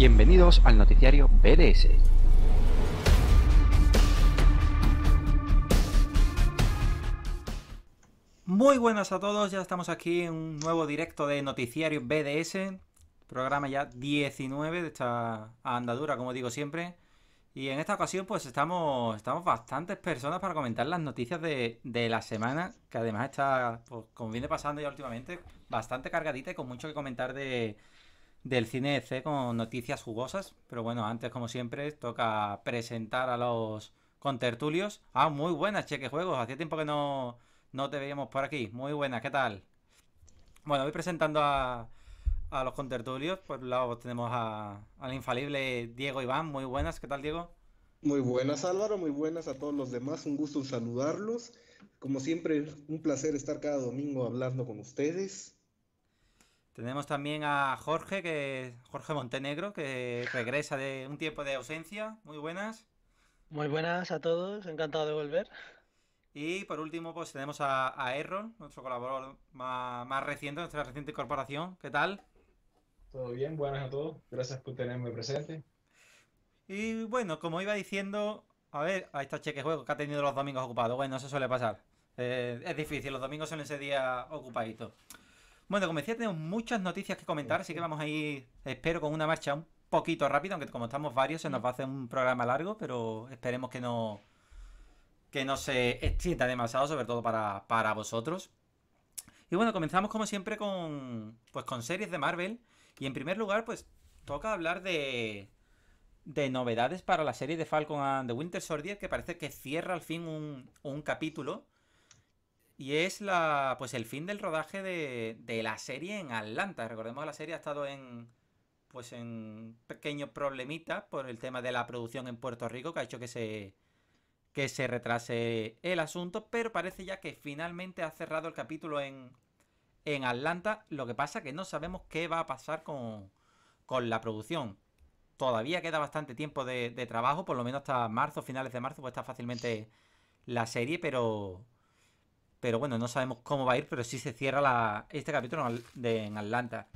Bienvenidos al noticiario BDS. Muy buenas a todos, ya estamos aquí en un nuevo directo de Noticiario BDS, programa ya 19 de esta andadura, como digo siempre. Y en esta ocasión, pues estamos, estamos bastantes personas para comentar las noticias de, de la semana, que además está, pues, como viene pasando ya últimamente, bastante cargadita y con mucho que comentar de, del cine C este con noticias jugosas. Pero bueno, antes, como siempre, toca presentar a los contertulios. Ah, muy buenas, Cheque Juegos. Hacía tiempo que no, no te veíamos por aquí. Muy buenas, ¿qué tal? Bueno, voy presentando a, a los contertulios. Por un lado tenemos al infalible Diego Iván. Muy buenas, ¿qué tal, Diego? Muy buenas, Álvaro. Muy buenas a todos los demás. Un gusto saludarlos. Como siempre, un placer estar cada domingo hablando con ustedes. Tenemos también a Jorge, que Jorge Montenegro, que regresa de un tiempo de ausencia. Muy buenas. Muy buenas a todos, encantado de volver. Y por último, pues tenemos a, Errol, nuestro colaborador más, reciente, nuestra reciente incorporación. ¿Qué tal? Todo bien, buenas a todos. Gracias por tenerme presente. Y bueno, como iba diciendo, a ver, a está Cheque Juego, que ha tenido los domingos ocupados. Bueno, eso suele pasar. Eh, es difícil, los domingos son ese día ocupadito. Bueno, como decía, tenemos muchas noticias que comentar, así que vamos a ir, espero, con una marcha un poquito rápida, aunque como estamos varios, se nos va a hacer un programa largo, pero esperemos que no, que no se extienda demasiado, sobre todo para, vosotros. Y bueno, comenzamos como siempre con, pues, con series de Marvel. Y en primer lugar, pues toca hablar de, de novedades para la serie de Falcon and the Winter Soldier, que parece que cierra al fin un, un capítulo y es la, pues el fin del rodaje de, de la serie en Atlanta. Recordemos que la serie ha estado en, pues en pequeños problemitas por el tema de la producción en Puerto Rico, que ha hecho que se, que se retrase el asunto, pero parece ya que finalmente ha cerrado el capítulo en, en Atlanta. Lo que pasa que no sabemos qué va a pasar con, con la producción. Todavía queda bastante tiempo de, de, trabajo, por lo menos hasta marzo, finales de marzo, pues está fácilmente la serie, pero pero bueno, no sabemos cómo va a ir, pero sí se cierra la, este capítulo de, en Atlanta.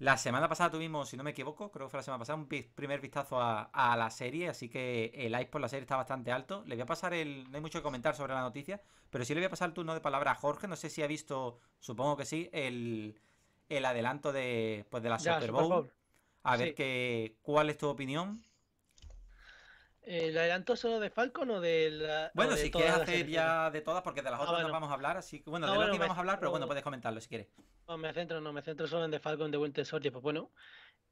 La semana pasada tuvimos, si no me equivoco, creo que fue la semana pasada, un primer vistazo a, la serie, así que el like por la serie está bastante alto. Le voy a pasar No hay mucho que comentar sobre la noticia, pero sí le voy a pasar el turno de palabra a Jorge. No sé si ha visto, supongo que sí, el, adelanto de, pues de la Super Bowl. A ver qué cuál es tu opinión ¿El eh, adelanto solo de Falcon o de Bueno, de si quieres hacer ya de todas, porque de las ah, otras no vamos a hablar, así que bueno, ah, de vamos a hablar, pero bueno, puedes comentarlo si quieres. No, me centro, no, me centro solo en de Falcon de Winter Soldier, pues bueno.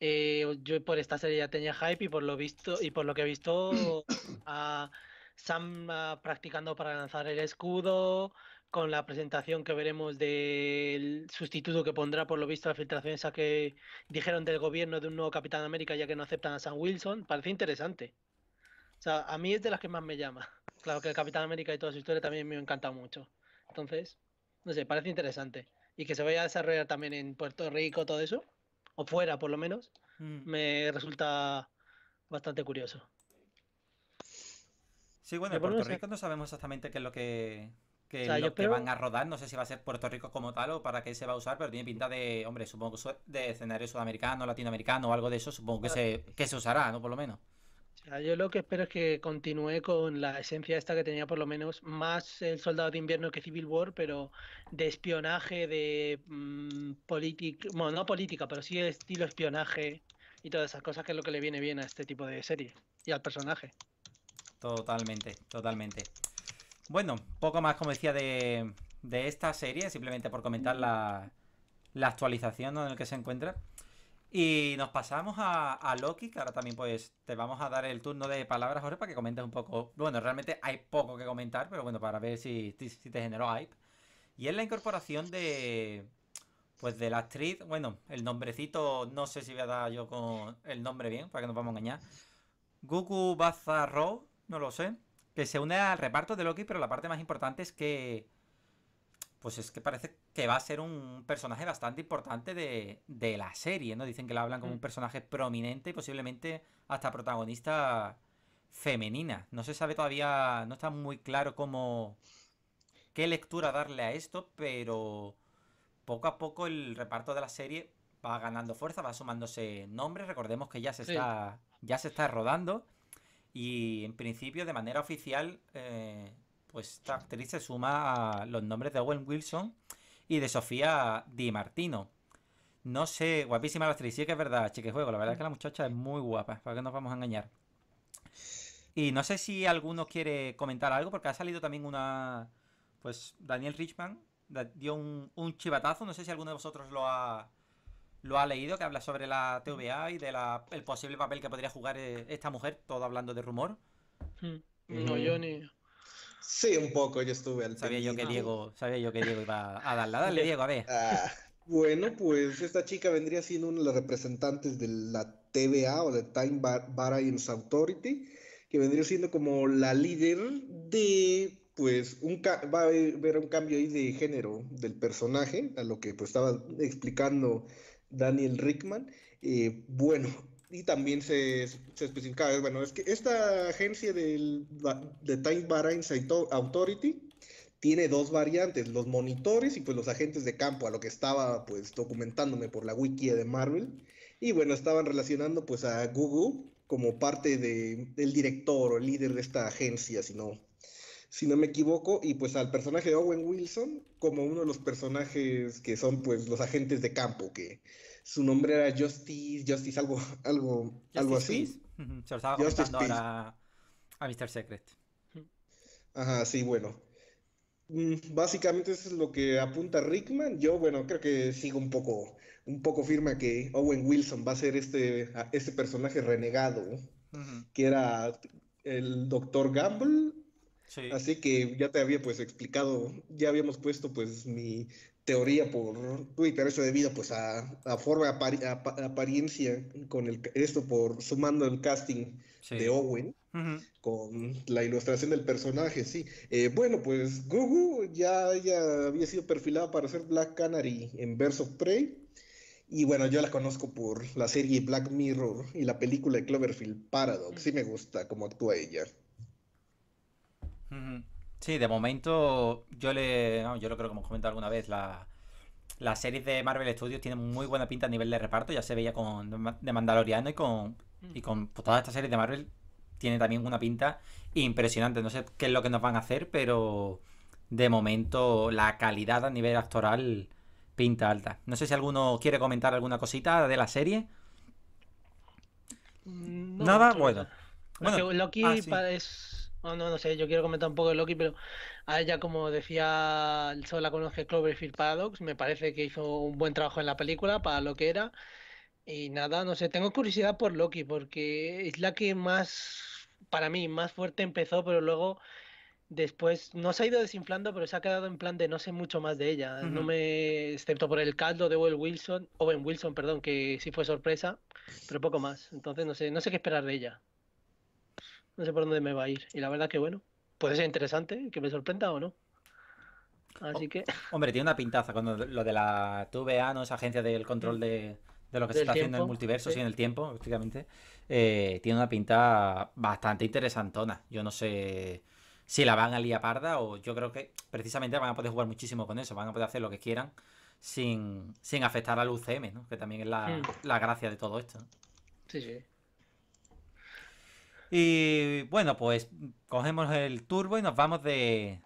Eh, yo por esta serie ya tenía hype y por lo visto, y por lo que he visto a Sam ah, practicando para lanzar el escudo, con la presentación que veremos del sustituto que pondrá, por lo visto, la filtración esa que dijeron del gobierno de un nuevo Capitán América, ya que no aceptan a Sam Wilson. Parece interesante. O sea, a mí es de las que más me llama. Claro que el Capitán América y toda su historia también me encantado mucho. Entonces, no sé, parece interesante. Y que se vaya a desarrollar también en Puerto Rico, todo eso, o fuera por lo menos, mm. me resulta bastante curioso. Sí, bueno, en Puerto Rico no sabemos exactamente qué es lo que, que, van a rodar. No sé si va a ser Puerto Rico como tal o para qué se va a usar, pero tiene pinta de, hombre, supongo que de escenario sudamericano, latinoamericano o algo de eso, supongo que, se, que se usará, ¿no? Por lo menos yo lo que espero es que continúe con la esencia esta que tenía por lo menos más el Soldado de Invierno que Civil War, pero de espionaje, de mm, política, bueno, no política, pero sí estilo espionaje y todas esas cosas que es lo que le viene bien a este tipo de serie y al personaje. Totalmente, totalmente. Bueno, poco más como decía de, esta serie, simplemente por comentar la, la actualización en la que se encuentra. Y nos pasamos a, Loki, que ahora también pues te vamos a dar el turno de palabras, Jorge, para que comentes un poco. Bueno, realmente hay poco que comentar, pero bueno, para ver si, te generó hype. Y es la incorporación de. Pues de la actriz. Bueno, el nombrecito, no sé si voy a dar yo con el nombre bien, para que nos vamos a engañar. Gugu Bazarro, no lo sé. Que se une al reparto de Loki, pero la parte más importante es que pues es que parece que va a ser un personaje bastante importante de, la serie, ¿no? Dicen que la hablan como un mm. personaje prominente y posiblemente hasta protagonista femenina. No se sabe todavía, no está muy claro cómo, qué lectura darle a esto, pero poco a poco el reparto de la serie va ganando fuerza, va sumándose nombres. Recordemos que ya se está, ya se está rodando y en principio de manera oficial eh, pues esta actriz se suma a los nombres de Owen Wilson y de Sofía Di Martino. No sé, guapísima la actriz, sí que es verdad, chique juego. La verdad es que la muchacha es muy guapa, para que nos vamos a engañar. Y no sé si alguno quiere comentar algo, porque ha salido también una. Pues Daniel Richman dio un, chivatazo. No sé si alguno de vosotros lo ha, lo ha leído, que habla sobre la TVA y del posible papel que podría jugar eh, esta mujer, todo hablando de rumor. Hmm. No, yo ni. Sí, un poco, yo estuve al Sabía yo que Diego, sabía yo que Diego iba a darla. Dale, Diego, a ver. Ah, bueno, pues esta chica vendría siendo una de las representantes de la TVA o de Time Variance Authority, que vendría siendo como la líder de pues un va a haber un cambio ahí de género del personaje, a lo que pues estaba explicando Daniel Rickman. Eh, bueno, y también se, se especificaba, bueno, es que esta agencia del, de Time Variance Authority tiene dos variantes, los monitores y pues los agentes de campo, a lo que estaba pues documentándome por la wiki de Marvel. Y bueno, estaban relacionando pues a Google como parte de, del director o el líder de esta agencia, si no, si no me equivoco, y pues al personaje de Owen Wilson como uno de los personajes que son pues los agentes de campo, que su nombre era Justice, Justice, algo, algo, algo así. Se lo estaba contando ahora a Mr. Secret. Ajá, sí, bueno. Mm, básicamente eso es lo que apunta Rickman. Yo, bueno, creo que sigo un poco, un poco firme que Owen Wilson va a ser este, este personaje renegado, que era el Dr. Gamble. Así que ya te había pues explicado, ya habíamos puesto pues mi, teoría por Twitter, eso debido pues a, forma, de apariencia, con el, esto por sumando el casting de Owen, con la ilustración del personaje, sí. Eh, bueno, pues Gugu ya, ya, había sido perfilada para ser Black Canary en Verse of Prey, y bueno, yo la conozco por la serie Black Mirror y la película de Cloverfield Paradox, y sí me gusta cómo actúa ella. Sí, de momento yo le. yo lo creo que hemos comentado alguna vez. La, las series de Marvel Studios tiene muy buena pinta a nivel de reparto. Ya se veía con De Mandaloriano y con. Mm. Y con todas estas series de Marvel tiene también una pinta impresionante. No sé qué es lo que nos van a hacer, pero de momento la calidad a nivel actoral pinta alta. No sé si alguno quiere comentar alguna cosita de la serie. Mm, Nada, bueno. bueno. Loki ah, es no, oh, no, no sé, yo quiero comentar un poco de Loki, pero a ella, como decía, solo la conoce Cloverfield Paradox, me parece que hizo un buen trabajo en la película para lo que era. Y nada, no sé, tengo curiosidad por Loki, porque es la que más, para mí, más fuerte empezó, pero luego después no se ha ido desinflando, pero se ha quedado en plan de no sé mucho más de ella. No me, excepto por el caldo de Owen Wilson, Owen Wilson, perdón, que sí fue sorpresa, pero poco más. Entonces no sé, no sé qué esperar de ella no sé por dónde me va a ir. Y la verdad que bueno, puede ser interesante, que me sorprenda o no. Así oh, que. Hombre, tiene una pintaza cuando lo de la TVA, ¿no? Esa agencia del control de, lo que se está haciendo en el multiverso, y en el tiempo, prácticamente. Eh, tiene una pinta bastante interesantona. Yo no sé si la van a liar parda o yo creo que precisamente van a poder jugar muchísimo con eso, van a poder hacer lo que quieran sin, sin afectar al UCM, ¿no? Que también es la, hmm. gracia de todo esto. Sí, sí. Y bueno, pues cogemos el turbo y nos vamos de.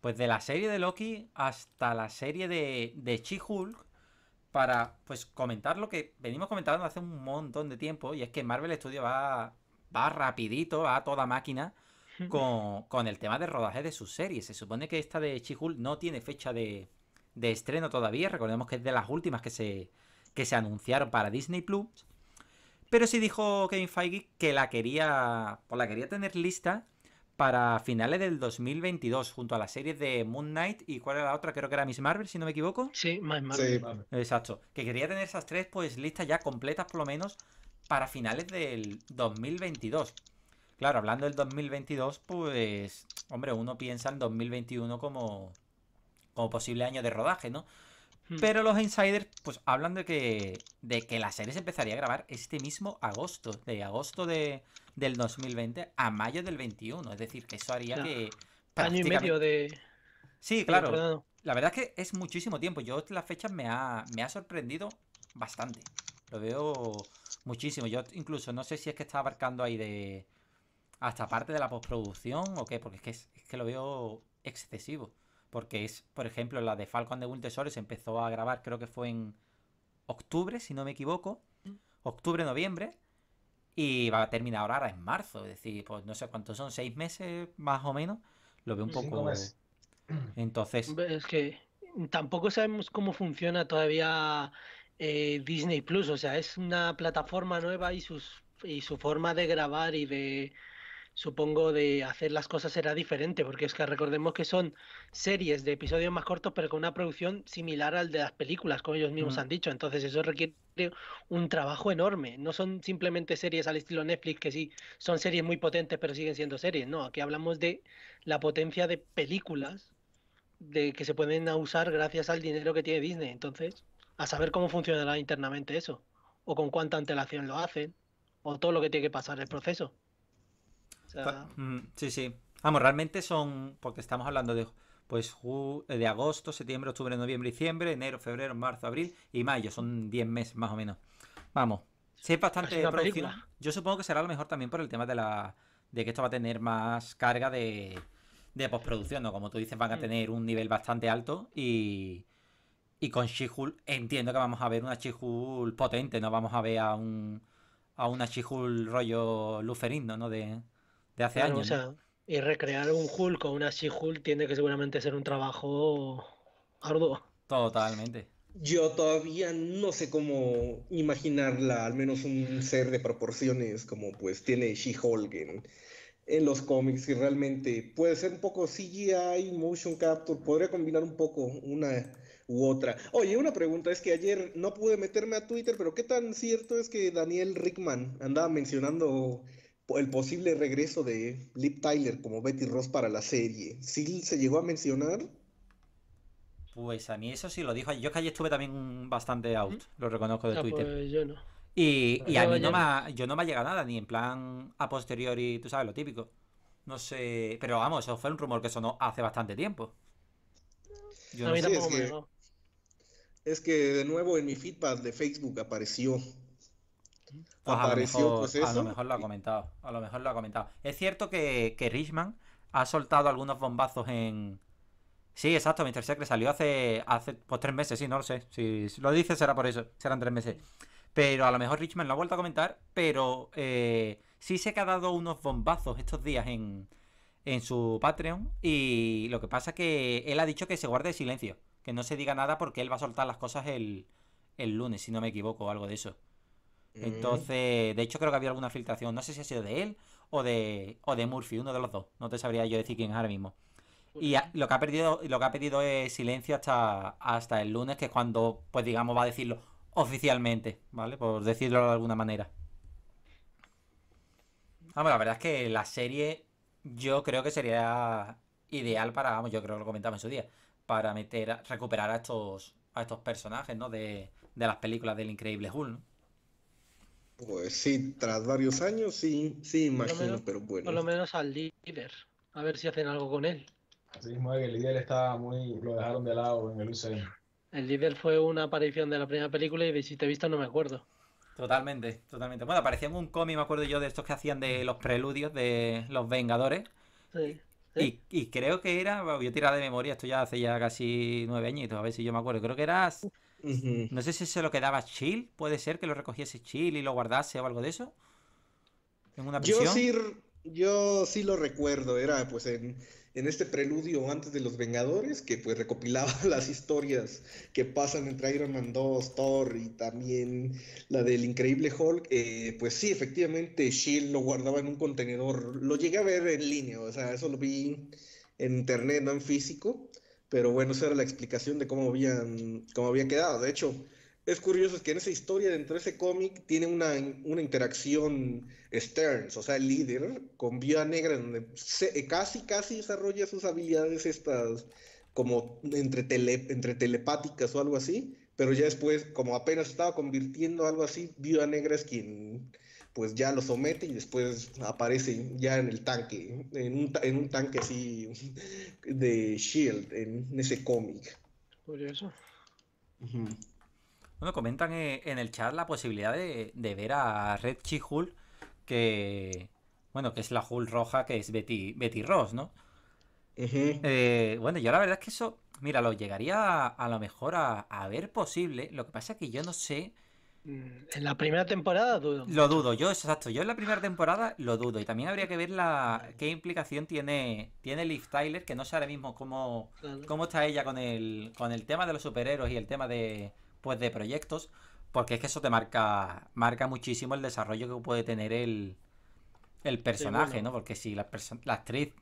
Pues de la serie de Loki hasta la serie de, de She-Hulk. Para pues comentar lo que venimos comentando hace un montón de tiempo. Y es que Marvel Studios va. Va rapidito, a toda máquina. Con, con, el tema de rodaje de sus series. Se supone que esta de She-Hulk no tiene fecha de, de, estreno todavía. Recordemos que es de las últimas que se, que se anunciaron para Disney Plus. Pero sí dijo Kevin Feige que la quería, pues la quería tener lista para finales del 2022, junto a la serie de Moon Knight y cuál era la otra, creo que era Miss Marvel, si no me equivoco. Sí, Miss Marvel. Exacto. Que quería tener esas tres pues listas ya completas por lo menos para finales del 2022. Claro, hablando del 2022, pues, hombre, uno piensa en 2021 como, como posible año de rodaje, ¿no? Hmm. Pero los insiders pues hablan de que, de que la serie se empezaría a grabar este mismo agosto, de agosto de, del 2020 a mayo del 21. Es decir, eso haría que... Año y medio de... Sí, claro. la verdad es que es muchísimo tiempo. Yo las fechas me ha, me ha sorprendido bastante. Lo veo muchísimo. Yo incluso no sé si es que está abarcando ahí de hasta parte de la postproducción o qué, porque es que, es que lo veo excesivo porque es, por ejemplo, la de Falcon de Winter se empezó a grabar, creo que fue en octubre, si no me equivoco, mm. octubre, noviembre, y va a terminar ahora en marzo, es decir, pues no sé cuántos son, seis meses más o menos, lo veo un poco... Entonces... Es que tampoco sabemos cómo funciona todavía eh, Disney Plus, o sea, es una plataforma nueva y, sus, y su forma de grabar y de supongo, de hacer las cosas será diferente, porque es que recordemos que son series de episodios más cortos, pero con una producción similar al de las películas, como ellos mismos mm. han dicho. Entonces eso requiere un trabajo enorme. No son simplemente series al estilo Netflix, que sí, son series muy potentes, pero siguen siendo series. No, aquí hablamos de la potencia de películas de que se pueden usar gracias al dinero que tiene Disney. Entonces, a saber cómo funcionará internamente eso, o con cuánta antelación lo hacen, o todo lo que tiene que pasar el proceso. Mm, sí, sí. Vamos, realmente son, porque estamos hablando de, pues, eh, de agosto, septiembre, octubre, noviembre, diciembre, enero, febrero, marzo, abril y mayo. Son 10 meses más o menos. Vamos. Sí, es bastante producción. Yo supongo que será lo mejor también por el tema de la de que esto va a tener más carga de, de postproducción, ¿no? Como tú dices, van a mm. tener un nivel bastante alto y, con she entiendo que vamos a ver una Shihul potente, no vamos a ver a un a una she rollo luferino, ¿no? De, de hace años. O y recrear un Hulk o una She-Hulk tiene que seguramente ser un trabajo arduo. Totalmente. Yo todavía no sé cómo imaginarla, al menos un ser de proporciones como pues tiene She-Hulk en, en, los cómics y realmente puede ser un poco CGI, motion capture, podría combinar un poco una u otra. Oye, una pregunta es que ayer no pude meterme a Twitter, pero ¿qué tan cierto es que Daniel Rickman andaba mencionando el posible regreso de Lip Tyler como Betty Ross para la serie. ¿Sí se llegó a mencionar? Pues a mí eso sí lo dijo. Yo que ayer estuve también bastante out, lo reconozco de ah, Twitter. Pues pues y, a mí no me, ha, yo no me llegado nada, ni en plan a posteriori, tú sabes, lo típico. No sé, pero vamos, eso fue un rumor que sonó hace bastante tiempo. Yo tampoco es, que, es que de nuevo en mi feedback de Facebook apareció pues a lo mejor, A lo mejor lo ha comentado. A lo mejor lo ha comentado. Es cierto que, Richman ha soltado algunos bombazos en. Sí, exacto, Mr. Secret salió hace, hace pues, tres meses, sí, no lo sé. Si lo dice será por eso, serán tres meses. Pero a lo mejor Richman lo ha vuelto a comentar, pero eh, sí sé que ha dado unos bombazos estos días en, en su Patreon. Y lo que pasa es que él ha dicho que se guarde silencio, que no se diga nada porque él va a soltar las cosas el, el lunes, si no me equivoco, o algo de eso. Entonces, de hecho creo que había alguna filtración, no sé si ha sido de él o de, o de Murphy, uno de los dos, no te sabría yo decir quién es ahora mismo. Y lo que ha perdido, lo que ha pedido es silencio hasta, hasta el lunes, que es cuando, pues digamos, va a decirlo oficialmente, ¿vale? Por decirlo de alguna manera. Vamos, la verdad es que la serie yo creo que sería ideal para, vamos, yo creo que lo comentaba en su día, para meter, recuperar a estos, a estos personajes, ¿no? De, de las películas del Increíble Hulk, pues sí, tras varios años, sí, sí, imagino, pero bueno. Por lo menos al líder, a ver si hacen algo con él. Así mismo el líder está muy. lo dejaron de lado en el UCM. El líder fue una aparición de la primera película y si te he visto no me acuerdo. Totalmente, totalmente. Bueno, aparecía en un cómic, me acuerdo yo, de estos que hacían de los preludios de los Vengadores. Sí. Y, y, creo que era, yo tirar de memoria, esto ya hace ya casi nueve añitos, a ver si yo me acuerdo, creo que era no sé si se lo quedaba Chill, puede ser que lo recogiese Chill y lo guardase o algo de eso. Yo sí, lo recuerdo, era pues en, este preludio antes de Los Vengadores, que pues recopilaba las historias que pasan entre Iron Man 2, Thor y también la del Increíble Hulk, eh, pues sí, efectivamente Chill lo guardaba en un contenedor, lo llegué a ver en línea, o sea, eso lo vi en internet, no en físico, pero bueno, esa era la explicación de cómo, habían, había quedado. De hecho, es curioso que en esa historia dentro de ese cómic tiene una, interacción Sterns, o sea, el líder, con Viuda Negra, donde eh, casi, casi desarrolla sus habilidades estas como entre, entre telepáticas o algo así, pero ya después, como apenas estaba convirtiendo algo así, Viuda Negra es quien pues ya lo somete y después aparece ya en el tanque, en un, tanque así de Shield, en ese cómic. Por eso. Bueno, comentan eh, en el chat la posibilidad de, ver a Red Chihul, que bueno, que es la Hulk roja que es Betty, Betty Ross, ¿no? Eh, bueno, yo la verdad es que eso, mira, lo llegaría a, lo mejor a, a ver posible. Lo que pasa es que yo no sé Mm, en la primera temporada dudo. Lo dudo, yo, exacto. Yo en la primera temporada lo dudo. Y también habría que ver la qué implicación tiene, tiene Liv Tyler, que no sé ahora mismo cómo, cómo está ella con el, con el tema de los superhéroes y el tema de, pues, de proyectos. Porque es que eso te marca, marca muchísimo el desarrollo que puede tener el, el personaje, ¿no? Porque si la, actriz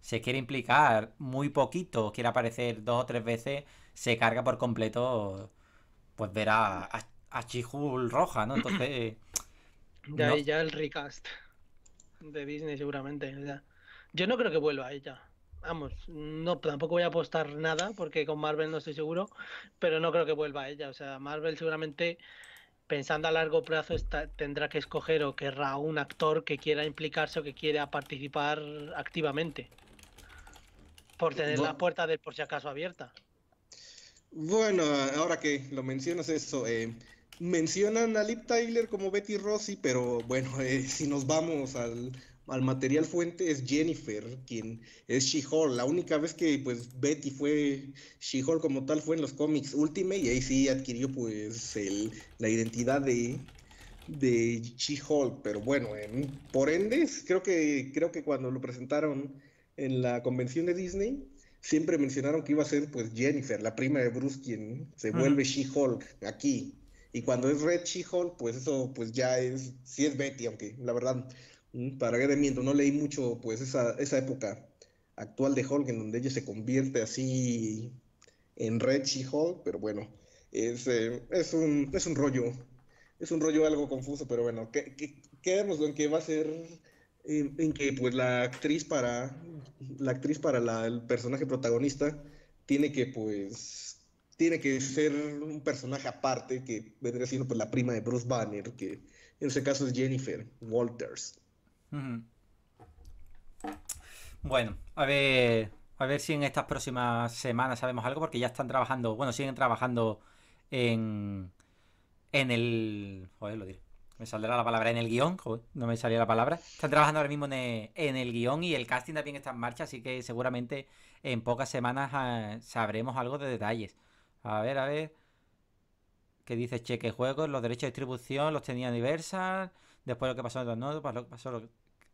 se quiere implicar muy poquito, quiere aparecer dos o tres veces, se carga por completo pues ver a a roja, ¿no? Entonces. Eh, ya, ahí ya el recast de Disney, seguramente. Yo no creo que vuelva a ella. Vamos, no, tampoco voy a apostar nada porque con Marvel no estoy seguro, pero no creo que vuelva a ella. O sea, Marvel seguramente pensando a largo plazo tendrá que escoger o querrá un actor que quiera implicarse o que quiera participar activamente. Por tener la puerta de por si acaso abierta. Bueno, ahora que lo mencionas eso, eh, Mencionan a Lip Tyler como Betty Rossi, pero bueno, eh, si nos vamos al, material fuente es Jennifer, quien es She-Hulk. La única vez que pues Betty fue She-Hulk como tal fue en los cómics Ultimate y ahí sí adquirió pues la identidad de, de She-Hulk, pero bueno, eh, por ende, creo que, creo que cuando lo presentaron en la convención de Disney, siempre mencionaron que iba a ser pues Jennifer, la prima de Bruce, quien se vuelve She-Hulk aquí. Y cuando es Red She-Hulk, pues eso pues ya es, sí es Betty, aunque la verdad, mm, para qué de miento, no leí mucho pues esa, esa época actual de Hulk en donde ella se convierte así en Red She-Hulk, pero bueno, es, eh, es, un, es un rollo, es un rollo algo confuso, pero bueno, que, que, en que va a ser en, que pues la actriz para la actriz para el personaje protagonista tiene que pues tiene que ser un personaje aparte que vendría siendo pues, la prima de Bruce Banner, que en ese caso es Jennifer Walters. Bueno, a ver, a ver si en estas próximas semanas sabemos algo, porque ya están trabajando, bueno, siguen trabajando en, en el... Joder, lo diré. Me saldrá la palabra en el guión, no me salía la palabra. Están trabajando ahora mismo en el, en el guión y el casting también está en marcha, así que seguramente en pocas semanas ah, sabremos algo de detalles. A ver, a ver. ¿Qué dice cheque juegos, los derechos de distribución los tenía Universal. Después lo que pasó en los nodos, pues pasó.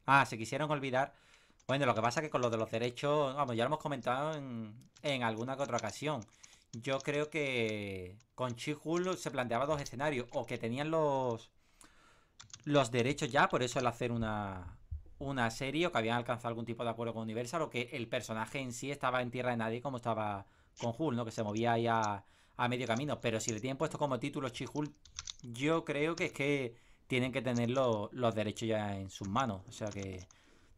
Ah, se quisieron olvidar. Bueno, lo que pasa es que con lo de los derechos, vamos, ya lo hemos comentado en, en alguna que otra ocasión. Yo creo que con Chihul se planteaba dos escenarios. O que tenían los, los derechos ya, por eso el hacer una, una serie, o que habían alcanzado algún tipo de acuerdo con Universal, o que el personaje en sí estaba en tierra de nadie como estaba con Hul, ¿no? Que se movía ahí a, medio camino. Pero si le tienen puesto como título Chihul, yo creo que es que tienen que tener los, derechos ya en sus manos. O sea que.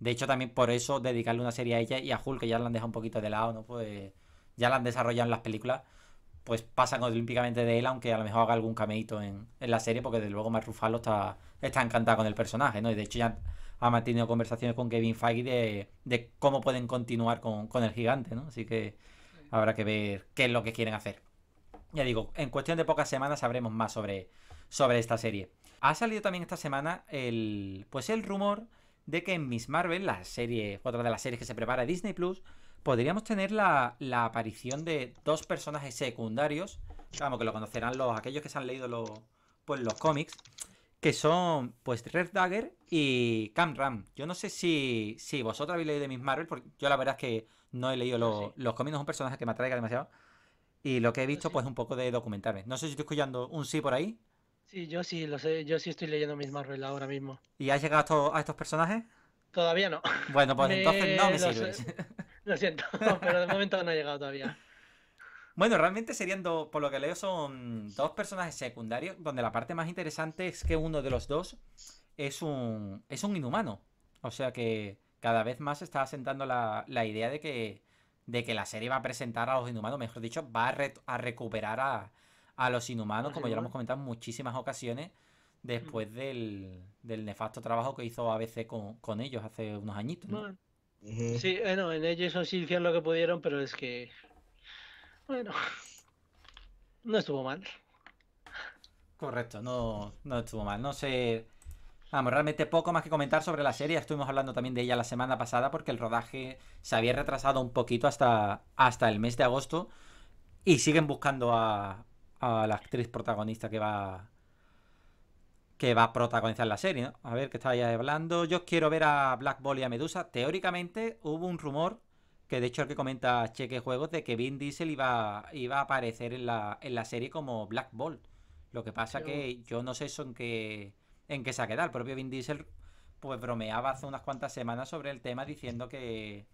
De hecho, también por eso dedicarle una serie a ella y a Hulk, que ya la han dejado un poquito de lado, ¿no? Pues ya la han desarrollado en las películas. Pues pasan olímpicamente de él, aunque a lo mejor haga algún cameito en, la serie, porque desde luego Marufalo está, está encantado con el personaje, ¿no? Y de hecho ya ha mantenido conversaciones con Kevin Feige de, cómo pueden continuar con, con el gigante, ¿no? Así que Habrá que ver qué es lo que quieren hacer. Ya digo, en cuestión de pocas semanas sabremos más sobre, sobre esta serie. Ha salido también esta semana el, pues el rumor de que en Miss Marvel, la serie, otra de las series que se prepara Disney Plus, podríamos tener la, aparición de dos personajes secundarios, vamos que lo conocerán los aquellos que se han leído los, pues los cómics, que son pues Red Dagger y Cam Ram. Yo no sé si, si vosotros habéis leído de Miss Marvel, porque yo la verdad es que no he leído ah, los Los Cominos, un personaje que me atraiga demasiado. Y lo que he ah, visto, pues un poco de documentales. No sé si estoy escuchando un sí por ahí. Sí, yo sí lo sé. Yo sí estoy leyendo mis Marvel ahora mismo. ¿Y has llegado a, estos personajes? Todavía no. Bueno, pues entonces no me lo Lo siento, pero de momento no he llegado todavía. Bueno, realmente serían, dos, por lo que leo, son dos personajes secundarios, donde la parte más interesante es que uno de los dos es un, es un inhumano. O sea que cada vez más se está asentando la, idea de que, de que la serie va a presentar a los inhumanos, mejor dicho, va a, recuperar a, los inhumanos, como ya lo hemos comentado en muchísimas ocasiones, después mm. del, nefasto trabajo que hizo ABC con, con ellos hace unos añitos. Sí, bueno, en ellos sí hicieron lo que pudieron, pero es que. Bueno. No estuvo mal. Correcto, no, no estuvo mal. No sé Vamos, realmente poco más que comentar sobre la serie. Estuvimos hablando también de ella la semana pasada porque el rodaje se había retrasado un poquito hasta, hasta el mes de agosto. Y siguen buscando a, la actriz protagonista que va que va a protagonizar la serie, ¿no? A ver qué ahí hablando. Yo quiero ver a Black Ball y a Medusa. Teóricamente hubo un rumor, que de hecho el que comenta Cheque Juegos, de que Vin Diesel iba, iba a aparecer en la, serie como Black Ball. Lo que pasa que yo no sé son qué en qué se ha quedado. El propio Vin Diesel pues bromeaba hace unas cuantas semanas sobre el tema diciendo que,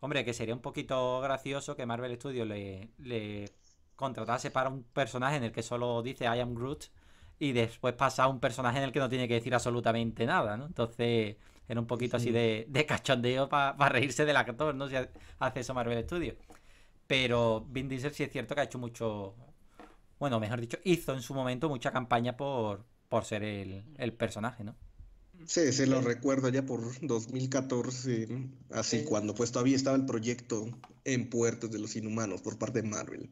hombre, que sería un poquito gracioso que Marvel Studios le, contratase para un personaje en el que solo dice I am Groot y después pasa a un personaje en el que no tiene que decir absolutamente nada, ¿no? Entonces era un poquito así de, de cachondeo para reírse del actor, ¿no? Si hace eso Marvel Studios. Pero Vin Diesel sí es cierto que ha hecho mucho, bueno, mejor dicho, hizo en su momento mucha campaña por, por ser el, personaje, ¿no? Sí, se lo recuerdo ya por 2014, así cuando pues todavía estaba el proyecto en Puertos de los inhumanos por parte de Marvel.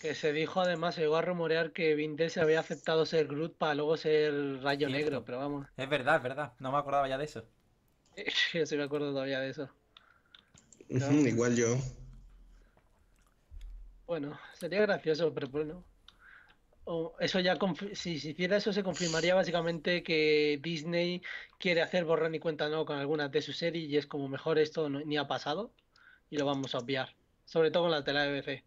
Que se dijo además, se llegó a rumorear que Vin se había aceptado ser Groot para luego ser Rayo Negro, pero vamos. Es verdad, es verdad, no me acordaba ya de eso. yo sí me acuerdo todavía de eso. igual yo. Bueno, sería gracioso, pero bueno eso ya, si se hiciera eso, se confirmaría básicamente que Disney quiere hacer borrón y cuenta nueva con algunas de sus series y es como mejor esto ni ha pasado y lo vamos a obviar, sobre todo con la tela de BBC.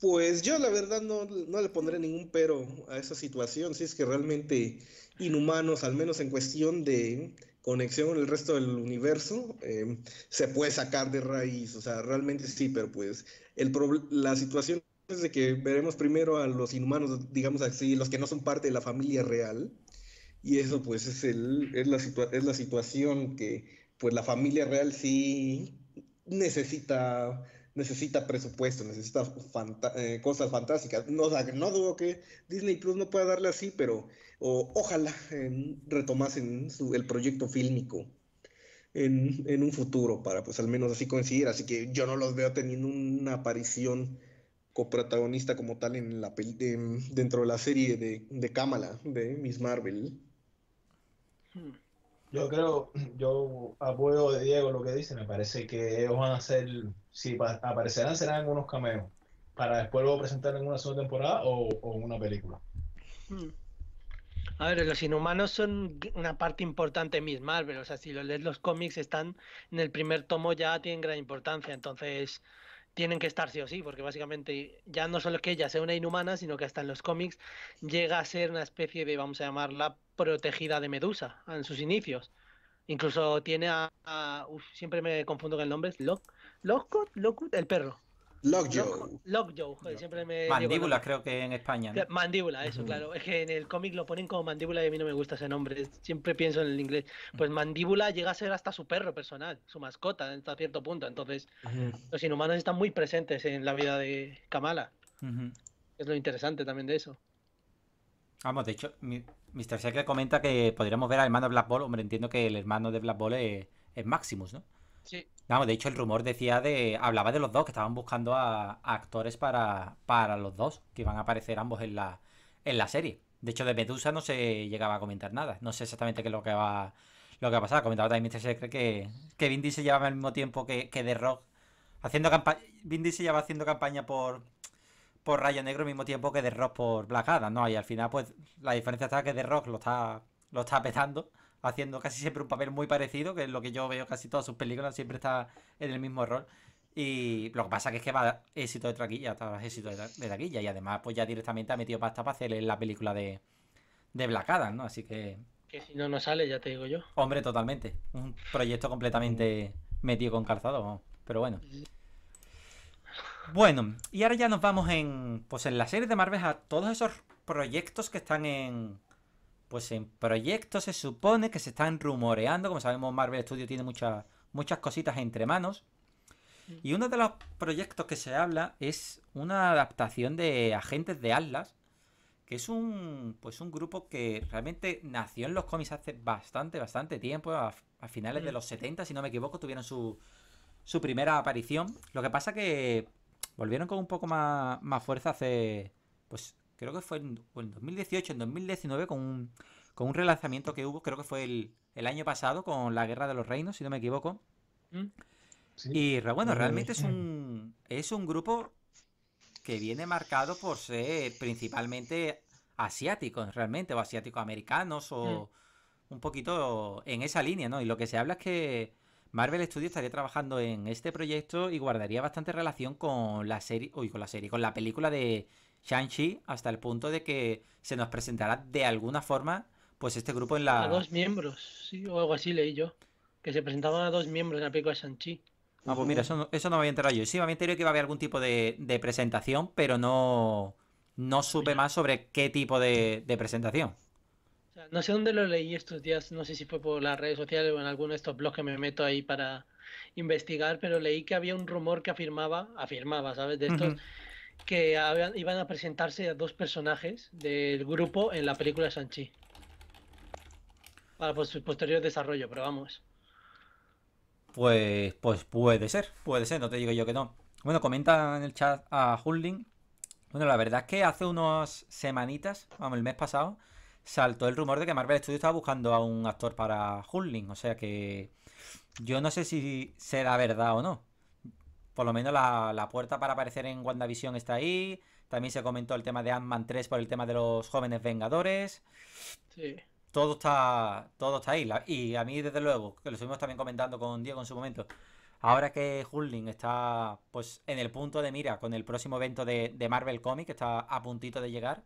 Pues yo la verdad no, le pondré ningún pero a esa situación, si es que realmente inhumanos, al menos en cuestión de conexión con el resto del universo, eh, se puede sacar de raíz, o sea, realmente sí, pero pues el la situación que veremos primero a los inhumanos, digamos así, los que no son parte de la familia real. Y eso pues es, es, la, situación que pues la familia real sí necesita, necesita presupuesto, necesita eh, cosas fantásticas. No, no dudo que Disney Plus no pueda darle así, pero ojalá em, retomasen el proyecto fílmico. En, en, un futuro para pues al menos así coincidir. Así que yo no los veo teniendo una aparición protagonista como tal en la dentro de la serie de, de Kamala, de Miss Marvel. Hmm. Yo creo, yo apoyo de Diego lo que dice, me parece que ellos van a ser si aparecerán serán en unos cameos, para después luego presentar en una segunda temporada o, en una película. Hmm. A ver, los inhumanos son una parte importante de Miss Marvel. O sea, si lo lees los cómics, están en el primer tomo ya tienen gran importancia. Entonces, tienen que estar sí o sí, porque básicamente ya no solo que ella sea una inhumana, sino que hasta en los cómics llega a ser una especie de, vamos a llamarla, protegida de Medusa en sus inicios. Incluso tiene a. siempre me confundo con el nombre, es Loc, el perro. Lockjaw. Lockjaw, Mandíbula, creo que en España. Mandíbula, eso, claro. Es que en el cómic lo ponen como mandíbula y a mí no me gusta ese nombre. Siempre pienso en el inglés. Pues mandíbula llega a ser hasta su perro personal, su mascota, hasta cierto punto. Entonces, los inhumanos están muy presentes en la vida de Kamala. Es lo interesante también de eso. Vamos, de hecho, Mr. Secret comenta que podríamos ver al hermano de Black Ball. Hombre, entiendo que el hermano de Black Ball es Maximus, ¿no? Sí. Vamos, de hecho el rumor decía de... Hablaba de los dos, que estaban buscando a, actores para, los dos, que iban a aparecer ambos en la, en la serie. De hecho, de Medusa no se llegaba a comentar nada. No sé exactamente qué es lo que va, lo que a pasar. Comentaba también Mr. Secret que, que se llevaba al mismo tiempo que, que The Rock. Haciendo campaña. Vin Diesel llevaba haciendo campaña por, por Rayo Negro al mismo tiempo que The Rock por Black Adam, ¿no? Y al final, pues, la diferencia está que The Rock lo está, lo está petando haciendo casi siempre un papel muy parecido, que es lo que yo veo casi todas sus películas, siempre está en el mismo rol. Y lo que pasa es que va éxito de traquilla éxito de taquilla. Y además, pues ya directamente ha metido pasta para hacer la película de, de Black Adam, ¿no? Así que. Que si no, no sale, ya te digo yo. Hombre, totalmente. Un proyecto completamente metido con calzado, pero bueno. Bueno, y ahora ya nos vamos en. Pues en la serie de Marvel a todos esos proyectos que están en. Pues en proyectos se supone que se están rumoreando. Como sabemos, Marvel Studios tiene muchas, muchas cositas entre manos. Mm. Y uno de los proyectos que se habla es una adaptación de Agentes de Atlas, que es un pues un grupo que realmente nació en los cómics hace bastante, bastante tiempo, a, finales de mm. los 70, si no me equivoco, tuvieron su, primera aparición. Lo que pasa que volvieron con un poco más, más fuerza hace pues creo que fue en, 2018, en 2019, con un, con un relanzamiento que hubo, creo que fue el, año pasado, con la Guerra de los Reinos, si no me equivoco. Mm. Y bueno, realmente es un, es un grupo que viene marcado por ser principalmente asiáticos, realmente, o asiático-americanos, o mm. un poquito en esa línea, ¿no? Y lo que se habla es que Marvel Studios estaría trabajando en este proyecto y guardaría bastante relación con la serie, uy, con la serie, con la película de Shang-Chi hasta el punto de que se nos presentará de alguna forma pues este grupo en la... A dos miembros, sí, o algo así leí yo. Que se presentaban a dos miembros en la película de Shang-Chi. Ah, pues mira, eso no, me había enterado yo. Sí, me había enterado que iba a haber algún tipo de, presentación, pero no, no supe más sobre qué tipo de, presentación. no sé dónde lo leí estos días, no sé si fue por las redes sociales o en alguno de estos blogs que me meto ahí para investigar, pero leí que había un rumor que afirmaba, afirmaba, ¿sabes? De estos, que iban a presentarse a dos personajes del grupo en la película Sanchi. Para pues, su posterior desarrollo, pero vamos. Pues, pues puede ser, puede ser, no te digo yo que no. Bueno, comenta en el chat a Hulling. Bueno, la verdad es que hace unas semanitas, vamos, el mes pasado, saltó el rumor de que Marvel Studios estaba buscando a un actor para Hulling. O sea que yo no sé si será verdad o no por lo menos la, puerta para aparecer en WandaVision está ahí. También se comentó el tema de Ant-Man 3 por el tema de los jóvenes Vengadores. Sí. Todo está, todo está ahí. y a mí, desde luego, que lo estuvimos también comentando con Diego en su momento, ahora que Hulling está pues en el punto de mira con el próximo evento de, de Marvel Comics, que está a puntito de llegar,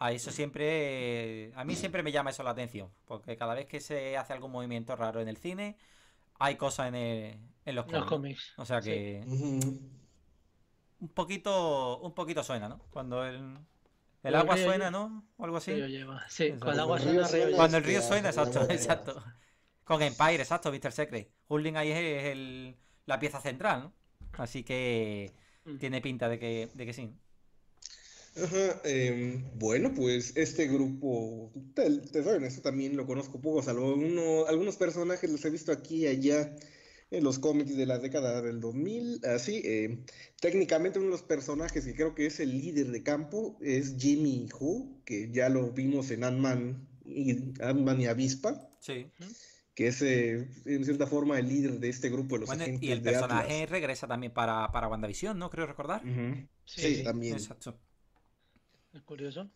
a eso siempre. A mí siempre me llama eso la atención. Porque cada vez que se hace algún movimiento raro en el cine, hay cosas en el, en los, cómics. O sea que. Un poquito. Un poquito suena, ¿no? Cuando el. El agua suena, ¿no? O algo así. cuando el agua suena, río Cuando el río suena, exacto, exacto. Con Empire, exacto, Mr. Secret. Hulling ahí es el, la pieza central, ¿no? Así que mm. tiene pinta de que, de que sí. Ajá, em, bueno, pues este grupo, te, saben, eso también lo conozco poco, salvo uno, algunos personajes los he visto aquí y allá en los cómics de la década del 2000, así. Eh, técnicamente uno de los personajes que creo que es el líder de campo es Jimmy Who, que ya lo vimos en Ant-Man y, Avispa. Que es, eh, en cierta forma, el líder de este grupo de los Y el personaje regresa también para, para WandaVision, ¿no? Creo recordar. sí, también. Exacto. Es curioso.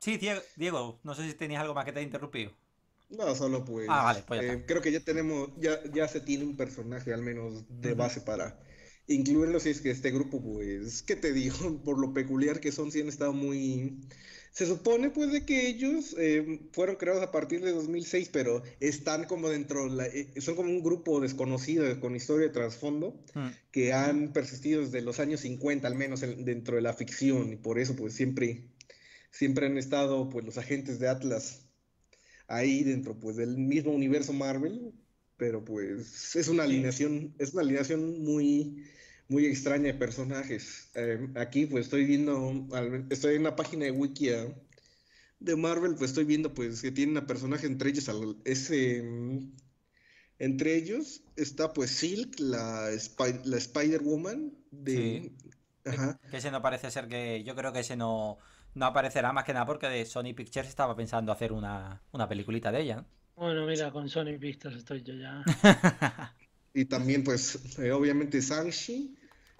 Sí, Diego, Diego, no sé si tenías algo más que te he interrumpido. No, solo pues. Ah, pues eh, creo que ya tenemos, ya, ya se tiene un personaje al menos de base para incluirlo si es que este grupo, pues, ¿qué te digo? Por lo peculiar que son, sí han estado muy... Se supone pues de que ellos em, fueron creados a partir de 2006, pero están como dentro, eh, son como un grupo desconocido con historia de trasfondo mm. que han persistido desde los años 50 al menos dentro de la ficción y por eso pues siempre, siempre han estado pues los agentes de Atlas ahí dentro pues del mismo universo Marvel, pero pues es una alineación, es una alineación muy, muy extraña de personajes. Eh, aquí pues estoy viendo, estoy en una página de Wikia de Marvel, pues estoy viendo pues que tienen a personaje entre ellos, ese, mm, entre ellos está pues Silk, la, la Spider-Woman de... Que ese no parece ser que. Yo creo que ese no no aparecerá más que nada porque de Sony Pictures estaba pensando hacer una, peliculita de ella. Bueno, mira, con Sony Pictures estoy yo ya. y también, pues, eh, obviamente, Sanshi.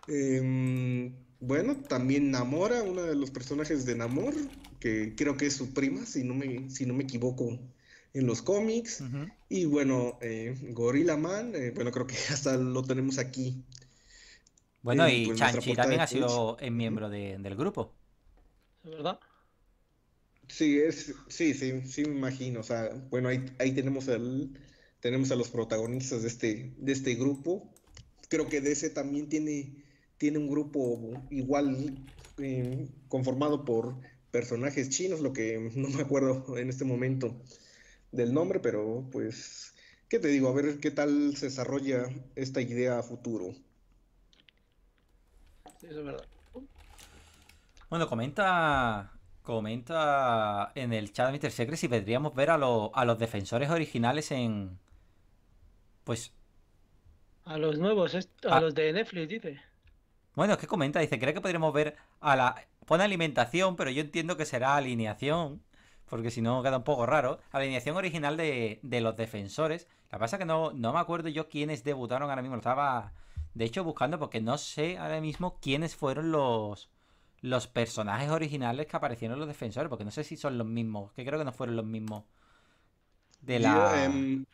Em, bueno, también Namora, uno de los personajes de Namor, que creo que es su prima, si no me, si no me equivoco, en los cómics. Y bueno, eh, Gorilla Man, eh, bueno, creo que hasta lo tenemos aquí. Bueno, y pues, también ha sido miembro del grupo. ¿verdad? Sí, es, sí, sí, sí me imagino. O sea, bueno, ahí, ahí tenemos el, tenemos a los protagonistas de este, de este grupo. Creo que DC también tiene, tiene un grupo igual eh, conformado por personajes chinos, lo que no me acuerdo en este momento del nombre, pero pues, ¿qué te digo? A ver qué tal se desarrolla esta idea a futuro. Sí, es verdad. Bueno, comenta comenta en el chat Mr. Secret si podríamos ver a, a los defensores originales en. Pues. A los nuevos, a, ah. los de Netflix, dice. Bueno, es que comenta, dice, ¿cree que podríamos ver a la. Pone alimentación, pero yo entiendo que será alineación. Porque si no queda un poco raro. Alineación original de, los defensores. La pasa que no, no me acuerdo yo quiénes debutaron ahora mismo. estaba, de hecho, buscando porque no sé ahora mismo quiénes fueron los los personajes originales que aparecieron en los defensores, porque no sé si son los mismos, que creo que no fueron los mismos de la... Em,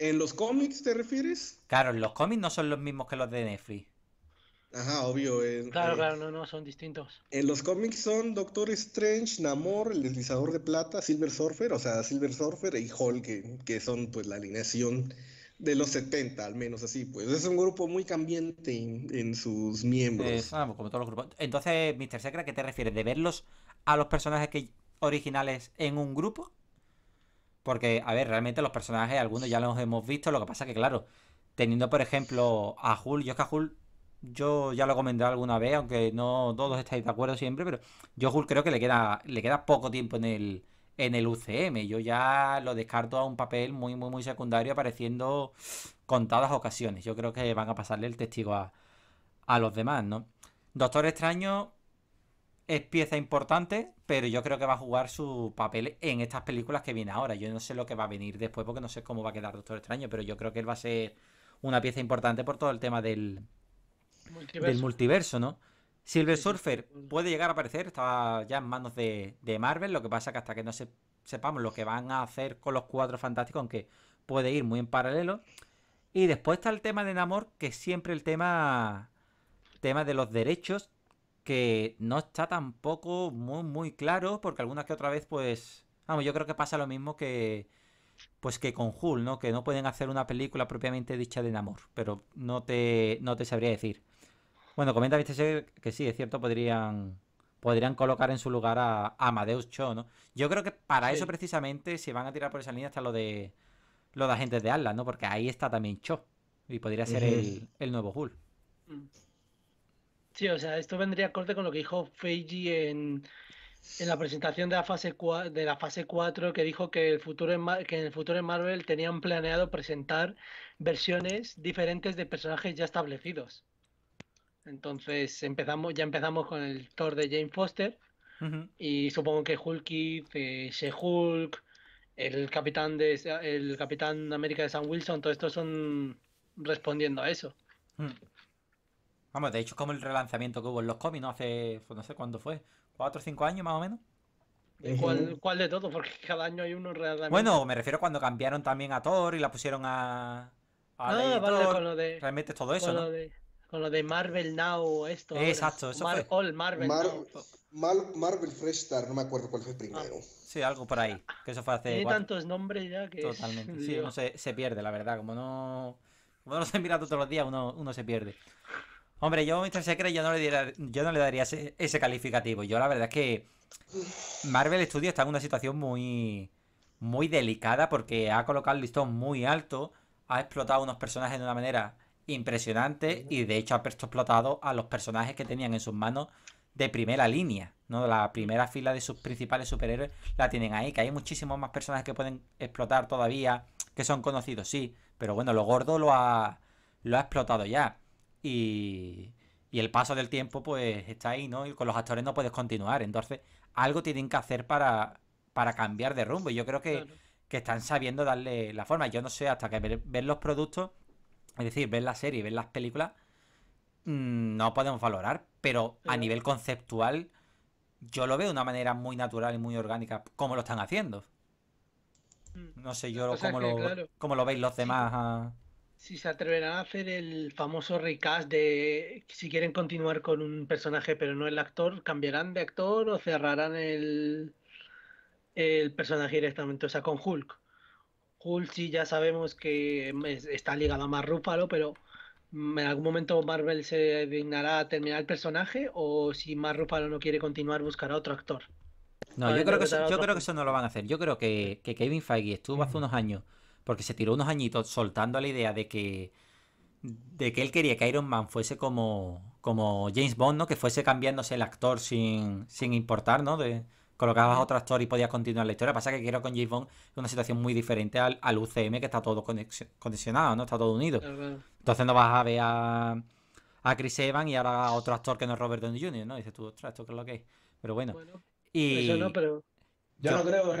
¿En los cómics te refieres? Claro, los cómics no son los mismos que los de Netflix. Ajá, obvio. Eh, eh, claro, claro, no, no, son distintos. En los cómics son Doctor Strange, Namor, el deslizador de plata, Silver Surfer, o sea, Silver Surfer y Hulk, que, que son pues la alineación de los 70, al menos así, pues. Es un grupo muy cambiante en, sus miembros. Es, como todos los grupos. Entonces, Mr. Secret, ¿qué te refieres? ¿De verlos a los personajes que, originales en un grupo? Porque, a ver, realmente los personajes, algunos ya los hemos visto, lo que pasa que, claro, teniendo, por ejemplo, a Hul, yo es que a Hul, yo ya lo comenté alguna vez, aunque no todos estáis de acuerdo siempre, pero yo Hul creo que le queda, le queda poco tiempo en el en el UCM. Yo ya lo descarto a un papel muy, muy, muy secundario apareciendo contadas ocasiones. Yo creo que van a pasarle el testigo a, los demás, ¿no? Doctor Extraño es pieza importante, pero yo creo que va a jugar su papel en estas películas que viene ahora. Yo no sé lo que va a venir después porque no sé cómo va a quedar Doctor Extraño, pero yo creo que él va a ser una pieza importante por todo el tema del multiverso ¿no? Silver Surfer puede llegar a aparecer, está ya en manos de, Marvel, lo que pasa que hasta que no se, sepamos lo que van a hacer con los cuatro fantásticos, aunque puede ir muy en paralelo. Y después está el tema de Namor, que es siempre el tema, tema de los derechos, que no está tampoco muy, muy claro, porque algunas que otra vez, pues, vamos, yo creo que pasa lo mismo que, pues que con Hulk, ¿no? Que no pueden hacer una película propiamente dicha de enamor pero no te, no te sabría decir. Bueno, comenta viste que sí, es cierto, podrían podrían colocar en su lugar a, Amadeus Cho, ¿no? Yo creo que para eso precisamente se van a tirar por esa línea hasta lo de los agentes de Atlas, ¿no? Porque ahí está también Cho y podría ser el, nuevo Hulk. Mm. Sí, o sea, esto vendría corte con lo que dijo Feiji en, en la presentación de la fase 4, de la fase 4 que dijo que el futuro en que en el futuro en Marvel tenían planeado presentar versiones diferentes de personajes ya establecidos. Entonces empezamos, ya empezamos con el Thor de James Foster. Y supongo que Hulk eh, hulk el capitán de el Capitán América de Sam Wilson, todo esto son respondiendo a eso. Mm. Vamos, de hecho, como el relanzamiento que hubo en los cómics, ¿no? Hace, pues, no sé cuándo fue, cuatro o cinco años más o menos. ¿Cuál, de todos? Porque cada año hay uno realmente. Bueno, me refiero cuando cambiaron también a Thor y la pusieron a. a ah, vale, con lo de, Realmente todo eso. ¿no? con lo de Marvel Now, esto. Exacto, eso All Marvel Marvel Fresh Star, no me acuerdo cuál fue primero. Ah. Sí, algo por ahí. Que eso fue hace. Tiene tantos nombres ya que. Totalmente. Sí, uno se, pierde, la verdad. Como no. Como no se mira todos los días, uno, se pierde. Hombre, yo Mr. Secret yo no le yo no le daría ese, calificativo. Yo la verdad es que Marvel Studios está en una situación muy muy delicada porque ha colocado el listón muy alto, ha explotado a unos personajes de una manera impresionante y de hecho ha explotado a los personajes que tenían en sus manos de primera línea, ¿no? La primera fila de sus principales superhéroes la tienen ahí, que hay muchísimos más personajes que pueden explotar todavía, que son conocidos, sí, pero bueno, lo gordo lo ha, lo ha explotado ya. Y, y el paso del tiempo pues está ahí, ¿no? Y con los actores no puedes continuar, entonces algo tienen que hacer para, cambiar de rumbo. Y yo creo que, están sabiendo darle la forma. Yo no sé, hasta que ver, ver los productos es decir, ver la serie, ver las películas, mm, no podemos valorar, pero a nivel conceptual yo lo veo de una manera muy natural y muy orgánica, como lo están haciendo. Mm. No sé yo cómo, lo, veis los demás. Ah. Si, se atreverán a hacer el famoso recast de si quieren continuar con un personaje pero no el actor, ¿cambiarán de actor o cerrarán el, el personaje directamente? O sea, con Hulk. Hulsi ya sabemos que está ligado a Mar pero mm, ¿en algún momento Marvel se dignará a terminar el personaje o si Mar no quiere continuar buscará otro actor? No, yo creo, que eso, no lo van a hacer. Yo creo que, que Kevin Feige estuvo hace unos años, porque se tiró unos añitos soltando la idea de que de que él quería que Iron Man fuese como, como James Bond, ¿no? Que fuese cambiándose el actor sin, sin importar, ¿no? De, colocabas otro actor y podías continuar la historia. Pasa que quiero con James Bond una situación muy diferente al, UCM que está todo condicionado, ¿no? Está todo unido. Entonces no vas a ver a, Chris Evans y ahora a otro actor que no es Robert Downey Jr., ¿no? dices tú, ostras, esto que es lo que es. Pero bueno. Pues eso no, pero... Yo, no creo...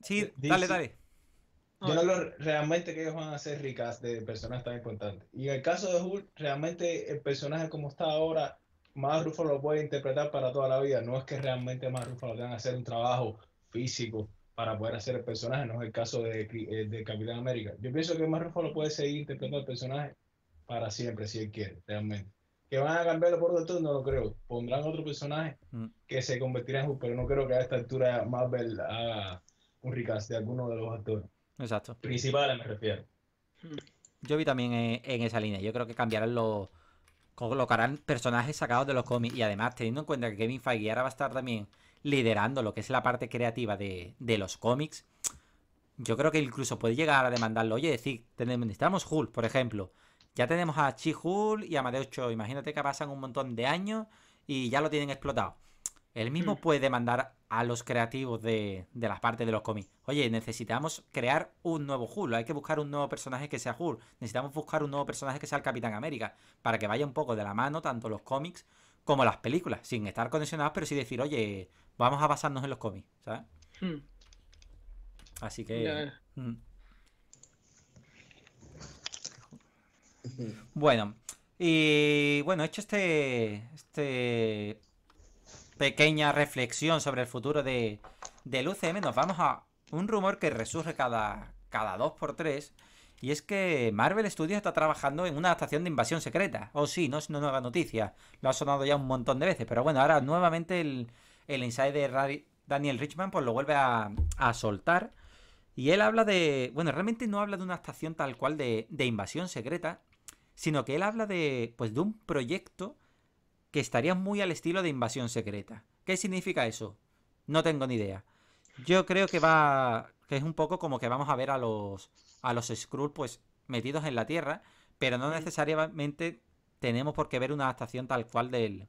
Sí, dale, dale. Yo no creo realmente que ellos van a ser ricas de personas tan importantes. Y en el caso de Hulk, realmente el personaje como está ahora más Ruffalo lo puede interpretar para toda la vida. No es que realmente Mark Ruffalo tenga que hacer un trabajo físico para poder hacer el personaje. No es el caso de, eh, Capitán América. Yo pienso que Rufo Ruffalo puede seguir interpretando el personaje para siempre, si él quiere, realmente. Que van a cambiarlo por otro, no lo creo. Pondrán otro personaje mm. que se convertirá en pero no creo que a esta altura Marvel haga un recast de alguno de los actores. Exacto. Principales me refiero. Hmm. Yo vi también eh, en esa línea. Yo creo que cambiarán los colocarán personajes sacados de los cómics. Y además, teniendo en cuenta que Kevin Feige ahora va a estar también liderando lo que es la parte creativa de, de los cómics, yo creo que incluso puede llegar a demandarlo. Oye, decir, tenemos, necesitamos Hulk, por ejemplo. Ya tenemos a chi hulk y a Madeo Cho, Imagínate que pasan un montón de años y ya lo tienen explotado. Él mm. mismo puede mandar a los creativos de, las partes de los cómics. Oye, necesitamos crear un nuevo Hulk. Hay que buscar un nuevo personaje que sea Hulk. Necesitamos buscar un nuevo personaje que sea el Capitán América. Para que vaya un poco de la mano tanto los cómics como las películas. Sin estar conexionados, pero sí decir, oye, vamos a basarnos en los cómics. ¿Sabes? Mm. Así que... Mm. Bueno, y bueno, hecho este, este pequeña reflexión sobre el futuro de, del UCM, nos vamos a un rumor que resurge cada, cada por tres Y es que Marvel Studios está trabajando en una adaptación de Invasión Secreta. o sí, no es una nueva noticia. Lo ha sonado ya un montón de veces. Pero bueno, ahora nuevamente el, el insider de Daniel Richman pues lo vuelve a, a, soltar. Y él habla de... Bueno, realmente no habla de una adaptación tal cual de, de Invasión Secreta. Sino que él habla de, pues, de un proyecto que estaría muy al estilo de Invasión Secreta. ¿Qué significa eso? No tengo ni idea. Yo creo que va. que es un poco como que vamos a ver a los. a los Skrull, pues, metidos en la Tierra. Pero no necesariamente tenemos por qué ver una adaptación tal cual del,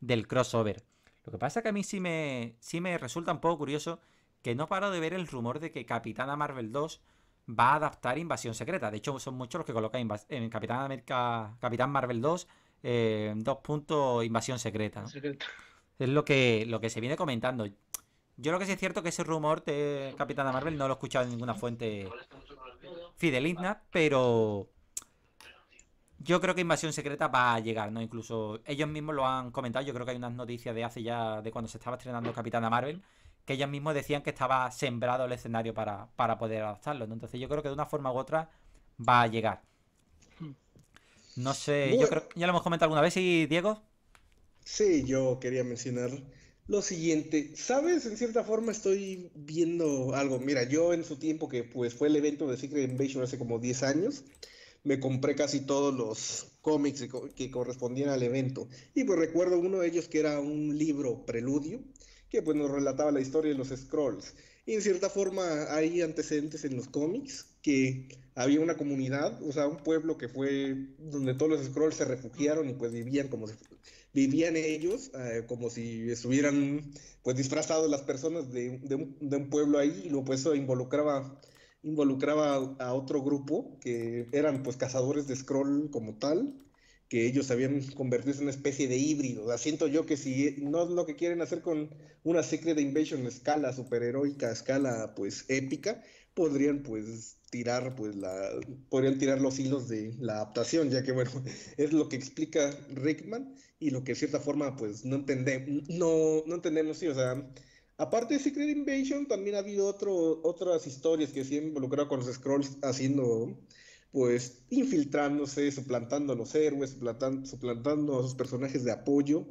del crossover. Lo que pasa que a mí sí me. sí me resulta un poco curioso que no paro de ver el rumor de que Capitana Marvel 2 va a adaptar Invasión Secreta. De hecho, son muchos los que colocan en Capitán, América, Capitán Marvel 2 eh, dos puntos invasión secreta. Es lo que, lo que se viene comentando. Yo lo que sí es cierto que ese rumor de Capitana Marvel no lo he escuchado en ninguna fuente fidelizna pero yo creo que Invasión Secreta va a llegar, ¿no? Incluso ellos mismos lo han comentado. Yo creo que hay unas noticias de hace ya, de cuando se estaba estrenando Capitana Marvel, que ellos mismos decían que estaba sembrado el escenario para, poder adaptarlo. Entonces yo creo que de una forma u otra va a llegar. No sé, yo creo ya lo hemos comentado alguna vez, ¿y Diego? Sí, yo quería mencionar lo siguiente. ¿Sabes? En cierta forma estoy viendo algo. Mira, yo en su tiempo, que pues fue el evento de Secret Invasion hace como 10 años, me compré casi todos los cómics que correspondían al evento. Y pues recuerdo uno de ellos que era un libro preludio, que pues nos relataba la historia de los Scrolls. Y en cierta forma hay antecedentes en los cómics que había una comunidad, o sea, un pueblo que fue donde todos los Scrolls se refugiaron y pues vivían como si, vivían ellos, eh, como si estuvieran pues disfrazados las personas de, un, pueblo ahí, y luego pues eso involucraba, involucraba a, otro grupo que eran pues cazadores de Scroll como tal, que ellos habían convertido en una especie de híbrido. O siento yo que si no es lo que quieren hacer con una Secret Invasion escala superheroica, escala pues épica, podrían pues tirar, pues la, podrían tirar los hilos de la adaptación, ya que bueno, es lo que explica Rickman y lo que de cierta forma pues no entendemos, no, no entendemos, sí, o sea, aparte de Secret Invasion también ha habido otro, otras historias que se han involucrado con los Scrolls haciendo pues infiltrándose, suplantando a los héroes, suplantando, suplantando a sus personajes de apoyo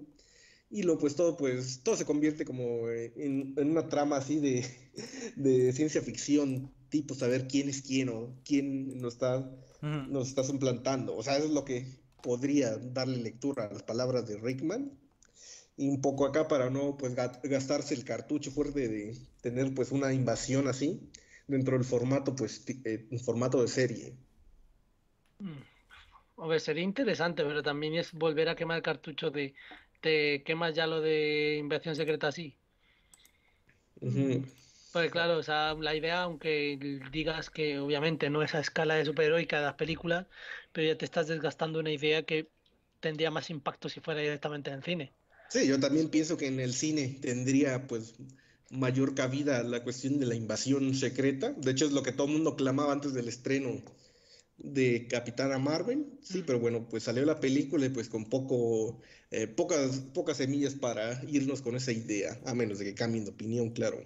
y lo pues todo pues todo se convierte como en, una trama así de, de ciencia ficción tipo saber quién es quién o quién nos está, nos está suplantando. O sea, eso es lo que podría darle lectura a las palabras de Rickman. Y un poco acá para no pues, gastarse el cartucho fuerte de tener pues una invasión así dentro del formato pues un eh, formato de serie. A mm. ver, sería interesante, pero también es volver a quemar el cartucho de te quemas ya lo de invasión secreta así. Pues claro, o sea, la idea, aunque digas que obviamente no es a escala de superheroica de las películas, pero ya te estás desgastando una idea que tendría más impacto si fuera directamente en el cine. Sí, yo también pienso que en el cine tendría pues mayor cabida la cuestión de la invasión secreta. De hecho, es lo que todo el mundo clamaba antes del estreno de Capitana Marvel. Sí, pero bueno, pues salió la película y pues con poco, eh, pocas, pocas semillas para irnos con esa idea, a menos de que cambien de opinión, claro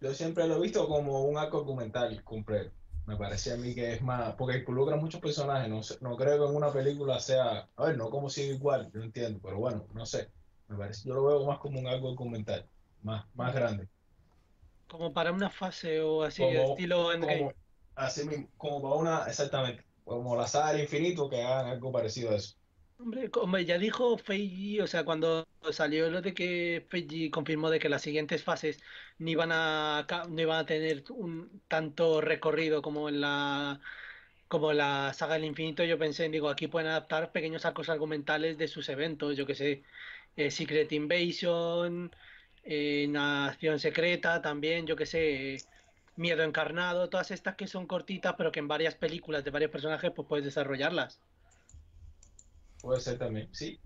yo siempre lo he visto como un arco documental completo. Me parece a mí que es más, porque involucra muchos personajes, no, no creo que en una película sea, a ver, no como si igual, yo entiendo, pero bueno, no sé, me parece, yo lo veo más como un arco documental, más, más grande. Como para una fase o así, estilo Endgame. así mismo, como para una, exactamente, como la saga del infinito que hagan algo parecido a eso. Hombre, como ya dijo Feiji, o sea, cuando salió lo de que Feiji confirmó de que las siguientes fases ni iban a, no iban a tener un tanto recorrido como en la como la saga del infinito, yo pensé, digo, aquí pueden adaptar pequeños arcos argumentales de sus eventos, yo que sé, eh, Secret Invasion, eh, Nación Secreta también, yo que sé, Miedo Encarnado, todas estas que son cortitas, pero que en varias películas de varios personajes pues puedes desarrollarlas. Puede ser también, sí.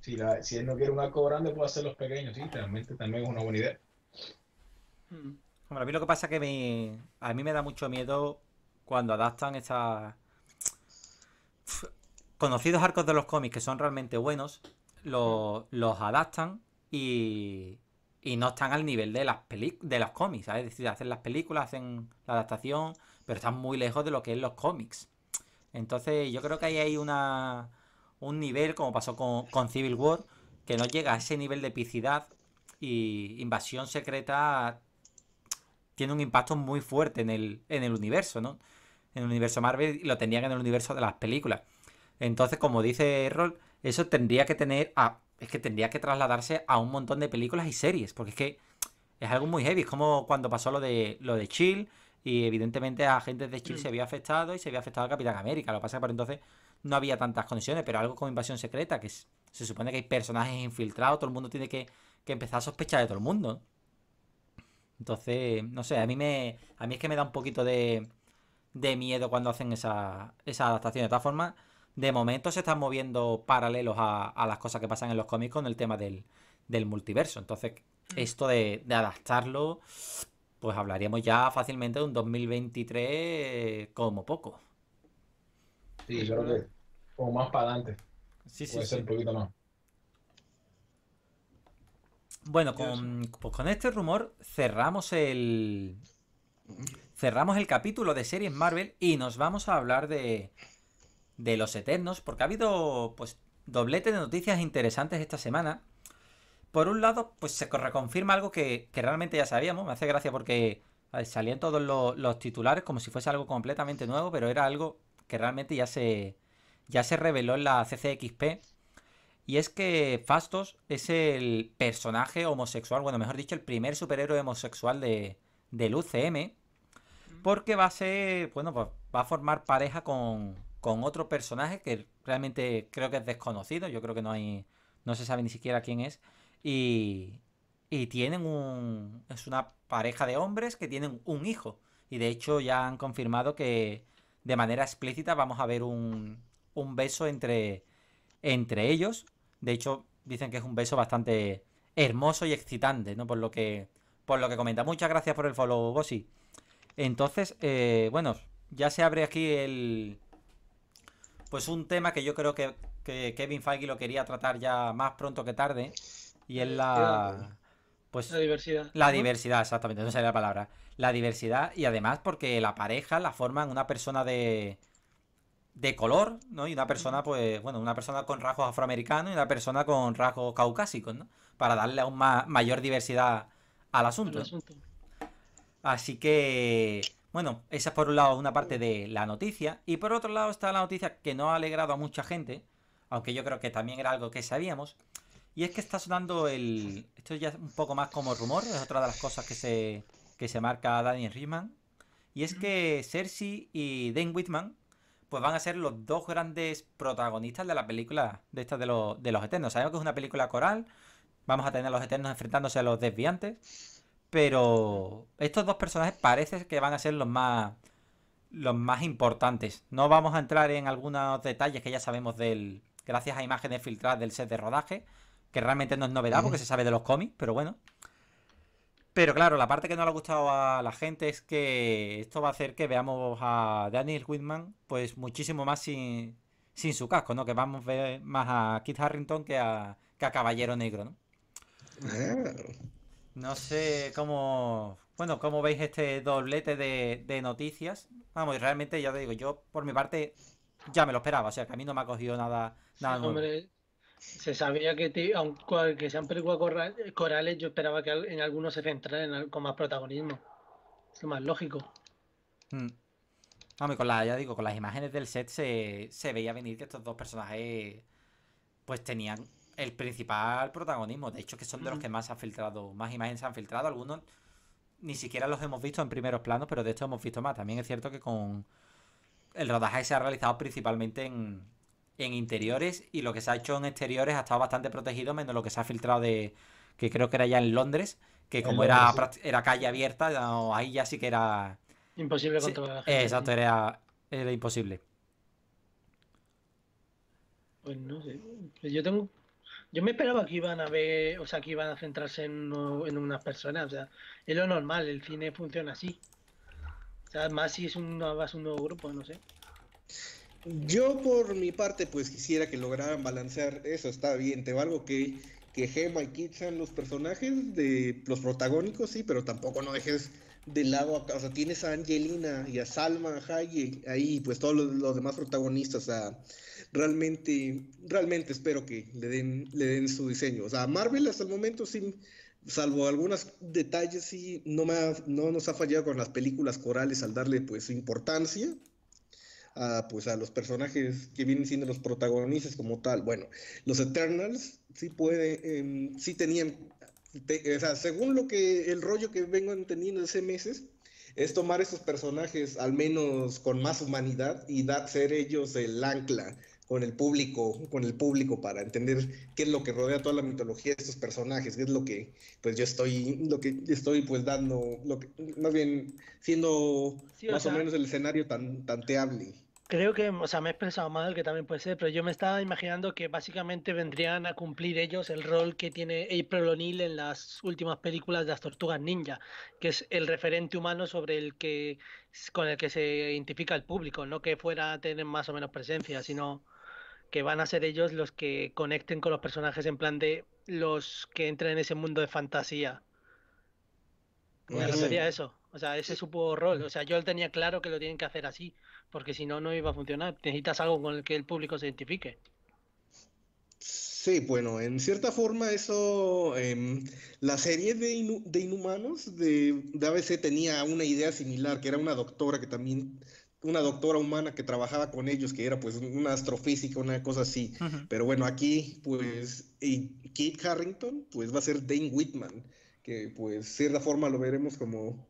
Si, si él no quiere un arco grande, puede hacer los pequeños, sí, realmente también es una buena idea. Hmm. a mí lo que pasa es que a mí me da mucho miedo cuando adaptan estas... Conocidos arcos de los cómics que son realmente buenos, los, adaptan y, y no están al nivel de las de los cómics, Es decir, hacen las películas, hacen la adaptación, pero están muy lejos de lo que es los cómics. Entonces, yo creo que ahí hay una un nivel, como pasó con, Civil War, que no llega a ese nivel de epicidad y Invasión Secreta tiene un impacto muy fuerte en el, en el universo, ¿no? En el universo Marvel y lo tenían en el universo de las películas. Entonces, como dice Errol, eso tendría que tener es que tendría que trasladarse a un montón de películas y series, porque es que es algo muy heavy, es como cuando pasó lo de lo de Chill y evidentemente a gente de Chill se había afectado y se había afectado a Capitán América. Lo que pasa por entonces no había tantas condiciones, pero algo como invasión secreta, que se supone que hay personajes infiltrados, todo el mundo tiene que, empezar a sospechar de todo el mundo. Entonces, no sé, a mí me. A mí es que me da un poquito de, miedo cuando hacen esa, adaptación. De esta forma de momento se están moviendo paralelos a, las cosas que pasan en los cómics con el tema del, multiverso. Entonces, mm. esto de, de, adaptarlo, pues hablaríamos ya fácilmente de un 2023 como poco. Sí, yo creo que. O más para adelante. Sí, sí. Puede ser un poquito más. Bueno, con, pues con este rumor cerramos el. Cerramos el capítulo de series Marvel y nos vamos a hablar de. De los Eternos, porque ha habido, pues, doblete de noticias interesantes esta semana. Por un lado, pues se reconfirma algo que, realmente ya sabíamos. Me hace gracia porque salían todos los, los titulares como si fuese algo completamente nuevo, pero era algo que realmente ya se, ya se reveló en la CCXP. Y es que Fastos es el personaje homosexual, bueno, mejor dicho, el primer superhéroe homosexual de, del UCM. Porque va a ser, bueno, pues, va a formar pareja con, con otro personaje que realmente creo que es desconocido. Yo creo que no hay, no se sabe ni siquiera quién es. Y, y tienen un, es una pareja de hombres que tienen un hijo. Y de hecho ya han confirmado que, de manera explícita vamos a ver un, un beso entre, entre ellos. De hecho, dicen que es un beso bastante hermoso y excitante, ¿no? Por lo que, por lo que comenta. Muchas gracias por el follow, Bossi. Entonces, eh, bueno, ya se abre aquí el... Pues un tema que yo creo que, que Kevin Feige lo quería tratar ya más pronto que tarde. Y es la... Pues la diversidad. La diversidad, exactamente, no sé la palabra. La diversidad y además porque la pareja la forman una persona de de color, ¿no? Y una persona pues, bueno, una persona con rasgos afroamericanos y una persona con rasgos caucásicos, ¿no? Para darle aún más mayor diversidad al asunto. Al asunto. Así que bueno, esa es por un lado una parte de la noticia. Y por otro lado está la noticia que no ha alegrado a mucha gente, aunque yo creo que también era algo que sabíamos, y es que está sonando el. Esto ya es un poco más como rumor, es otra de las cosas que se, que se marca Daniel Riemann Y es que Cersei y Dane Whitman pues van a ser los dos grandes protagonistas de la película de esta de, de los Eternos. Sabemos que es una película coral, vamos a tener a los Eternos enfrentándose a los desviantes, pero estos dos personajes parece que van a ser los más los más importantes. No vamos a entrar en algunos detalles que ya sabemos del gracias a imágenes filtradas del set de rodaje, que realmente no es novedad porque se sabe de los cómics, pero bueno. Pero claro, la parte que no le ha gustado a la gente es que esto va a hacer que veamos a Daniel Whitman pues muchísimo más sin, sin su casco, ¿no? Que vamos a ver más a Kit Harrington que a, que a Caballero Negro, ¿no? Eh. No sé cómo. Bueno, cómo veis este doblete de, noticias. Vamos, y realmente ya te digo, yo por mi parte ya me lo esperaba, o sea que a mí no me ha cogido nada, se sabía que, aunque sean películas corales, yo esperaba que en algunos se centraran con más protagonismo. Es más lógico. Mm. Hombre, con ya digo, con las imágenes del set se, veía venir que estos dos personajes pues tenían el principal protagonismo. De hecho, que son de los que más se han filtrado, más imágenes se han filtrado. Algunos ni siquiera los hemos visto en primeros planos, pero de estos hemos visto más. También es cierto que con el rodaje se ha realizado principalmente en, en interiores y lo que se ha hecho en exteriores ha estado bastante protegido, menos lo que se ha filtrado de que creo que era ya en Londres, que como era, era calle abierta, ahí ya sí que era... Imposible controlar. la gente, exacto, era, imposible. Pues no sé. Yo tengo. Yo me esperaba que iban a ver, o sea, que iban a centrarse en, unas personas. O sea, es lo normal, el cine funciona así. O sea, más si es un, un nuevo grupo, no sé. Yo por mi parte pues quisiera que lograran balancear eso, está bien, te valgo que, que Gemma y Kit los personajes de los protagónicos, sí, pero tampoco no dejes de lado, o sea, tienes a Angelina y a Salma Hayek ahí, pues todos los, demás protagonistas, o sea, realmente, realmente espero que le den, le den su diseño. O sea, Marvel hasta el momento sí salvo algunos detalles, sí, no, me no nos ha fallado con las películas corales al darle pues su importancia a, pues, a los personajes que vienen siendo los protagonistas como tal. Bueno, los Eternals sí puede, eh, sí tenían, o sea, según lo que el rollo que vengo entendiendo hace meses, es tomar esos personajes al menos con más humanidad y dar, ser ellos el ancla con el público, con el público para entender qué es lo que rodea toda la mitología de estos personajes, qué es lo que pues yo estoy, lo que estoy pues dando, lo que, más bien siendo más o, menos el escenario tan tanteable. Creo que, o sea, me he expresado mal, que también puede ser, pero yo me estaba imaginando que básicamente vendrían a cumplir ellos el rol que tiene April O'Neil en las últimas películas de las Tortugas Ninja, que es el referente humano sobre el que con el que se identifica el público, no que fuera a tener más o menos presencia, sino que van a ser ellos los que conecten con los personajes en plan de los que entran en ese mundo de fantasía. Me pues refería a eso. O sea, ese es su rol. O sea, yo él tenía claro que lo tienen que hacer así, porque si no, no iba a funcionar. Necesitas algo con el que el público se identifique. Sí, bueno, en cierta forma eso, em, la serie de, Inhumanos de, ABC tenía una idea similar, que era una doctora que también, una doctora humana que trabajaba con ellos, que era pues una astrofísica, una cosa así. Pero bueno, aquí pues y Kit Harrington pues va a ser Dane Whitman, que pues cierta forma lo veremos como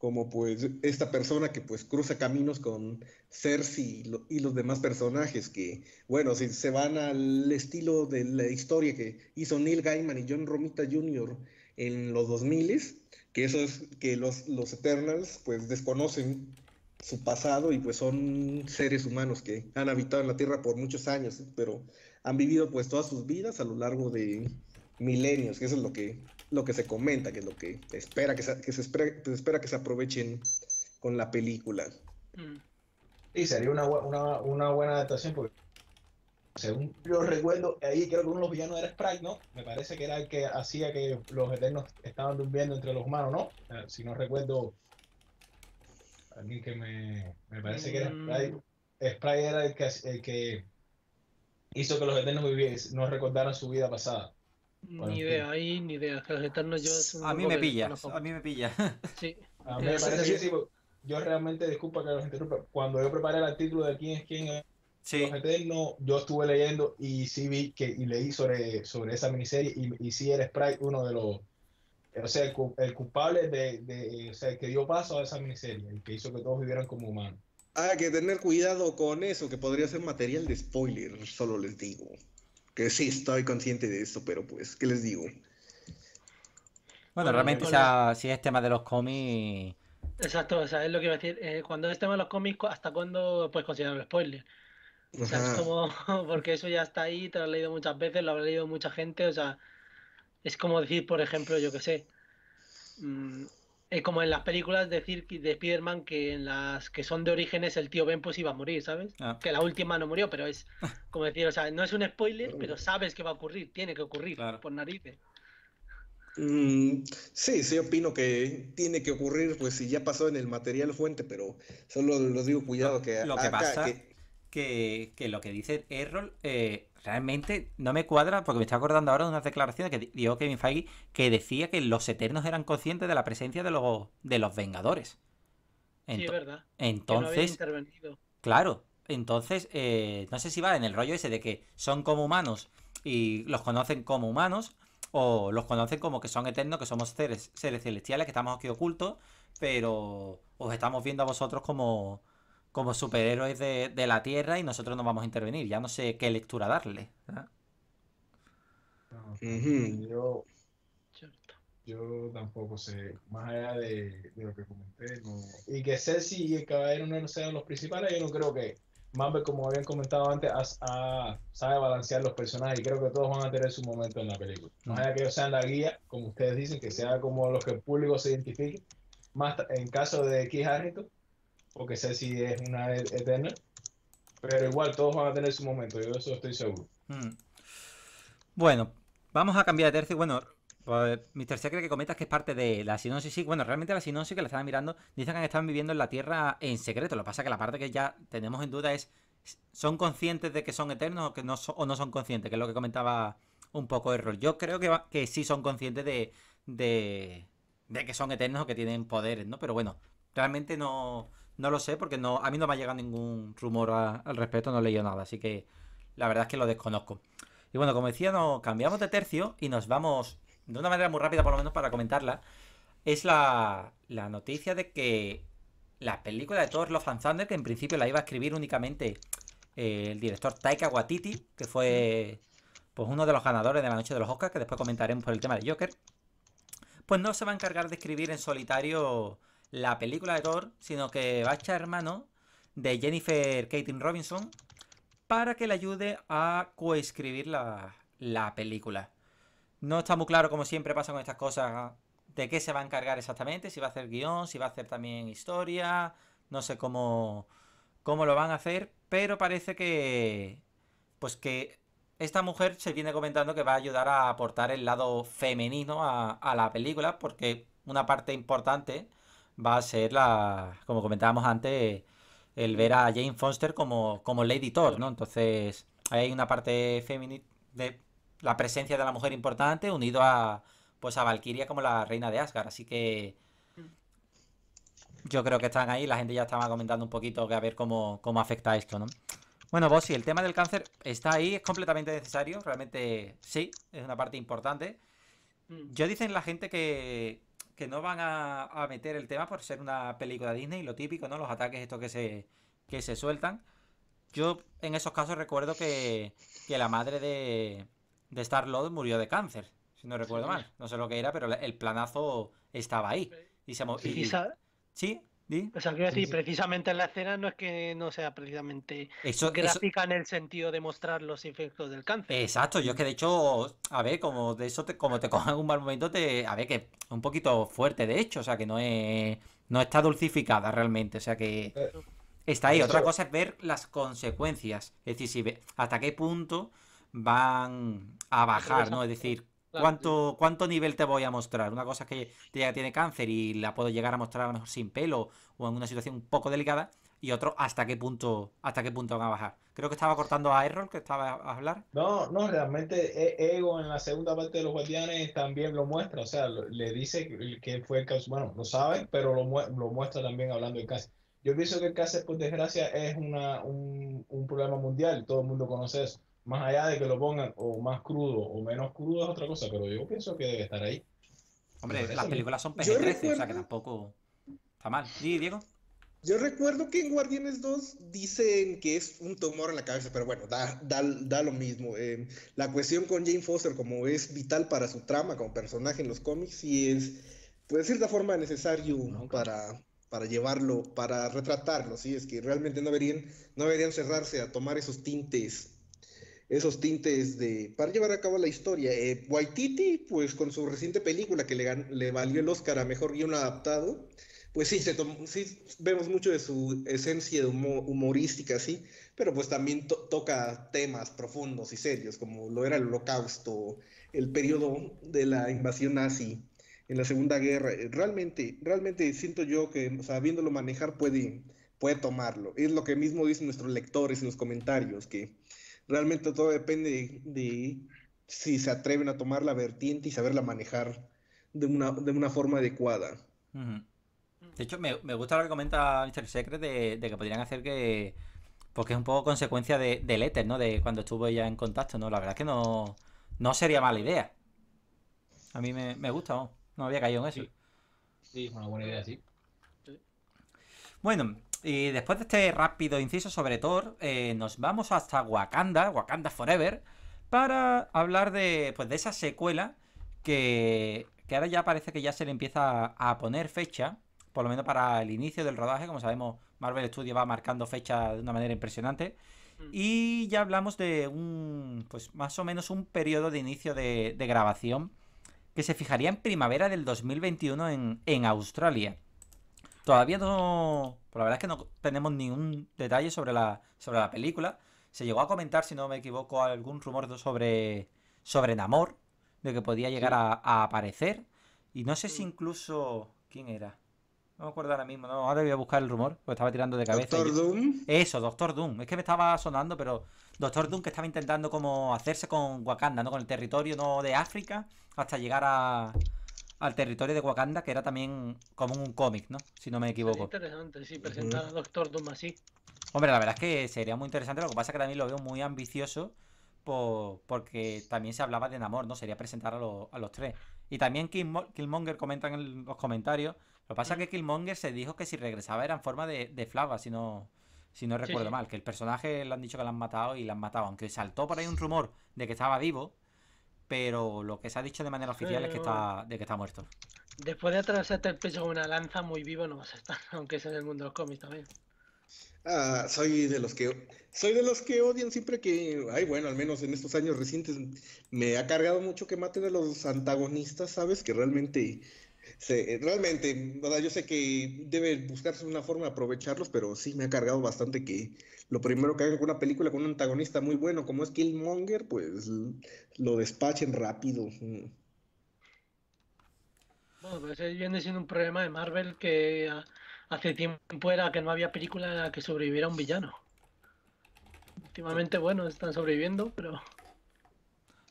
como pues esta persona que pues cruza caminos con Cersei y, los demás personajes que, bueno, si se van al estilo de la historia que hizo Neil Gaiman y John Romita Jr. en los 2000, s que eso es que los, los Eternals pues desconocen su pasado y pues son seres humanos que han habitado en la Tierra por muchos años, pero han vivido pues todas sus vidas a lo largo de, milenios, que eso es lo que, lo que se comenta, que es lo que espera que se, espera, que se aprovechen con la película. y mm. sería una, una, buena adaptación porque según yo recuerdo, ahí creo que uno de los villanos era Sprite, ¿no? Me parece que era el que hacía que los eternos estaban durmiendo entre los humanos, ¿no? si no recuerdo, alguien que me, me parece que era mm. Sprite. Sprite era el que, el que hizo que los eternos viviesen, no recordaran su vida pasada ni idea, ahí ni idea. yo a, mí me pilla, a mí me pilla, a mí me pilla. Sí. yo realmente, disculpa que los interrumpa, cuando yo preparé el artículo de quién es quién, sí. no, yo estuve leyendo y sí vi que leí sobre, sobre esa miniserie y, y sí era Sprite uno de los, o sea, el, culpable de, de, o sea, que dio paso a esa miniserie, el que hizo que todos vivieran como humanos. Hay que tener cuidado con eso, que podría ser material de spoiler, solo les digo sí estoy consciente de eso, pero pues, ¿qué les digo? Bueno, realmente si es tema de los cómics. Exacto, o sea, es lo que iba a decir. Eh, cuando es tema de los cómics, ¿hasta cuándo puedes un spoiler? O sea, es como, porque eso ya está ahí, te lo has leído muchas veces, lo habrá leído mucha gente, o sea, es como decir, por ejemplo, yo qué sé, mm, es eh, como en las películas de, de Spider-Man que en las que son de orígenes el tío Ben pues iba a morir, ¿sabes? Ah. Que la última no murió, pero es como decir, o sea, no es un spoiler, pero sabes que va a ocurrir, tiene que ocurrir, por narices. Mm, sí, sí opino que tiene que ocurrir, pues si ya pasó en el material fuente, pero solo lo digo cuidado que... Lo, que pasa que... Que, lo que dice Errol eh, realmente no me cuadra porque me está acordando ahora de unas declaraciones que dio Kevin Feige que decía que los Eternos eran conscientes de la presencia de los, de los Vengadores. sí, es verdad. Entonces, claro, entonces eh, no sé si va en el rollo ese de que son como humanos y los conocen como humanos o los conocen como que son eternos, que somos seres, seres celestiales, que estamos aquí ocultos, pero os estamos viendo a vosotros como, como superhéroes de, la Tierra y nosotros no vamos a intervenir. Ya no sé qué lectura darle. yo, tampoco sé, más allá de, lo que comenté. Y que sé y el Caballero no sean los principales, yo no creo que Marvel, como habían comentado antes, a, sabe balancear los personajes y creo que todos van a tener su momento en la película. Más allá que ellos sean la guía, como ustedes dicen, que sea como los que el público se identifique. Más en caso de X Harrington, o que sé si es una e- eterna. Pero igual todos van a tener su momento, yo de eso estoy seguro. Mm. Bueno, vamos a cambiar de tercio. Bueno, pues, mister Mr. cree que comentas que es parte de la sinopsis, sí, bueno, realmente la sinopsis que la están mirando, dicen que están viviendo en la Tierra en secreto. Lo que pasa es que la parte que ya tenemos en duda es, ¿son conscientes de que son eternos o, que no, son, conscientes? Que es lo que comentaba un poco Error. Yo creo que, que sí son conscientes de, de, de que son eternos o que tienen poderes, ¿no? Pero bueno, realmente no no lo sé porque no, a mí no me ha llegado ningún rumor al respecto, no he leído nada, así que la verdad es que lo desconozco. Y bueno, como decía, nos cambiamos de tercio y nos vamos, de una manera muy rápida por lo menos para comentarla, es la, noticia de que la película de todos los and que en principio la iba a escribir únicamente eh, el director Taika Waititi, que fue pues uno de los ganadores de la noche de los Oscars, que después comentaremos por el tema de Joker, pues no se va a encargar de escribir en solitario la película de Thor, sino que va a echar mano de Jennifer Caitlin Robinson para que le ayude a coescribir la, la película. No está muy claro, como siempre pasa con estas cosas, de qué se va a encargar exactamente, si va a hacer guión, si va a hacer también historia, no sé cómo, cómo lo van a hacer, pero parece que, pues que esta mujer se viene comentando que va a ayudar a aportar el lado femenino a la película, porque una parte importante va a ser la, como comentábamos antes, el ver a Jane Foster como, como Lady Thor, ¿no? Entonces, hay una parte femenina de la presencia de la mujer importante unido a pues a Valkyria como la reina de Asgard, así que yo creo que están ahí, la gente ya estaba comentando un poquito que a ver cómo, cómo afecta esto, ¿no? Bueno, vos sí el tema del cáncer está ahí, es completamente necesario, realmente sí, es una parte importante. Mm. Yo dicen la gente que, que no van a, meter el tema por ser una película Disney, lo típico, ¿no? Los ataques estos que se, que se sueltan. Yo en esos casos recuerdo que, la madre de, de Star-Lord murió de cáncer, si no recuerdo mal. No sé lo que era, pero el planazo estaba ahí. Y se y, Sí, o sea, quiero decir, precisamente en la escena no es que no sea precisamente eso, gráfica en el sentido de mostrar los efectos del cáncer. Exacto, yo es que de hecho, a ver, como de eso te, como te cojan un mal momento, te, a ver, que es un poquito fuerte, de hecho, o sea, que no no está dulcificada realmente, o sea que eh, está ahí. Otra cosa es ver las consecuencias, es decir, si hasta qué punto van a bajar, ¿no? Es decir, ¿Cuánto, ¿Cuánto nivel te voy a mostrar? Una cosa es que ya tiene cáncer y la puedo llegar a mostrar a lo mejor sin pelo o en una situación un poco delicada. Y otro, ¿hasta qué punto hasta qué punto van a bajar? Creo que estaba cortando a Errol, que estaba a hablar. No, no, realmente e, Ego en la segunda parte de los guardianes también lo muestra. O sea, le dice que fue el caso. Bueno, lo sabe, pero lo, lo muestra también hablando de cáncer. Yo pienso que el cáncer, por desgracia, es una, un, un problema mundial. Todo el mundo conoce eso más allá de que lo pongan o más crudo o menos crudo es otra cosa, pero yo pienso que debe estar ahí. Hombre, las películas son PG-13, o sea que tampoco está mal. ¿Y Diego? Yo recuerdo que en Guardianes 2 dicen que es un tumor en la cabeza, pero bueno, da, da, da lo mismo. Eh, la cuestión con Jane Foster, como es vital para su trama como personaje en los cómics, y es, pues, de cierta forma, necesario para, para llevarlo, para retratarlo, ¿sí? Es que realmente no deberían, no deberían cerrarse a tomar esos tintes esos tintes de para llevar a cabo la historia. Eh, Waititi, pues con su reciente película que le, le valió el Oscar a Mejor Guión Adaptado, pues sí, se vemos mucho de su esencia humorística, sí, pero pues también toca temas profundos y serios, como lo era el holocausto, el periodo de la invasión nazi en la Segunda Guerra. Eh, realmente, realmente siento yo que sabiéndolo manejar puede, puede tomarlo. Es lo que mismo dicen nuestros lectores en los comentarios, que Realmente todo depende de, si se atreven a tomar la vertiente y saberla manejar de una, forma adecuada. De hecho, me, me, gusta lo que comenta Mr. Secret de, que podrían hacer que. Porque pues es un poco consecuencia de, del éter, ¿no? De cuando estuvo ella en contacto, ¿no? La verdad es que no, sería mala idea. A mí me, gusta, ¿no? No había caído en eso. Sí, es una buena idea, sí. Bueno, y después de este rápido inciso sobre Thor, eh, nos vamos hasta Wakanda, Wakanda Forever, para hablar de, pues, de esa secuela que, que ahora ya parece que ya se le empieza a poner fecha, por lo menos para el inicio del rodaje, como sabemos, Marvel Studios va marcando fecha de una manera impresionante. Mm. Y ya hablamos de un, pues más o menos un periodo de inicio de, de grabación que se fijaría en primavera del 2021 en, en Australia. Todavía no. Pues la verdad es que no tenemos ningún detalle sobre la, sobre la película. Se llegó a comentar, si no me equivoco, algún rumor sobre, sobre Namor, de que podía llegar a, aparecer. Y no sé si incluso. ¿Quién era? No me acuerdo ahora mismo, no, ahora voy a buscar el rumor, porque estaba tirando de cabeza. ¿Doctor Doom? Eso, Doctor Doom. Es que me estaba sonando, pero Doctor Doom que estaba intentando como hacerse con Wakanda, ¿no? Con el territorio no de África, hasta llegar a, al territorio de Wakanda, que era también como un cómic, ¿no? Si no me equivoco. Sería interesante, sí, presentar a Doctor Doom así. Hombre, la verdad es que sería muy interesante, lo que pasa es que también lo veo muy ambicioso por, porque también se hablaba de enamor ¿no? Sería presentar a, los tres. Y también Killmonger comentan en los comentarios. Lo que pasa es que Killmonger se dijo que si regresaba era en forma de, Flava, si no, si no recuerdo mal. Que el personaje le han dicho que lo han matado y lo han matado. Aunque saltó por ahí un rumor de que estaba vivo, pero lo que se ha dicho de manera oficial es que está, de que está muerto. Después de atravesarte el pecho con una lanza muy vivo no vas a estar, aunque sea en el mundo de los cómics también. Ah, soy de los que soy de los que odian siempre que, ay bueno, al menos en estos años recientes me ha cargado mucho que maten a los antagonistas, sabes, que realmente Sí, eh, realmente, yo sé que debe buscarse una forma de aprovecharlos, pero sí me ha cargado bastante que lo primero que hagan con una película con un antagonista muy bueno como es Killmonger, pues lo despachen rápido. Mm. Bueno, pues viene siendo un problema de Marvel que hace tiempo era que no había película en la que sobreviviera un villano. Últimamente, bueno, están sobreviviendo, pero...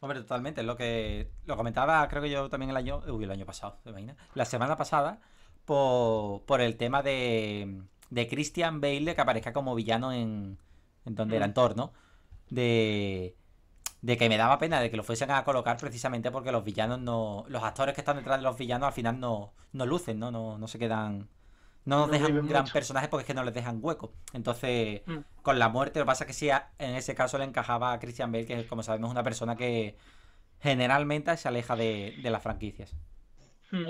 Hombre, totalmente. Lo que lo comentaba, creo que yo también el año. Uy, el año pasado, ¿te imaginas? La semana pasada, por, el tema de, Christian Bale que aparezca como villano en, donde era mm. entorno. De, de que me daba pena de que lo fuesen a colocar precisamente porque los villanos no. Los actores que están detrás de los villanos al final no, lucen, ¿no? No, no se quedan no nos dejan gran personaje porque es que no les dejan hueco. Entonces, mm. con la muerte, lo que pasa es que sí, en ese caso le encajaba a Christian Bale, que es, como sabemos, una persona que generalmente se aleja de, las franquicias. Mm.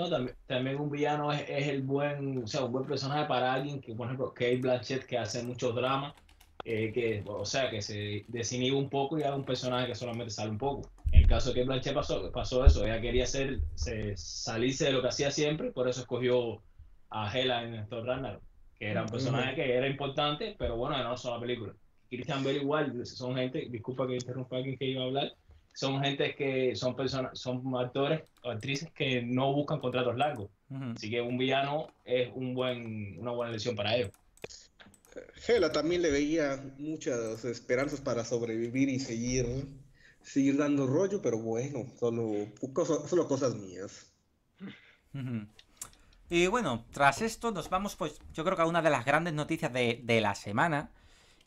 también, un villano es, el buen, o sea, un buen personaje para alguien que, por ejemplo, Kate Blanchett, que hace muchos dramas, eh, que, o sea, que se desinhibe un poco y haga un personaje que solamente sale un poco. En el caso de Kate Blanchett pasó, pasó eso, ella quería ser, se, salirse de lo que hacía siempre, por eso escogió a Hela en Thor Ragnarok, que era un personaje que era importante, pero bueno, no una sola película. Christian Bale igual, son gente, disculpa que interrumpa alguien que iba a hablar, son gente que son personas, son actores o actrices que no buscan contratos largos. Así que un villano es un buen, una buena elección para ellos. Hela también le veía muchas esperanzas para sobrevivir y seguir, seguir dando rollo, pero bueno, solo, solo cosas mías. Y bueno, tras esto nos vamos pues yo creo que a una de las grandes noticias de, la semana.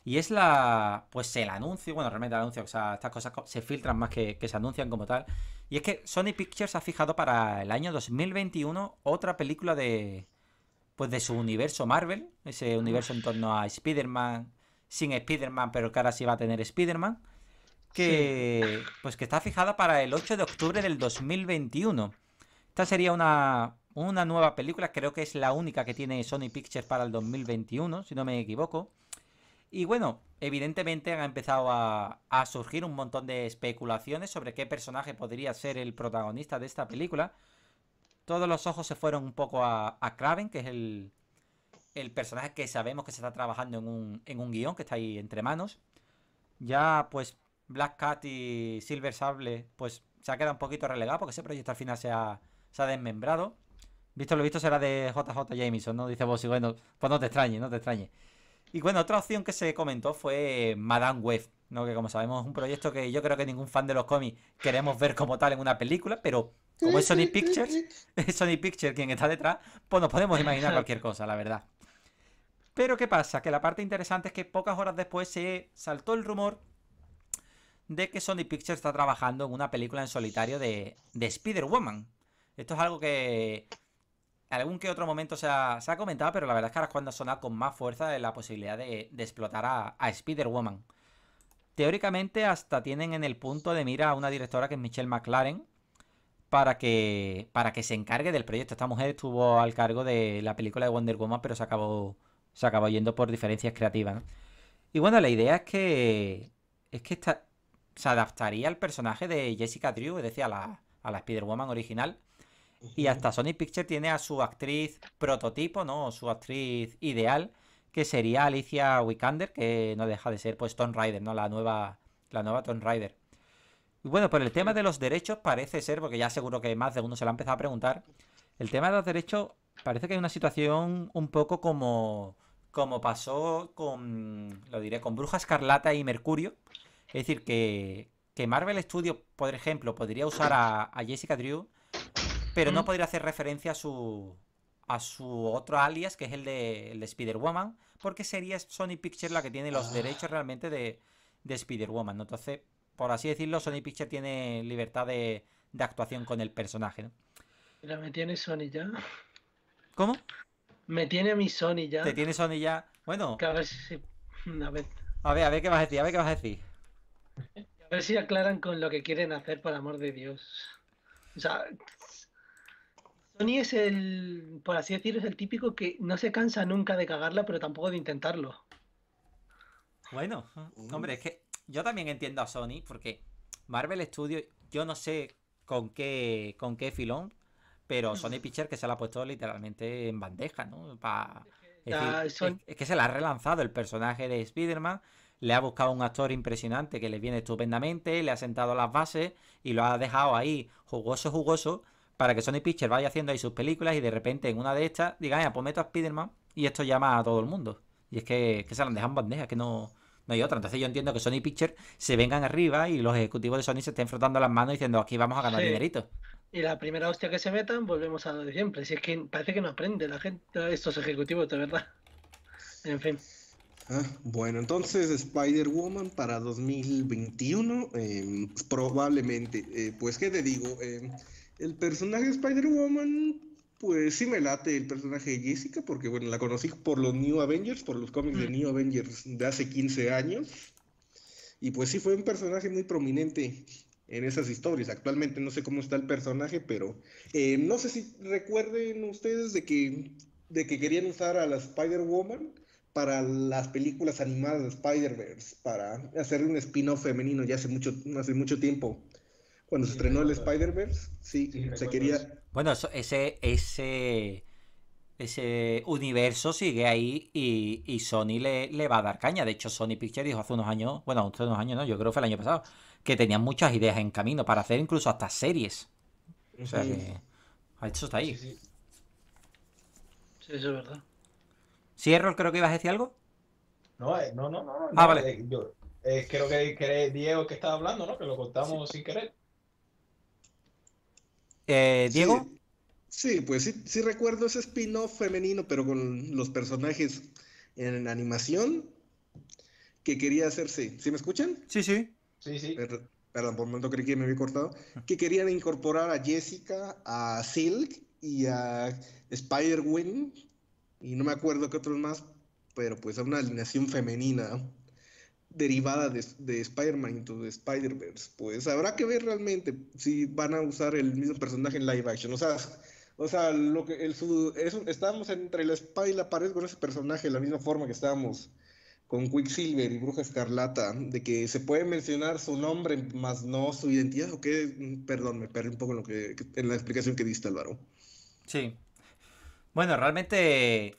Y es la. Pues el anuncio. Bueno, realmente el anuncio. O sea, estas cosas se filtran más que, se anuncian como tal. Y es que Sony Pictures ha fijado para el año 2021 otra película de. Pues de su universo Marvel. Ese universo en torno a Spider-Man. Sin Spider-Man, pero que ahora sí va a tener Spider-Man. Que. Pues que está fijada para el 8 de octubre del 2021. Esta sería una una nueva película, creo que es la única que tiene Sony Pictures para el 2021, si no me equivoco. Y bueno, evidentemente han empezado a, surgir un montón de especulaciones sobre qué personaje podría ser el protagonista de esta película. Todos los ojos se fueron un poco a, Craven que es el, personaje que sabemos que se está trabajando en un, guión que está ahí entre manos. Ya pues Black Cat y Silver Sable pues se ha quedado un poquito relegado porque ese proyecto al final se ha desmembrado. Visto lo visto será de JJ Jameson, ¿no? Dice vos y bueno, pues no te extrañe no te extrañes. Y bueno, otra opción que se comentó fue Madame Web, ¿no? Que como sabemos es un proyecto que yo creo que ningún fan de los cómics queremos ver como tal en una película, pero como es Sony Pictures, es Sony Pictures quien está detrás, pues nos podemos imaginar cualquier cosa, la verdad. Pero ¿qué pasa? Que la parte interesante es que pocas horas después se saltó el rumor de que Sony Pictures está trabajando en una película en solitario de, de Spider-Woman. Esto es algo que algún que otro momento se ha, comentado, pero la verdad es que ahora es cuando ha con más fuerza la posibilidad de, explotar a, Spider-Woman. Teóricamente hasta tienen en el punto de mira a una directora que es Michelle McLaren para que, para que se encargue del proyecto. Esta mujer estuvo al cargo de la película de Wonder Woman, pero se acabó, se acabó yendo por diferencias creativas. Y bueno, la idea es que, es que esta, se adaptaría al personaje de Jessica Drew, es decir, a la, a la Spider-Woman original y hasta Sony Pictures tiene a su actriz prototipo, ¿no? Su actriz ideal, que sería Alicia Wickander, que no deja de ser pues Tomb Rider ¿no? La nueva, la nueva Tomb Raider. Y bueno, por el tema de los derechos parece ser, porque ya seguro que más de uno se lo ha empezado a preguntar, el tema de los derechos parece que hay una situación un poco como, como pasó con, lo diré, con Bruja Escarlata y Mercurio. Es decir, que, que Marvel Studios, por ejemplo, podría usar a, a Jessica Drew pero no podría hacer referencia a su, a su otro alias, que es el de, el Spider-Woman, porque sería Sony Pictures la que tiene los ah. derechos realmente de, de Spider-Woman, Entonces, por así decirlo, Sony Pictures tiene libertad de, de actuación con el personaje, ¿no? me tiene Sony ya. ¿Cómo? Me tiene mi Sony ya. Te tiene Sony ya. Bueno. a, ver si... a ver, a ver qué vas a decir, a ver qué vas a decir. A ver si aclaran con lo que quieren hacer, por amor de Dios. O sea, Sony es el, por así decirlo, es el típico que no se cansa nunca de cagarla, pero tampoco de intentarlo. Bueno, hombre, es que yo también entiendo a Sony, porque Marvel Studios, yo no sé con qué, con qué filón, pero Sony Pitcher que se la ha puesto literalmente en bandeja, ¿no? Es, que se la ha relanzado el personaje de Spider-Man, le ha buscado un actor impresionante que le viene estupendamente, le ha sentado las bases y lo ha dejado ahí jugoso, jugoso, para que Sony Pictures vaya haciendo ahí sus películas y de repente en una de estas digan, ya, pues meto a Spider-Man y esto llama a todo el mundo. Y es que, se la han dejado en bandeja, que no, no hay otra. Entonces yo entiendo que Sony Pictures se vengan arriba y los ejecutivos de Sony se estén frotando las manos diciendo, aquí vamos a ganar dineritos. Y la primera hostia que se metan, volvemos a lo de siempre. Si es que parece que no aprende la gente, estos ejecutivos, de verdad. En fin. Ah, bueno, entonces Spider-Woman para 2021, eh, probablemente. Eh, pues, ¿qué te digo? Eh, el personaje de Spider-Woman, pues sí me late el personaje de Jessica, porque bueno, la conocí por los New Avengers, por los cómics de New Avengers de hace 15 años. Y pues sí fue un personaje muy prominente en esas historias. Actualmente no sé cómo está el personaje, pero eh, no sé si recuerden ustedes de que, de que querían usar a la Spider-Woman para las películas animadas de Spider-Verse, para hacer un spin-off femenino ya hace mucho, hace mucho tiempo. Cuando estrenó el Spider-Verse, sí, se quería. Bueno, ese, ese, ese universo sigue ahí y, y Sony le, le, va a dar caña. De hecho, Sony Pictures dijo hace unos años, bueno, hace unos años no, yo creo que fue el año pasado, que tenían muchas ideas en camino para hacer incluso hasta series. O sea ah, Eso está ahí. Sí, eso es verdad. ¿Sí, creo que ibas a decir algo? No, eh, no, no, no. Ah, vale. Eh, eh, creo que, Diego que estaba hablando, ¿no? Que lo contamos sin querer. Eh, Diego. Sí, pues sí, recuerdo ese spin-off femenino, pero con los personajes en animación que quería hacerse. ¿Sí me escuchan? Sí, sí. Sí, sí. Perdón, por un momento creí que me había cortado. Que querían incorporar a Jessica, a Silk y a Spider-Win. Y no me acuerdo qué otros más, pero pues a una alineación femenina derivada de, Spider-Man Into de Spider-Verse. Pues habrá que ver realmente si van a usar el mismo personaje en live action. O sea, o lo que su, estábamos entre la espada y la pared con ese personaje de la misma forma que estábamos con Quicksilver y Bruja Escarlata, de que se puede mencionar su nombre, más no su identidad, o qué, perdón, me perdí un poco lo que, en la explicación que diste, Álvaro. Sí. Bueno, realmente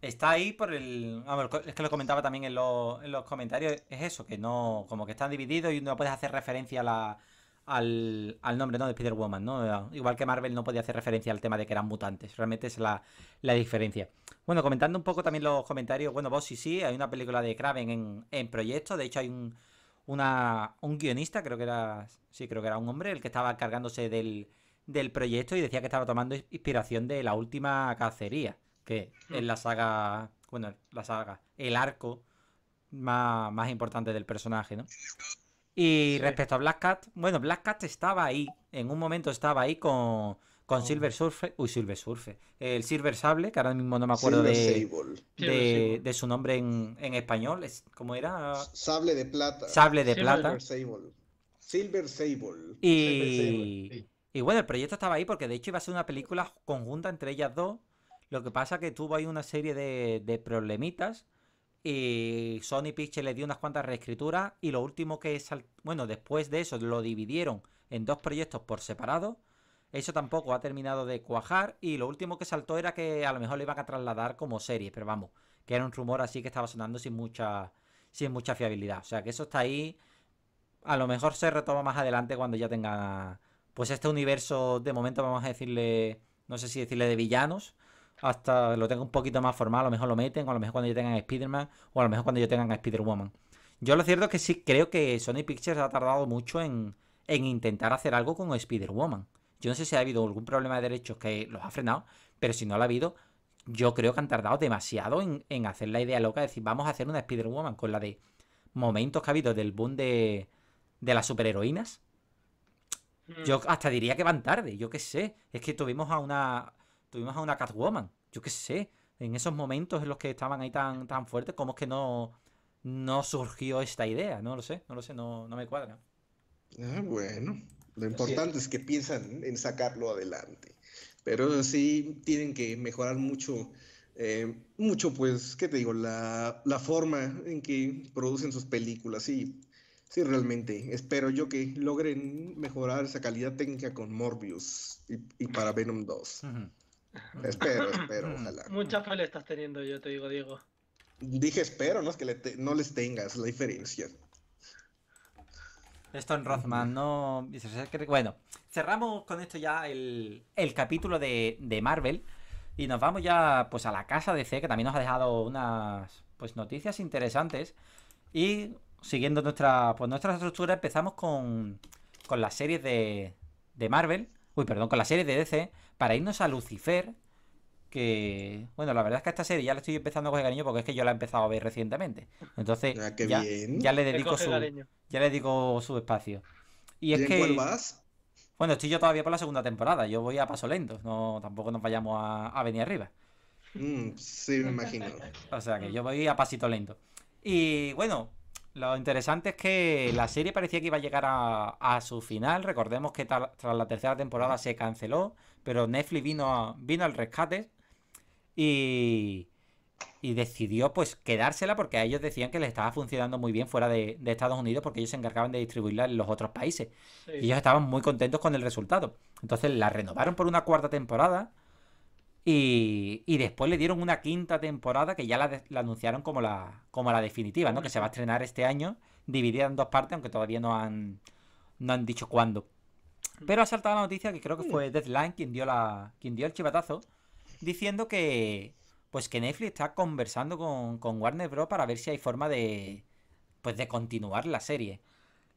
Está ahí por el. es que lo comentaba también en los, comentarios. Es eso, que no. Como que están divididos y no puedes hacer referencia a al, al, nombre ¿no? de Spider-Woman, ¿no? Igual que Marvel no podía hacer referencia al tema de que eran mutantes. Realmente es la, diferencia. Bueno, comentando un poco también los comentarios. Bueno, vos sí, sí, hay una película de Kraven en, en proyecto. De hecho, hay un, una, un guionista, creo que era. Sí, creo que era un hombre, el que estaba cargándose del, del proyecto y decía que estaba tomando inspiración de la última cacería que es la saga, bueno, la saga, el arco más, importante del personaje, ¿no? Y respecto a Black Cat, bueno, Black Cat estaba ahí, en un momento estaba ahí con, Silver Surfer, uy, Silver Surfer, el Silver Sable, que ahora mismo no me acuerdo de, de, de, su nombre en, en español, ¿cómo era? Sable de plata. Sable de plata. Silver Sable. Silver Sable. y bueno, el proyecto estaba ahí porque de hecho iba a ser una película conjunta entre ellas dos lo que pasa que tuvo ahí una serie de, problemitas y Sony Pictures le dio unas cuantas reescrituras y lo último que es, bueno, después de eso lo dividieron en dos proyectos por separado. Eso tampoco ha terminado de cuajar y lo último que saltó era que a lo mejor le iban a trasladar como serie, pero vamos, que era un rumor así que estaba sonando sin mucha sin mucha fiabilidad. O sea, que eso está ahí. A lo mejor se retoma más adelante cuando ya tenga pues este universo de momento vamos a decirle, no sé si decirle de villanos, hasta lo tengo un poquito más formal, a lo mejor lo meten, o a lo mejor cuando yo tengan Spider-Man, o a lo mejor cuando yo tengan Spider-Woman. Yo lo cierto es que sí creo que Sony Pictures ha tardado mucho en, intentar hacer algo con Spider-Woman. Yo no sé si ha habido algún problema de derechos que los ha frenado, pero si no lo ha habido, yo creo que han tardado demasiado en, hacer la idea loca de decir, vamos a hacer una Spider-Woman con la de momentos que ha habido del boom de, de las superheroínas. Yo mm. hasta diría que van tarde, yo qué sé. Es que tuvimos a una tuvimos a una Catwoman. Yo qué sé, en esos momentos en los que estaban ahí tan, tan fuertes, ¿cómo es que no, no surgió esta idea? No lo sé, no lo sé, no, me cuadra. Ah, bueno. Lo importante es que piensan en sacarlo adelante. Pero sí tienen que mejorar mucho, eh, mucho, pues, ¿qué te digo? La, forma en que producen sus películas. sí, realmente espero yo que logren mejorar esa calidad técnica con Morbius y, para Venom 2. Espero, espero, mm, ojalá. Mucha fe estás teniendo, yo te digo, Diego. Dije espero, no es que no les tengas la diferencia. Esto en Rothman, no. Bueno, cerramos con esto ya el, capítulo de, Marvel. Y nos vamos ya pues a la casa de C, que también nos ha dejado unas pues noticias interesantes. Y siguiendo nuestra, pues, nuestra estructura, empezamos con, con las series de, de Marvel. Uy, perdón, con la serie de DC para irnos a Lucifer, que bueno, la verdad es que esta serie ya la estoy empezando a coger cariño porque es que yo la he empezado a ver recientemente. Entonces, ah, ya, le dedico su espacio. Y, es Bueno, estoy yo todavía por la segunda temporada, yo voy a paso lento, no tampoco nos vayamos a, venir arriba. Mm, sí, me imagino. o sea que yo voy a pasito lento. Y bueno, lo interesante es que la serie parecía que iba a llegar a, su final. Recordemos que tras la tercera temporada se canceló pero Netflix vino, vino al rescate y, y decidió pues quedársela porque a ellos decían que les estaba funcionando muy bien fuera de, Estados Unidos porque ellos se encargaban de distribuirla en los otros países. Y ellos estaban muy contentos con el resultado. Entonces la renovaron por una cuarta temporada y, y después le dieron una quinta temporada que ya la, anunciaron como la, como la definitiva, ¿no? Que se va a estrenar este año, dividida en dos partes, aunque todavía no han, no han dicho cuándo. Pero ha saltado la noticia que creo que fue Deadline quien dio la. quien dio el chivatazo. Diciendo que. Pues que Netflix está conversando con, con Warner Bros. para ver si hay forma de. Pues de continuar la serie.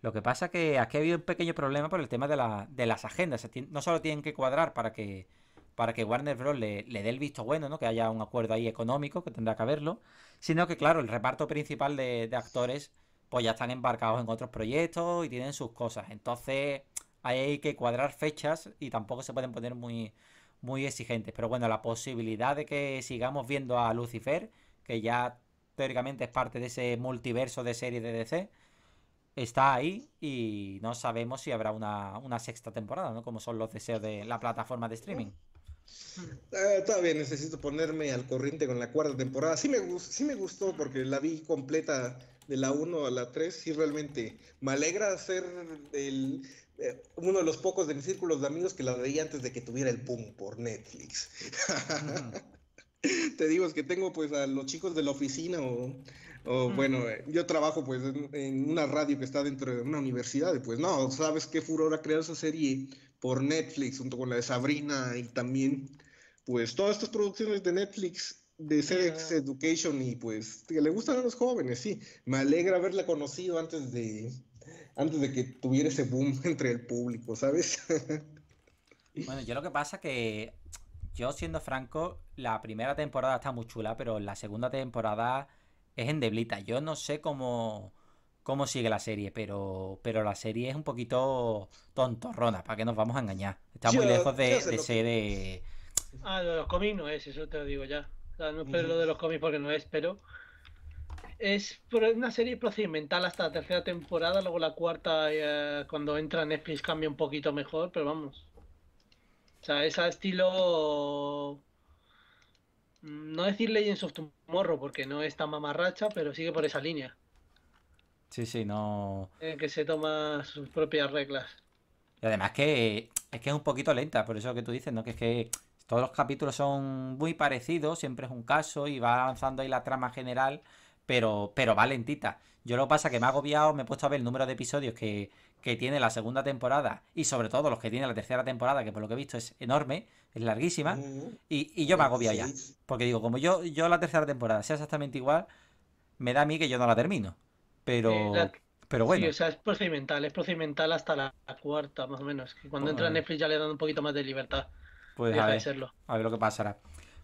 Lo que pasa que aquí ha habido un pequeño problema por el tema de, de las agendas. No solo tienen que cuadrar para que. Para que Warner Bros. Le, dé el visto bueno, ¿no? Que haya un acuerdo ahí económico, que tendrá que haberlo. Sino que, claro, el reparto principal de, de actores. Pues ya están embarcados en otros proyectos y tienen sus cosas. Entonces hay que cuadrar fechas y tampoco se pueden poner muy, muy exigentes. Pero bueno, la posibilidad de que sigamos viendo a Lucifer, que ya teóricamente es parte de ese multiverso de serie de DC, está ahí y no sabemos si habrá una, sexta temporada, ¿no? Como son los deseos de la plataforma de streaming. Eh, todavía necesito ponerme al corriente con la cuarta temporada. Sí me, sí me gustó porque la vi completa de la 1 a la 3 y realmente me alegra ser el eh, uno de los pocos de mis círculos de amigos que la veía antes de que tuviera el boom por Netflix. Te digo, es que tengo pues a los chicos de la oficina o, bueno, eh, yo trabajo pues en, una radio que está dentro de una universidad pues no, ¿sabes qué furor ha creado esa serie por Netflix junto con la de Sabrina y también pues todas estas producciones de Netflix de Sex Education y pues que le gustan a los jóvenes, sí. Me alegra haberla conocido antes de, antes de que tuviera ese boom entre el público, ¿sabes? bueno, yo lo que pasa que yo siendo franco, la primera temporada está muy chula, pero la segunda temporada es endeblita. Yo no sé cómo, cómo sigue la serie, pero, pero la serie es un poquito tontorrona, para que nos vamos a engañar. Está muy lejos de, ser... de... Eh, ah, lo de los cómics no es, eso te lo digo ya. pero no espero lo de los cómics porque no es, pero es una serie procedimental hasta la tercera temporada, luego la cuarta, eh, cuando entra Netflix, cambia un poquito mejor, pero vamos. O sea, es estilo. Mm, no decir Legends of Tomorrow, porque no es tan mamarracha, pero sigue por esa línea. Sí, sí, no. que se toma sus propias reglas. Y además que es que es un poquito lenta, por eso que tú dices, ¿no? Que es que todos los capítulos son muy parecidos, siempre es un caso y va avanzando ahí la trama general pero, pero va lentita. Yo lo que pasa es que me ha agobiado, me he puesto a ver el número de episodios que, tiene la segunda temporada y sobre todo los que tiene la tercera temporada, que por lo que he visto es enorme, es larguísima, y, yo me agobio ya. Porque digo, como yo, yo la tercera temporada sea exactamente igual, me da a mí que yo no la termino. Pero, pero bueno. Sí, o sea, es procedimental, es procedimental hasta la, cuarta, más o menos. cuando pues entra Netflix ya le dan un poquito más de libertad. Pues a ver, a ver lo que pasará.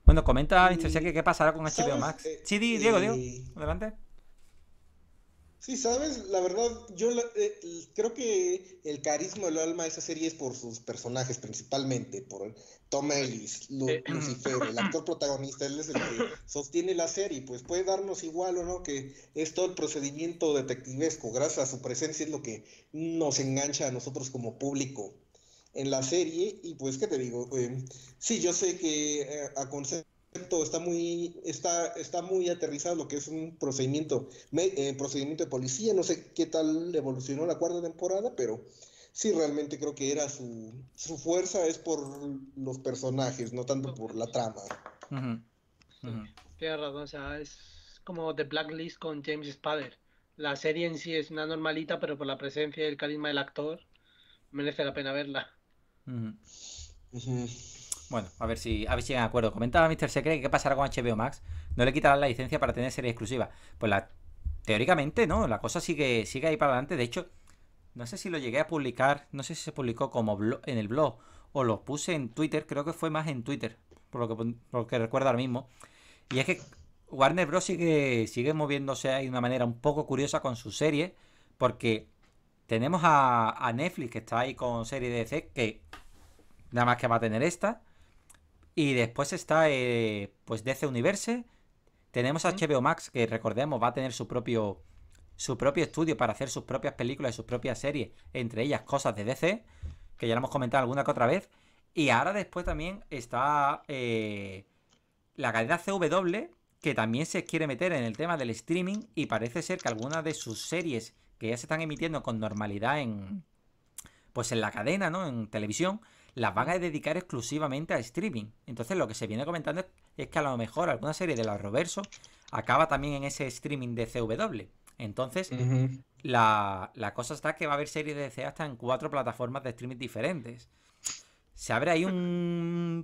Bueno, comenta, Mr. que qué pasará con HBO Max. Eh, sí, Diego, Diego, adelante. Sí, sabes, la verdad, yo eh, creo que el carisma del alma de esa serie es por sus personajes principalmente, por Tom Ellis, eh, Lucifer, el actor protagonista, él es el que sostiene la serie, pues puede darnos igual o no que es todo el procedimiento detectivesco, gracias a su presencia es lo que nos engancha a nosotros como público en la serie y pues qué te digo, em, sí, yo sé que eh, a concepto está muy está está muy aterrizado lo que es un procedimiento eh, procedimiento de policía, no sé qué tal evolucionó la cuarta temporada, pero sí realmente creo que era su su fuerza es por los personajes, no tanto por la trama. razón, o sea, es como The Blacklist con James Spader. La serie en sí es una normalita, pero por la presencia y el carisma del actor merece la pena verla. Bueno, a ver si a ver llegan acuerdo. Comentaba Mr. Secret que qué pasará con HBO Max. No le quitarán la licencia para tener serie exclusiva Pues la teóricamente, ¿no? La cosa sigue, sigue ahí para adelante. De hecho, no sé si lo llegué a publicar. No sé si se publicó como en el blog o lo puse en Twitter. Creo que fue más en Twitter, por lo que, lo que recuerdo ahora mismo. Y es que Warner Bros. sigue, sigue moviéndose ahí de una manera un poco curiosa con su serie. Porque tenemos a, Netflix, que está ahí con serie DC, que nada más que va a tener esta. Y después está eh, pues DC Universe. Tenemos a HBO Max, que recordemos, va a tener su propio, su propio estudio para hacer sus propias películas y sus propias series, entre ellas cosas de DC, que ya lo hemos comentado alguna que otra vez. Y ahora después también está eh, la cadena CW, que también se quiere meter en el tema del streaming y parece ser que algunas de sus series que ya se están emitiendo con normalidad en, pues en la cadena, ¿no? En televisión, las van a dedicar exclusivamente a streaming. Entonces lo que se viene comentando es, que a lo mejor alguna serie de la Roverso acaba también en ese streaming de CW. Entonces, la, cosa está que va a haber series de DC hasta en cuatro plataformas de streaming diferentes. Se abre ahí un...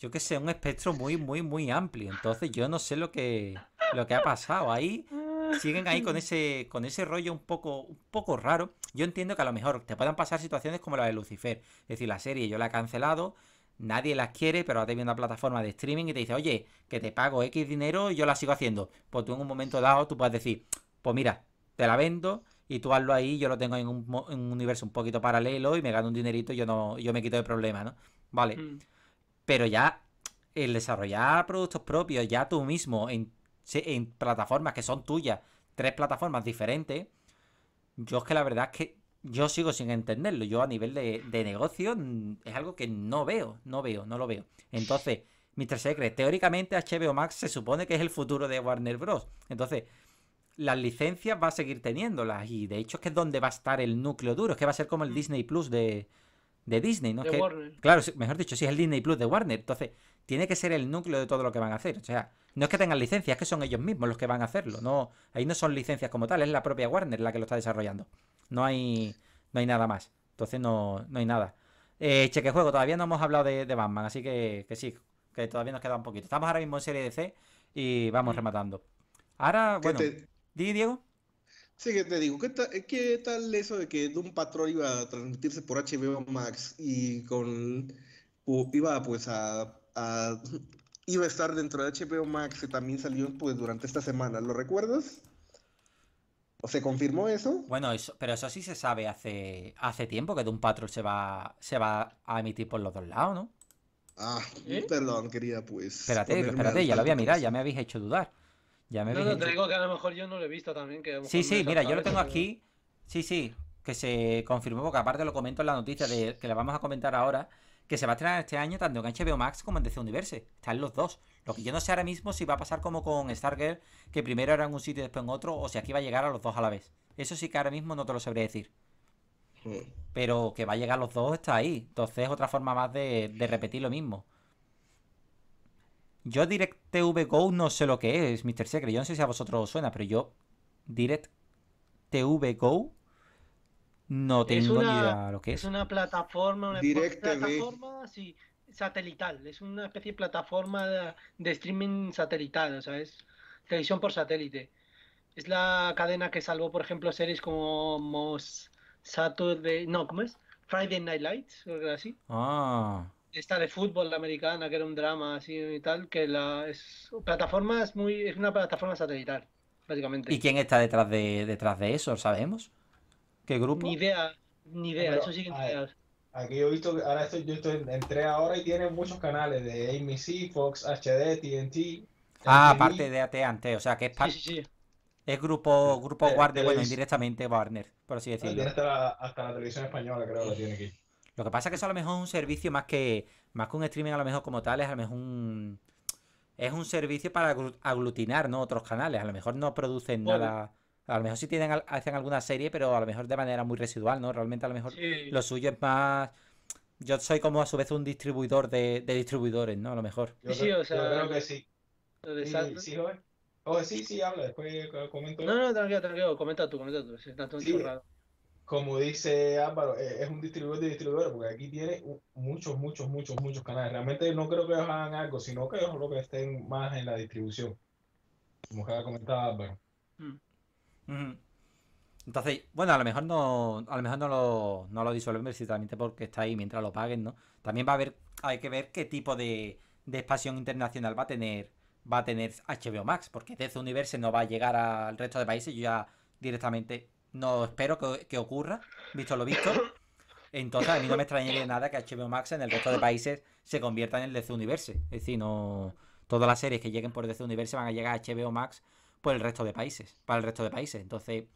Yo qué sé, un espectro muy, muy, muy amplio. Entonces yo no sé lo que, lo que ha pasado. Ahí siguen ahí con ese, con ese rollo un poco, un poco raro. Yo entiendo que a lo mejor te puedan pasar situaciones como la de Lucifer. Es decir, la serie yo la he cancelado, nadie las quiere, pero ahora te viene una plataforma de streaming y te dice, oye, que te pago X dinero y yo la sigo haciendo. Pues tú en un momento dado tú puedes decir, pues mira, te la vendo y tú hazlo ahí, yo lo tengo en un, universo un poquito paralelo y me gano un dinerito y yo, no, yo me quito el problema, ¿no? Vale. Hmm. Pero ya el desarrollar productos propios, ya tú mismo, en en plataformas que son tuyas, tres plataformas diferentes. Yo es que la verdad es que yo sigo sin entenderlo. Yo a nivel de, negocio mm, es algo que no veo, no veo, no lo veo. Entonces, Mr. Secret, teóricamente HBO Max se supone que es el futuro de Warner Bros. Entonces, las licencias va a seguir teniéndolas. Y de hecho es que es donde va a estar el núcleo duro. Es que va a ser como el mm. Disney Plus de, Disney, ¿no? Claro, mejor dicho, si es el Disney Plus de Warner. Entonces, tiene que ser el núcleo de todo lo que van a hacer. O sea, no es que tengan licencias, es que son ellos mismos los que van a hacerlo. No, ahí no son licencias como tal, es la propia Warner la que lo está desarrollando. No hay, no hay nada más. Entonces no, hay nada. Eh, cheque juego, todavía no hemos hablado de, Batman, así que, sí, que todavía nos queda un poquito. Estamos ahora mismo en serie de y vamos mm. rematando. Ahora, bueno, di Diego. Sí, que te digo, ¿qué, ¿qué tal eso de que Doom Patrol iba a transmitirse por HBO Max y con iba pues a Ah, iba a estar dentro de HBO Max, que también salió pues, durante esta semana. ¿Lo recuerdas? ¿O se confirmó eso? Bueno, pero eso sí se sabe hace, hace tiempo que de un Patrol se va, se va a emitir por los dos lados, ¿no? Ah, ¿Eh? perdón, quería pues. Espérate, espérate, ya lo voy a mirar, ya me habéis hecho dudar. Ya no, te digo que a lo mejor yo no lo he visto también. sí, sí, mira, yo lo tengo aquí. Sí, sí, que se confirmó, porque aparte lo comento en la noticia de, que la vamos a comentar ahora, que se va a estrenar este año tanto en HBO Max como en DC Universe. Están los dos. Lo que yo no sé ahora mismo si va a pasar como con Stargirl, que primero era en un sitio y después en otro, o si aquí va a llegar a los dos a la vez. Eso sí que ahora mismo no te lo sabré decir. Pero que va a llegar a los dos está ahí. Entonces es otra forma más de, repetir lo mismo. Yo TV Go no sé lo que es, Mr. Secret. Yo no sé si a vosotros os suena, pero yo Direct TV Go no tengo idea lo que es. Es una plataforma, una plataforma satelital, es una especie de plataforma de, streaming satelital, o sea, es televisión por satélite. Es la cadena que salvó, por ejemplo, series como Mos Saturday, no, ¿cómo es? Friday Night Lights, o algo así. Ah. Esta de fútbol americana, que era un drama así y tal, que la es plataforma es muy es una plataforma satelital, básicamente. ¿Y quién está detrás de detrás de eso, sabemos? ¿Qué grupo? Ni idea, ni idea, eso sí que Aquí yo he visto, ahora estoy, yo estoy, entré ahora y tienen muchos canales de AMC, Fox, HD, TNT. Ah, aparte de AT&T, o sea que es parte... Sí, sí, Es grupo, grupo Warner, bueno, indirectamente Warner, por así decirlo. Hasta la, hasta la televisión española creo que tiene aquí. Lo que pasa es que eso a lo mejor es un servicio más que más que un streaming a lo mejor como tal, es a lo mejor un es un servicio para aglutinar, ¿no? Otros canales, a lo mejor no producen nada a lo mejor sí tienen, hacen alguna serie, pero a lo mejor de manera muy residual, ¿no? Realmente a lo mejor lo suyo es más... Yo soy como a su vez un distribuidor de, distribuidores, ¿no? A lo mejor. sí, o sea, creo que sí. sí, sí, oh, sí, sí, habla, después comento. No, no, tranquilo, tranquilo, comenta tú, comenta tú, Como dice Álvaro, eh, es un distribuidor de distribuidores, porque aquí tiene muchos, muchos, muchos, muchos canales. Realmente no creo que hagan algo, sino que ellos lo que estén más en la distribución, como que comentado Álvaro. Mm. Entonces, bueno, a lo mejor no, a lo mejor no lo, no lo disuelven precisamente porque está ahí mientras lo paguen, ¿no? También va a haber, hay que ver qué tipo de, expansión internacional va a tener, va a tener HBO Max, porque DC Universe no va a llegar al resto de países, yo ya directamente no espero que, que ocurra, visto lo visto. Entonces, a mí no me extrañaría nada que HBO Max en el resto de países se convierta en el DC Universe. Es decir, no. Todas las series que lleguen por DC Universe van a llegar a HBO Max por el resto de países, para el resto de países. Entonces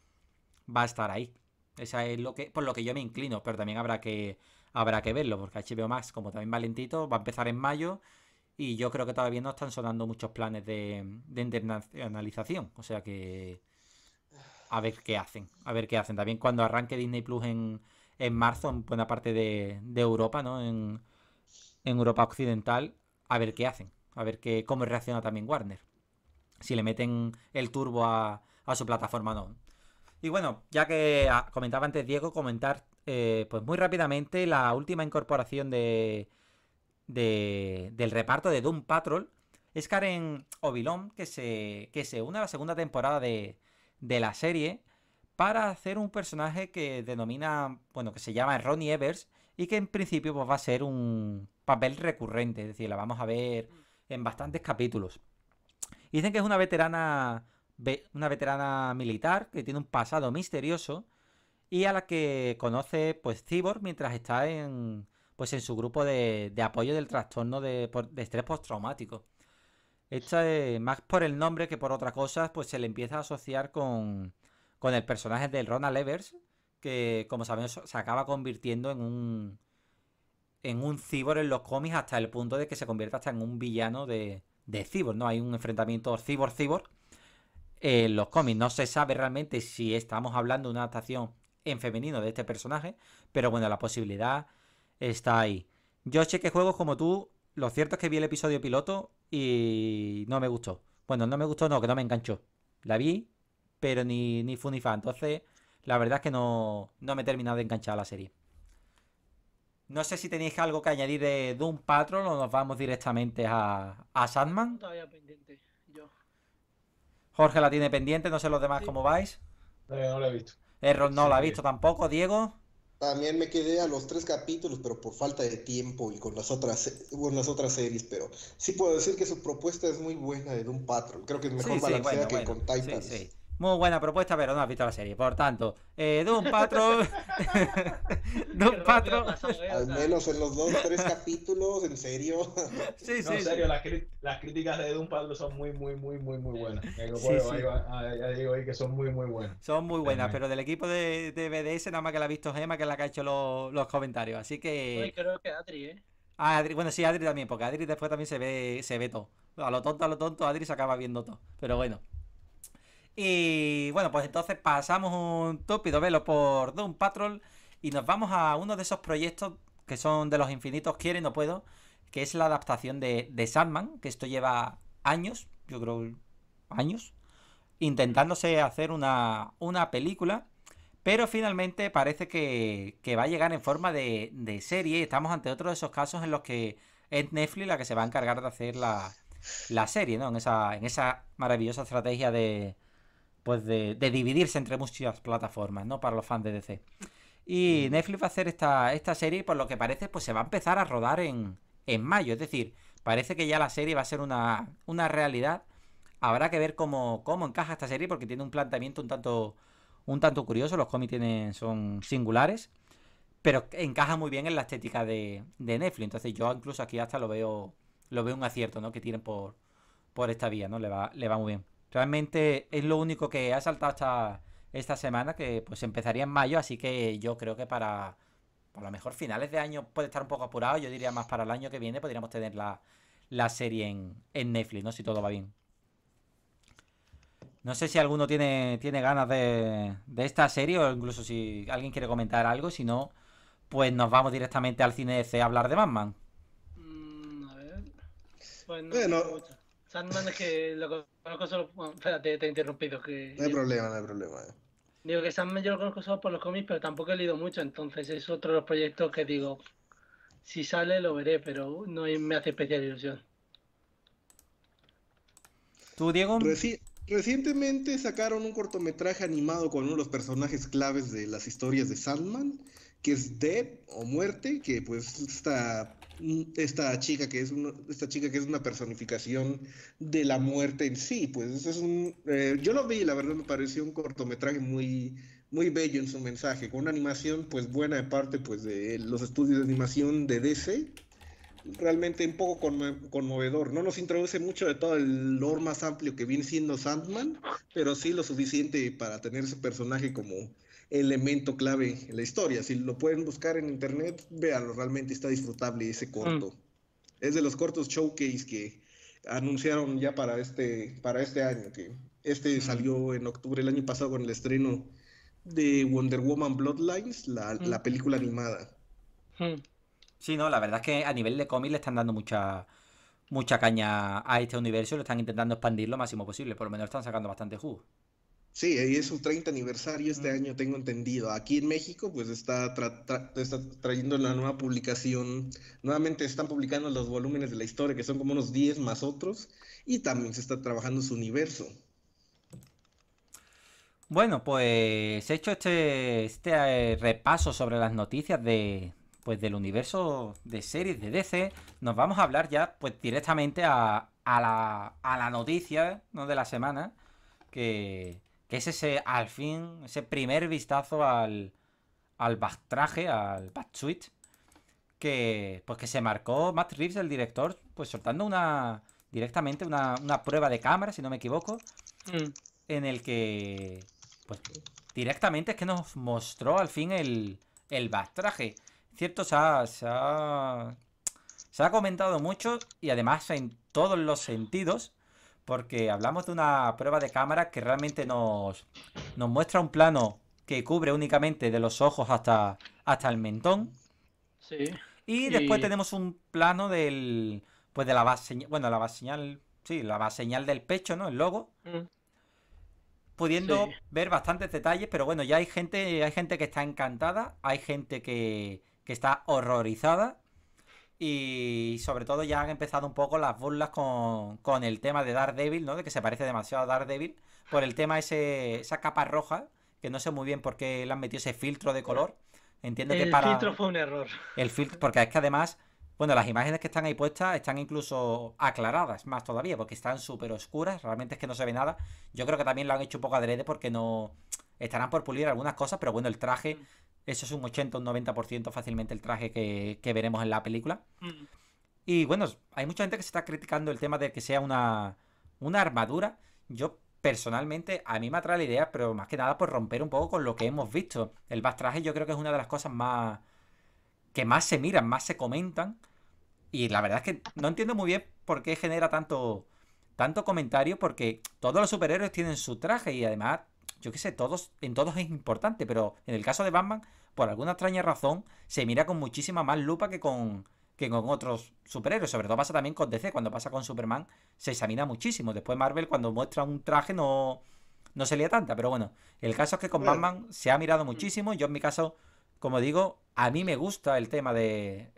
va a estar ahí. Esa es lo que por lo que yo me inclino, pero también habrá que habrá que verlo porque HBO Max, como también va va a empezar en mayo y yo creo que todavía no están sonando muchos planes de, internacionalización, o sea que a ver qué hacen, a ver qué hacen. También cuando arranque Disney Plus en, marzo en buena parte de, Europa, ¿no? En, en Europa Occidental, a ver qué hacen, a ver qué, cómo reacciona también Warner si le meten el turbo a, su plataforma no. Y bueno, ya que ah, comentaba antes Diego, comentar eh, pues muy rápidamente la última incorporación de, del reparto de Doom Patrol es Karen Ovilón, que se, se une a la segunda temporada de, la serie para hacer un personaje que denomina, bueno, que se llama Ronnie Evers y que en principio pues, va a ser un papel recurrente, es decir, la vamos a ver en bastantes capítulos dicen que es una veterana, una veterana militar que tiene un pasado misterioso y a la que conoce pues Cyborg mientras está en pues en su grupo de, apoyo del trastorno de, estrés postraumático. Esta es más por el nombre que por otras cosas, pues se le empieza a asociar con, el personaje del Ronald Evers, que como sabemos se acaba convirtiendo en un en un cyborg en los cómics hasta el punto de que se convierta hasta en un villano de, de Cyborg, ¿no? Hay un enfrentamiento Cyborg-Cyborg en los cómics. No se sabe realmente si estamos hablando de una adaptación en femenino de este personaje, pero bueno, la posibilidad está ahí. Yo chequé juegos como tú, lo cierto es que vi el episodio piloto y no me gustó. Bueno, no me gustó, no, que no me enganchó. La vi, pero ni, ni ni Entonces, la verdad es que no, no me he terminado de enganchar a la serie. No sé si tenéis algo que añadir de Doom Patrol o nos vamos directamente a, Sandman. Todavía pendiente, yo. Jorge la tiene pendiente, no sé los demás cómo vais. No, no la he visto. Errol no la ha visto tampoco, Diego. También me quedé a los tres capítulos, pero por falta de tiempo y con las otras con las otras series, pero sí puedo decir que su propuesta es muy buena de Doom Patrol. Creo que es mejor balanceada que con Titans. Muy buena propuesta, pero no has visto la serie. Por tanto, eh, Doom Patrol. Doom Patrol. Al menos en los dos, tres capítulos, en serio. no, En serio, Las, críticas de Doom Patrol son muy, muy, muy, muy, muy buenas. Ah, ya digo ahí que son muy, muy buenas. Son muy buenas, pero del equipo de, BDS, nada más que la ha visto Gemma que es la que ha hecho los, comentarios. Así que. creo que Adri, ¿eh? bueno, sí, Adri también, porque Adri después también se ve, se ve todo. A lo tonto, a lo tonto, Adri se acaba viendo todo. Pero bueno. Y bueno, pues entonces pasamos un tópido velo por Doom Patrol y nos vamos a uno de esos proyectos que son de los infinitos quiere, no puedo, que es la adaptación de, Sandman, que esto lleva años, yo creo años, intentándose hacer una, película, pero finalmente parece que, va a llegar en forma de, de, serie. Estamos ante otro de esos casos en los que es Netflix la que se va a encargar de hacer la, la serie, ¿no? En esa, en esa maravillosa estrategia de pues de, dividirse entre muchas plataformas, ¿no? Para los fans de DC. Y mm. Netflix va a hacer esta, esta serie y por lo que parece, pues se va a empezar a rodar en, en mayo. Es decir, parece que ya la serie va a ser una, realidad. Habrá que ver cómo, cómo encaja esta serie porque tiene un planteamiento un tanto, un tanto curioso. Los cómics son singulares, pero encaja muy bien en la estética de, Netflix. Entonces yo incluso aquí hasta lo veo, lo veo un acierto, ¿no? Que tiene por, por esta vía, ¿no? Le va, le va muy bien. Realmente es lo único que ha saltado hasta esta semana, que pues empezaría en mayo, así que yo creo que para, por lo mejor finales de año puede estar un poco apurado, yo diría más para el año que viene podríamos tener la, serie en, Netflix, ¿no? Si todo va bien. No sé si alguno tiene, tiene ganas de, esta serie o incluso si alguien quiere comentar algo, si no, pues nos vamos directamente al cine C a hablar de Batman. Mm, a ver. Pues bueno, Sandman es que lo conozco solo. espérate, te he interrumpido. no hay problema, no hay problema. Digo que Sandman yo lo conozco solo por los cómics, pero tampoco he leído mucho, entonces es otro de los proyectos que digo. Si sale lo veré, pero no me hace especial ilusión. ¿Tú, Diego? recientemente sacaron un cortometraje animado con uno de los personajes claves de las historias de Sandman, que es Dead o Muerte, que pues está esta chica que es una, esta chica que es una personificación de la muerte en sí, pues es un, eh, yo lo vi, la verdad me pareció un cortometraje muy, muy bello en su mensaje, con una animación pues buena de parte pues de los estudios de animación de DC, realmente un poco conmovedor, no nos introduce mucho de todo el lore más amplio que viene siendo Sandman, pero sí lo suficiente para tener ese personaje como elemento clave en la historia. Si lo pueden buscar en internet, véanlo, realmente está disfrutable ese mm. corto. Es de los cortos showcase que anunciaron ya para este, para este año, que este mm. salió en octubre el año pasado con el estreno de Wonder Woman Bloodlines, la, mm. película animada. Sí, no, la verdad es que a nivel de cómic le están dando mucha mucha caña a este universo, lo están intentando expandir lo máximo posible, por lo menos están sacando bastante jugo. Sí, es su 30 aniversario este año, tengo entendido. Aquí en México, pues está, trayendo la nueva publicación. Nuevamente están publicando los volúmenes de la historia, que son como unos 10 más otros, y también se está trabajando su universo. Bueno, pues he hecho este, este eh, repaso sobre las noticias de, pues, del universo de series de DC. Nos vamos a hablar ya pues directamente a, la, a la noticia de la semana, que, que es ese, al fin, ese primer vistazo al, al backtraje, al backsuit, que, pues que se marcó Matt Reeves, el director, pues soltando una, directamente una, prueba de cámara, si no me equivoco, mm. en el que, pues directamente es que nos mostró al fin el, el backtraje. Cierto, se ha, se ha comentado mucho y además en todos los sentidos porque hablamos de una prueba de cámara que realmente nos, muestra un plano que cubre únicamente de los ojos hasta, hasta el mentón. Sí. Y después tenemos un plano del pues de la base, bueno, la base señal, sí, la base señal del pecho, ¿no? El logo. Mm. Pudiendo ver bastantes detalles, pero bueno, ya hay gente, hay gente que está encantada, hay gente que, que está horrorizada y sobre todo ya han empezado un poco las burlas con, el tema de Daredevil, ¿no? De que se parece demasiado a Daredevil. Por el tema ese, esa capa roja, que no sé muy bien por qué le han metido ese filtro de color. Entiendo que para. El filtro fue un error. El filtro, porque es que además, bueno, las imágenes que están ahí puestas están incluso aclaradas más todavía, porque están súper oscuras, realmente es que no se ve nada. Yo creo que también lo han hecho un poco adrede porque no Estarán por pulir algunas cosas, pero bueno, el traje, mm. eso es un 80 un 90% fácilmente el traje que, veremos en la película. Mm. Y bueno, hay mucha gente que se está criticando el tema de que sea una, una armadura. Yo personalmente, a mí me atrae la idea, pero más que nada por romper un poco con lo que hemos visto. El traje yo creo que es una de las cosas más... que más se miran, más se comentan. Y la verdad es que no entiendo muy bien por qué genera tanto, tanto comentario, porque todos los superhéroes tienen su traje y además yo qué sé, todos, en todos es importante, pero en el caso de Batman, por alguna extraña razón, se mira con muchísima más lupa que con, que con otros superhéroes. Sobre todo pasa también con DC, cuando pasa con Superman, se examina muchísimo. Después Marvel, cuando muestra un traje, no, no se lía tanta. Pero bueno, el caso es que con Batman se ha mirado muchísimo. Yo en mi caso, como digo, a mí me gusta el tema de...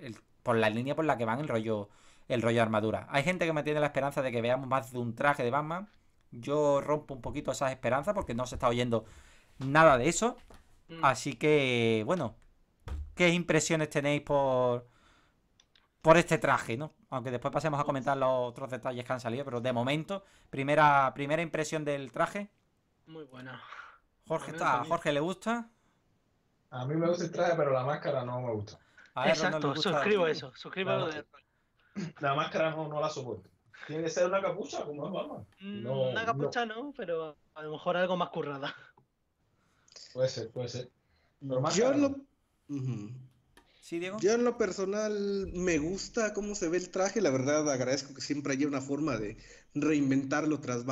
por la línea por la que van el rollo el rollo armadura. Hay gente que me tiene la esperanza de que veamos más de un traje de Batman. Yo rompo un poquito esas esperanzas porque no se está oyendo nada de eso. Mm. Así que, bueno, ¿qué impresiones tenéis por, por este traje, no? Aunque después pasemos a comentar los otros detalles que han salido, pero de momento, primera, primera impresión del traje. Muy buena. Jorge está, Jorge le gusta? A mí me gusta el traje, pero la máscara no me gusta. Exacto, suscribo eso, La máscara no, no la soporto. Tiene que ser una capucha, como es Batman. No, una capucha no. pero a lo mejor algo más currada. Puede ser, puede ser. Yo lo... ¿Sí, Diego? Yo en lo personal me gusta cómo se ve el traje, la verdad agradezco que siempre haya una forma de reinventarlo tras,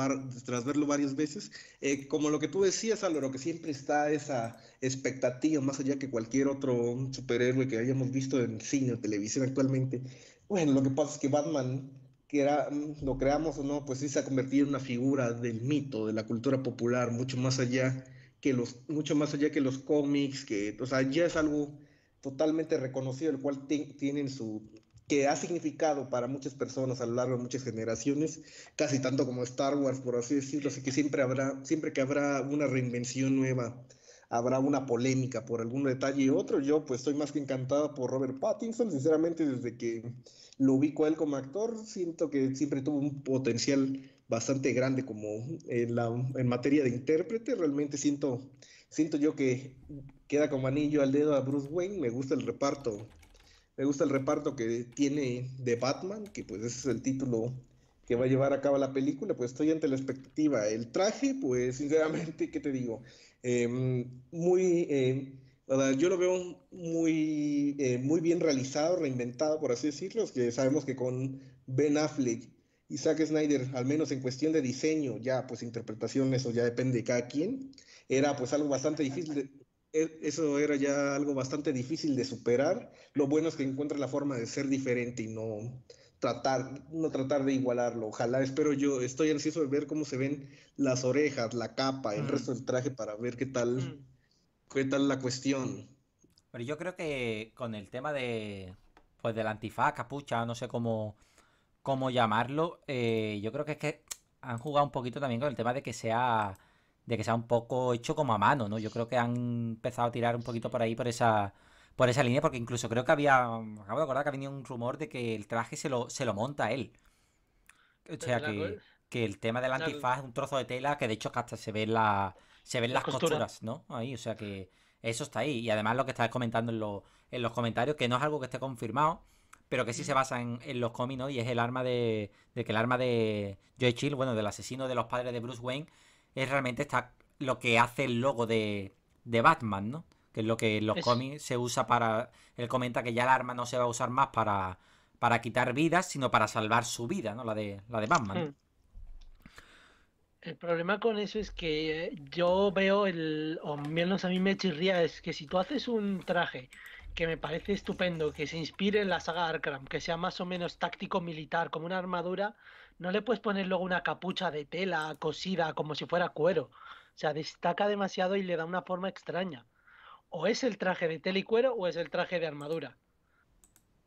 tras verlo varias veces. Eh, como lo que tú decías, Álvaro, que siempre está esa expectativa, más allá que cualquier otro superhéroe que hayamos visto en cine o televisión actualmente. Bueno, lo que pasa es que Batman que era, mm, lo creamos o no, pues sí se ha convertido en una figura del mito, de la cultura popular, mucho más allá que los, mucho más allá que los cómics, que, o sea, ya es algo totalmente reconocido, el cual tiene su, que ha significado para muchas personas a lo largo de muchas generaciones, casi tanto como Star Wars, por así decirlo, así que siempre habrá, siempre que habrá una reinvención nueva habrá una polémica por algún detalle y otro. Yo pues estoy más que encantado por Robert Pattinson, sinceramente desde que lo ubico a él como actor, siento que siempre tuvo un potencial bastante grande como en, la, en materia de intérprete, realmente siento, siento yo que queda como anillo al dedo a Bruce Wayne, me gusta el reparto, me gusta el reparto que tiene de Batman, que pues ese es el título que va a llevar a cabo la película, pues estoy ante la expectativa. El traje, pues sinceramente, ¿qué te digo? Em, muy, em, yo lo veo muy, eh, muy bien realizado, reinventado, por así decirlo, que sabemos que con Ben Affleck y Zack Snyder, al menos en cuestión de diseño, ya pues interpretación, eso ya depende de cada quien, era pues algo bastante difícil. E, eso era ya algo bastante difícil de superar. Lo bueno es que encuentra la forma de ser diferente y no, tratar, no tratar de igualarlo. Ojalá, espero yo, estoy ansioso de ver cómo se ven las orejas, la capa, el mm. resto del traje para ver qué tal, mm. qué tal la cuestión. Pero yo creo que con el tema de, pues del antifaz, capucha, no sé cómo, cómo llamarlo, eh, yo creo que es que han jugado un poquito también con el tema de que sea de que sea un poco hecho como a mano, ¿no? Yo creo que han empezado a tirar un poquito por ahí por esa por esa línea, porque incluso creo que había, mm, acabo de acordar que ha venido un rumor de que el traje se lo, se lo monta él. O sea que, el tema del antifaz es un trozo de tela que de hecho hasta se ven, la, se ven las costuras, ¿no? Ahí, o sea que eso está ahí. Y además lo que estáis comentando en, en los comentarios, que no es algo que esté confirmado, pero que sí se basa en, los cómics, Y es el arma de, de que el arma de Joy Chill, bueno, del asesino de los padres de Bruce Wayne, es realmente está lo que hace el logo de Batman, ¿no? es lo que en los cómics se usa para... Él comenta que ya el arma no se va a usar más para, para quitar vidas, sino para salvar su vida, ¿no? La de, la de Batman. Hmm. El problema con eso es que eh, yo veo el, o menos a mí me chirría, es que si tú haces un traje que me parece estupendo, que se inspire en la saga Arkham, que sea más o menos táctico militar, como una armadura, no le puedes poner luego una capucha de tela cosida como si fuera cuero. O sea, destaca demasiado y le da una forma extraña o es el traje de tela y cuero o es el traje de armadura.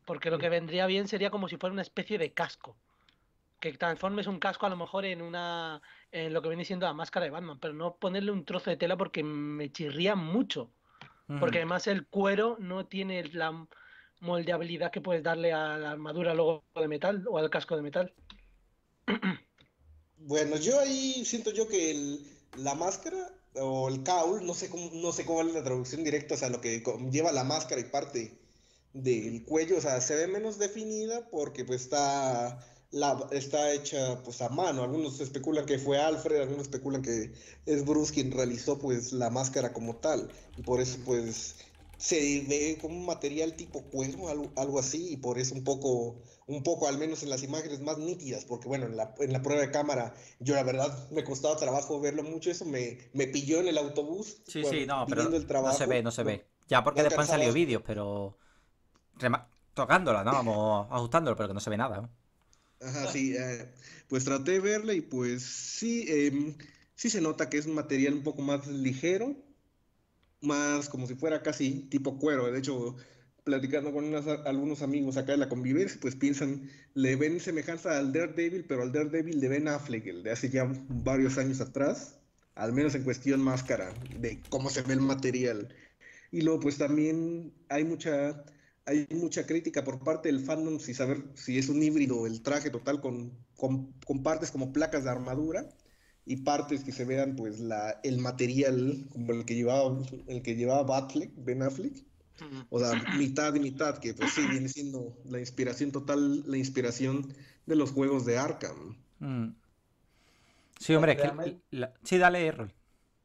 Porque lo que mm. vendría bien sería como si fuera una especie de casco. Que transformes un casco a lo mejor en una. en lo que viene siendo la máscara de Batman, pero no ponerle un trozo de tela porque me chirría mucho. Porque además el cuero no tiene la moldeabilidad que puedes darle a la armadura luego de metal o al casco de metal. Bueno, yo ahí siento yo que la máscara o el caul, no sé cómo, no sé cómo es la traducción directa, o sea, lo que lleva la máscara y parte del cuello, o sea, se ve menos definida porque pues está, la, está hecha pues a mano. Algunos especulan que fue Alfred, algunos especulan que es Bruce quien realizó pues la máscara como tal. Y por eso pues se ve como un material tipo cuero, algo así, y por eso un poco un poco, al menos en las imágenes más nítidas, porque bueno, en la, en prueba de cámara yo la verdad me costaba trabajo verlo mucho, eso me, me pilló en el autobús. Sí, sí, no, pero el trabajo, no se ve, no se ve. Ya porque después han salido vídeos, pero tocándola, ¿no? Vamos ajustándolo, pero que no se ve nada. Ajá, sí, eh, pues traté de verla y pues sí, em, sí se nota que es un material un poco más ligero, más como si fuera casi tipo cuero, de hecho platicando con algunos amigos acá de la convivencia, pues piensan, le ven semejanza al Daredevil, pero al Daredevil de Ben Affleck, el de hace ya varios años atrás, al menos en cuestión máscara, de cómo se ve el material. Y luego, pues también hay mucha, hay mucha crítica por parte del fandom si saber si es un híbrido el traje total con, partes como placas de armadura y partes que se vean pues la, el material como el que llevaba el que llevaba Ben Affleck o sea, mitad y mitad, que pues sí, viene siendo la inspiración total, la inspiración de los juegos de Arkham. Mm. Sí, hombre, sí, dale, Errol.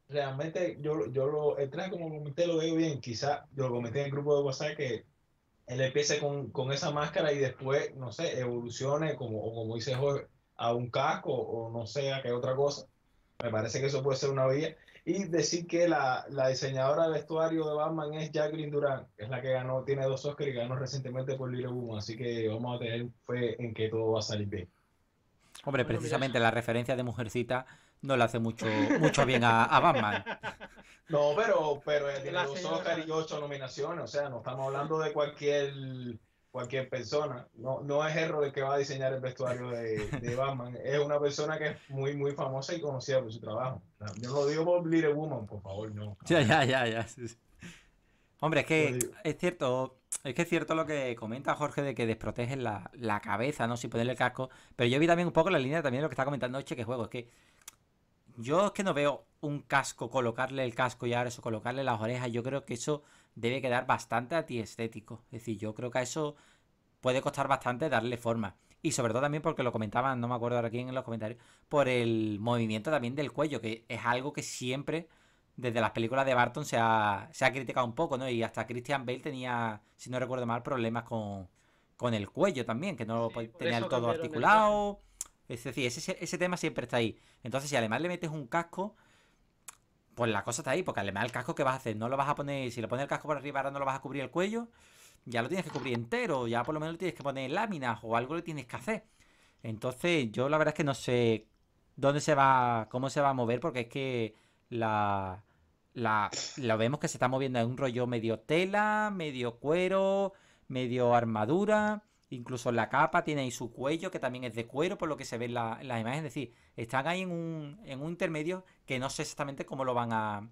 Realmente, yo, lo, el traje como comenté lo veo bien, quizá yo lo comenté en el grupo de WhatsApp que él empiece con, esa máscara y después, no sé, evolucione como, como dice Jorge, a un casco o no sé a qué otra cosa. Me parece que eso puede ser una vía y decir que la, diseñadora de vestuario de Batman es Jacqueline Durán, que es la que ganó, tiene dos Oscars y ganó recientemente por Little Boom. así que vamos a tener fe en que todo va a salir bien. Hombre, precisamente la referencia de Mujercita no le hace mucho, mucho bien a, Batman. No, pero, pero tiene dos Oscars y ocho nominaciones, o sea, no estamos hablando de cualquier cualquier persona. No, es error el que va a diseñar el vestuario de, Batman. Es una persona que es muy, muy famosa y conocida por su trabajo. Yo no digo por Little Woman, por favor, no. Ya, ya, ya, ya. Hombre, es que es cierto, es que es cierto lo que comenta Jorge de que desprotege la, cabeza, ¿no? Si ponerle el casco. Pero yo vi también un poco la línea también de lo que está comentando Che que juego. Es que yo es que no veo un casco, colocarle el casco y ahora eso, colocarle las orejas, yo creo que eso debe quedar bastante antiestético. Es decir, yo creo que a eso puede costar bastante darle forma. Y sobre todo también porque lo comentaban, no me acuerdo ahora quién en los comentarios, por el movimiento también del cuello, que es algo que siempre desde las películas de Barton se ha, se ha criticado un poco, ¿no? Y hasta Christian Bale tenía, si no recuerdo mal, problemas con, con el cuello también, que no lo pues, tenía el todo articulado. es decir, ese, ese tema siempre está ahí. Entonces, si además le metes un casco, pues la cosa está ahí, porque además el casco que vas a hacer, no lo vas a poner, si le pones el casco por arriba ahora no lo vas a cubrir el cuello, ya lo tienes que cubrir entero, ya por lo menos tienes que poner láminas o algo lo tienes que hacer. Entonces yo la verdad es que no sé dónde se va, cómo se va a mover, porque es que la, la, la vemos que se está moviendo en un rollo medio tela, medio cuero, medio armadura. Incluso la capa tiene ahí su cuello, que también es de cuero, por lo que se ve en, las imágenes. Es decir, están ahí en un, en un intermedio que no sé exactamente cómo lo van a.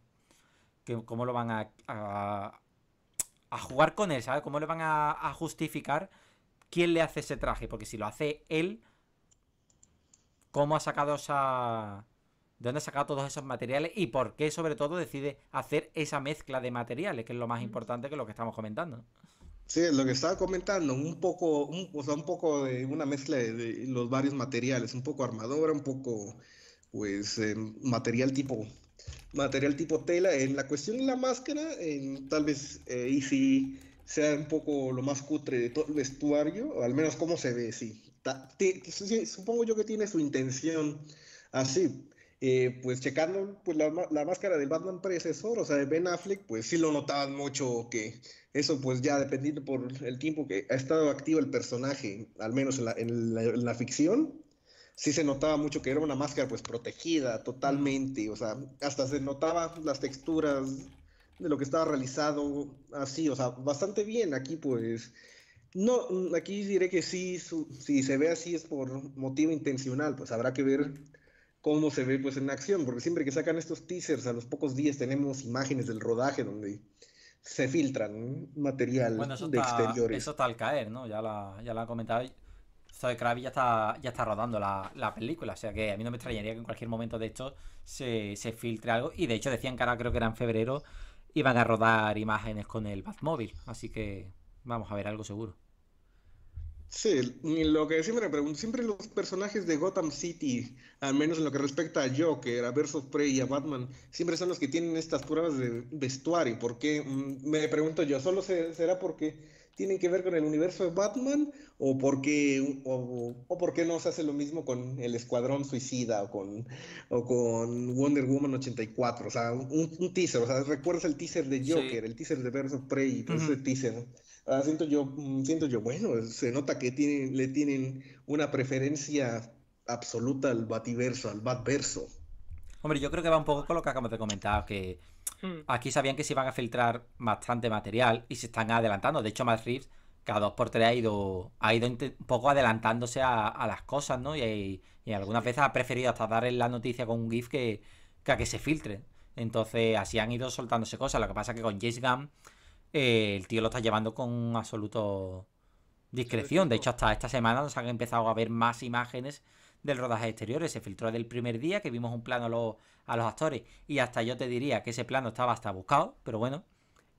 cómo lo van a, a, jugar con él, ¿sabes? Cómo le van a, a justificar quién le hace ese traje. Porque si lo hace él. ¿Cómo ha sacado esa. ¿De dónde ha sacado todos esos materiales? Y por qué, sobre todo, decide hacer esa mezcla de materiales, que es lo más mm. importante que lo que estamos comentando. Sí, lo que estaba comentando, un poco, un, o sea, un poco de una mezcla de, los varios materiales, un poco armadura, un poco, pues, em, material tipo, material tipo tela. En la cuestión de la máscara, tal vez y eh, si sea un poco lo más cutre de todo el vestuario, o al menos cómo se ve, sí. supongo yo que tiene su intención así, eh, pues checando pues, la, máscara del Batman predecesor, o sea, de Ben Affleck, pues sí lo notaban mucho que eso pues ya dependiendo por el tiempo que ha estado activo el personaje, al menos en la, ficción, sí se notaba mucho que era una máscara pues protegida totalmente, o sea, hasta se notaba las texturas de lo que estaba realizado así, o sea, bastante bien aquí pues... No, aquí diré que sí, si se ve así es por motivo intencional, pues habrá que ver cómo se ve pues en acción, porque siempre que sacan estos teasers a los pocos días tenemos imágenes del rodaje donde se filtran material de exteriores. exteriores. Eso está al caer, ¿no? Ya la, ya la han comentado. Zoe ya está, ya está rodando la, película, o sea que a mí no me extrañaría que en cualquier momento de esto se, se filtre algo. Y de hecho decían que ahora creo que era en febrero iban a rodar imágenes con el Batmóvil, así que vamos a ver algo seguro. Sí, lo que siempre me pregunto, siempre los personajes de Gotham City, al menos en lo que respecta a Joker, a Versus Prey y a Batman, siempre son los que tienen estas pruebas de vestuario. ¿Por qué? Mm, me pregunto yo, ¿solo será porque tienen que ver con el universo de Batman o porque, o, o porque no se hace lo mismo con el Escuadrón Suicida o con, o con Wonder Woman 84? O sea, un, teaser, o sea, recuerdas el teaser de Joker, el teaser de Versus Prey y ese teaser Ah, siento yo, mm, siento yo, bueno, se nota que tienen, le tienen una preferencia absoluta al bativerso, al batverso. Hombre, yo creo que va un poco con lo que acabamos de comentar, que hmm. aquí sabían que se iban a filtrar bastante material y se están adelantando. De hecho, Matt cada dos por tres ha ido, ha ido un poco adelantándose a, las cosas, ¿no? Y, y, algunas veces ha preferido hasta dar la noticia con un GIF que, que a que se filtre. Entonces, así han ido soltándose cosas. Lo que pasa es que con James Gunn eh, el tío lo está llevando con absoluto discreción. De hecho, hasta esta semana nos han empezado a ver más imágenes del rodaje exterior. Se filtró del primer día que vimos un plano a los, actores. Y hasta yo te diría que ese plano estaba hasta buscado, pero bueno.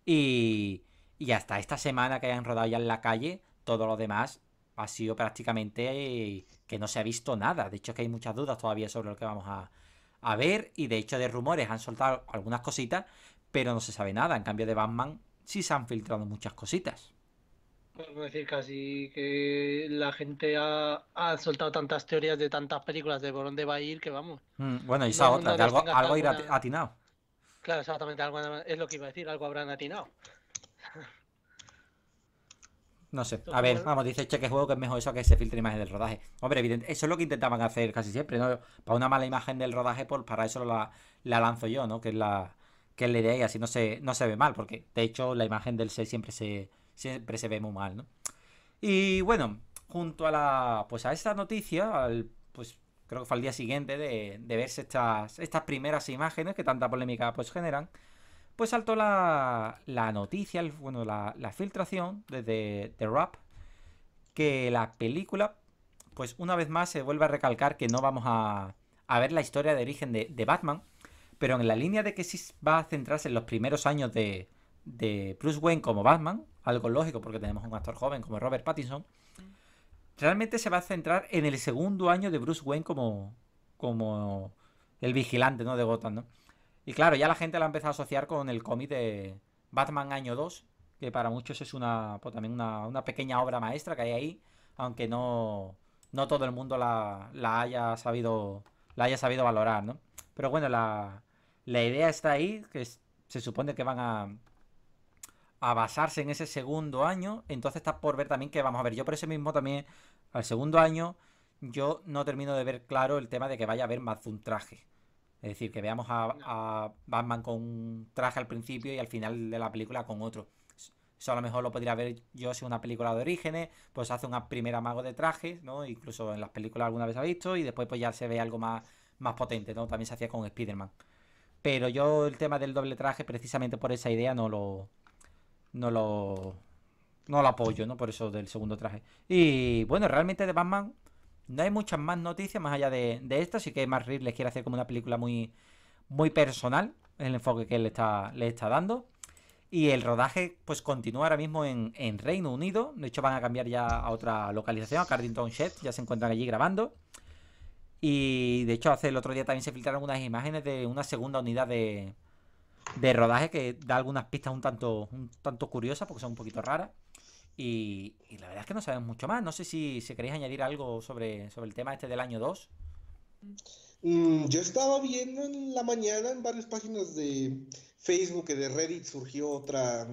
Y, y hasta esta semana que hayan rodado ya en la calle, todo lo demás ha sido prácticamente eh, que no se ha visto nada. De hecho, que hay muchas dudas todavía sobre lo que vamos a, a ver. Y de hecho, de rumores han soltado algunas cositas, pero no se sabe nada. En cambio, de Batman sí se han filtrado muchas cositas. Podemos decir casi que la gente ha, soltado tantas teorías de tantas películas de por dónde va a ir que vamos. Mm, bueno, y esa otra, algo, algo atinado. Claro, exactamente, algo, es lo que iba a decir, algo habrán atinado. No sé, a ver, vamos, dice Cheque Juego que es mejor eso que se filtre imagen del rodaje. Hombre, evidente, eso es lo que intentaban hacer casi siempre, ¿no? Para una mala imagen del rodaje, por, pues para eso la lanzo yo, ¿no? Que es la, que le dé y así no se, no se ve mal, porque de hecho la imagen del 6 siempre se, se ve muy mal, ¿no? Y bueno, junto a la. Pues a esta noticia, pues creo que fue al día siguiente de, verse estas, estas primeras imágenes que tanta polémica pues generan, pues saltó la, noticia, bueno, la, filtración desde The Rap, que la película, pues una vez más se vuelve a recalcar que no vamos a, a ver la historia de origen de Batman, pero en la línea de que sí va a centrarse en los primeros años de, Bruce Wayne como Batman, algo lógico porque tenemos un actor joven como Robert Pattinson, realmente se va a centrar en el segundo año de Bruce Wayne como, como el vigilante ¿no? de Gotham. ¿no? Y claro, ya la gente la ha empezado a asociar con el cómic de Batman Año 2, que para muchos es una pues, también una, pequeña obra maestra que hay ahí, aunque no, no todo el mundo la, la haya sabido la haya sabido valorar, ¿no? Pero bueno, la, la idea está ahí, que se supone que van a, basarse en ese segundo año. Entonces está por ver también que vamos a ver. Yo por ese mismo también, al segundo año, yo no termino de ver claro el tema de que vaya a haber más de un traje. Es decir, que veamos a, Batman con un traje al principio y al final de la película con otro. Eso a lo mejor lo podría ver yo si una película de orígenes, pues hace una primera mago de trajes, ¿no? Incluso en las películas alguna vez ha visto y después pues ya se ve algo más, más potente, ¿no? También se hacía con Spider-Man. Pero yo el tema del doble traje, precisamente por esa idea, no lo. No lo. No lo apoyo, ¿no? Por eso del segundo traje. Y bueno, realmente de Batman no hay muchas más noticias más allá de, de esta. Así que Mark les quiere hacer como una película muy, muy personal. El enfoque que él le está, le está dando. Y el rodaje, pues continúa ahora mismo en, en Reino Unido. De hecho, van a cambiar ya a otra localización, a Cardington Shed. Ya se encuentran allí grabando. Y de hecho, hace el otro día también se filtraron unas imágenes de una segunda unidad de, rodaje que da algunas pistas un tanto, un tanto curiosas porque son un poquito raras. Y, la verdad es que no sabemos mucho más. No sé si, queréis añadir algo sobre, sobre el tema este del año 2. Mm, yo estaba viendo en la mañana en varias páginas de Facebook y de Reddit surgió otra,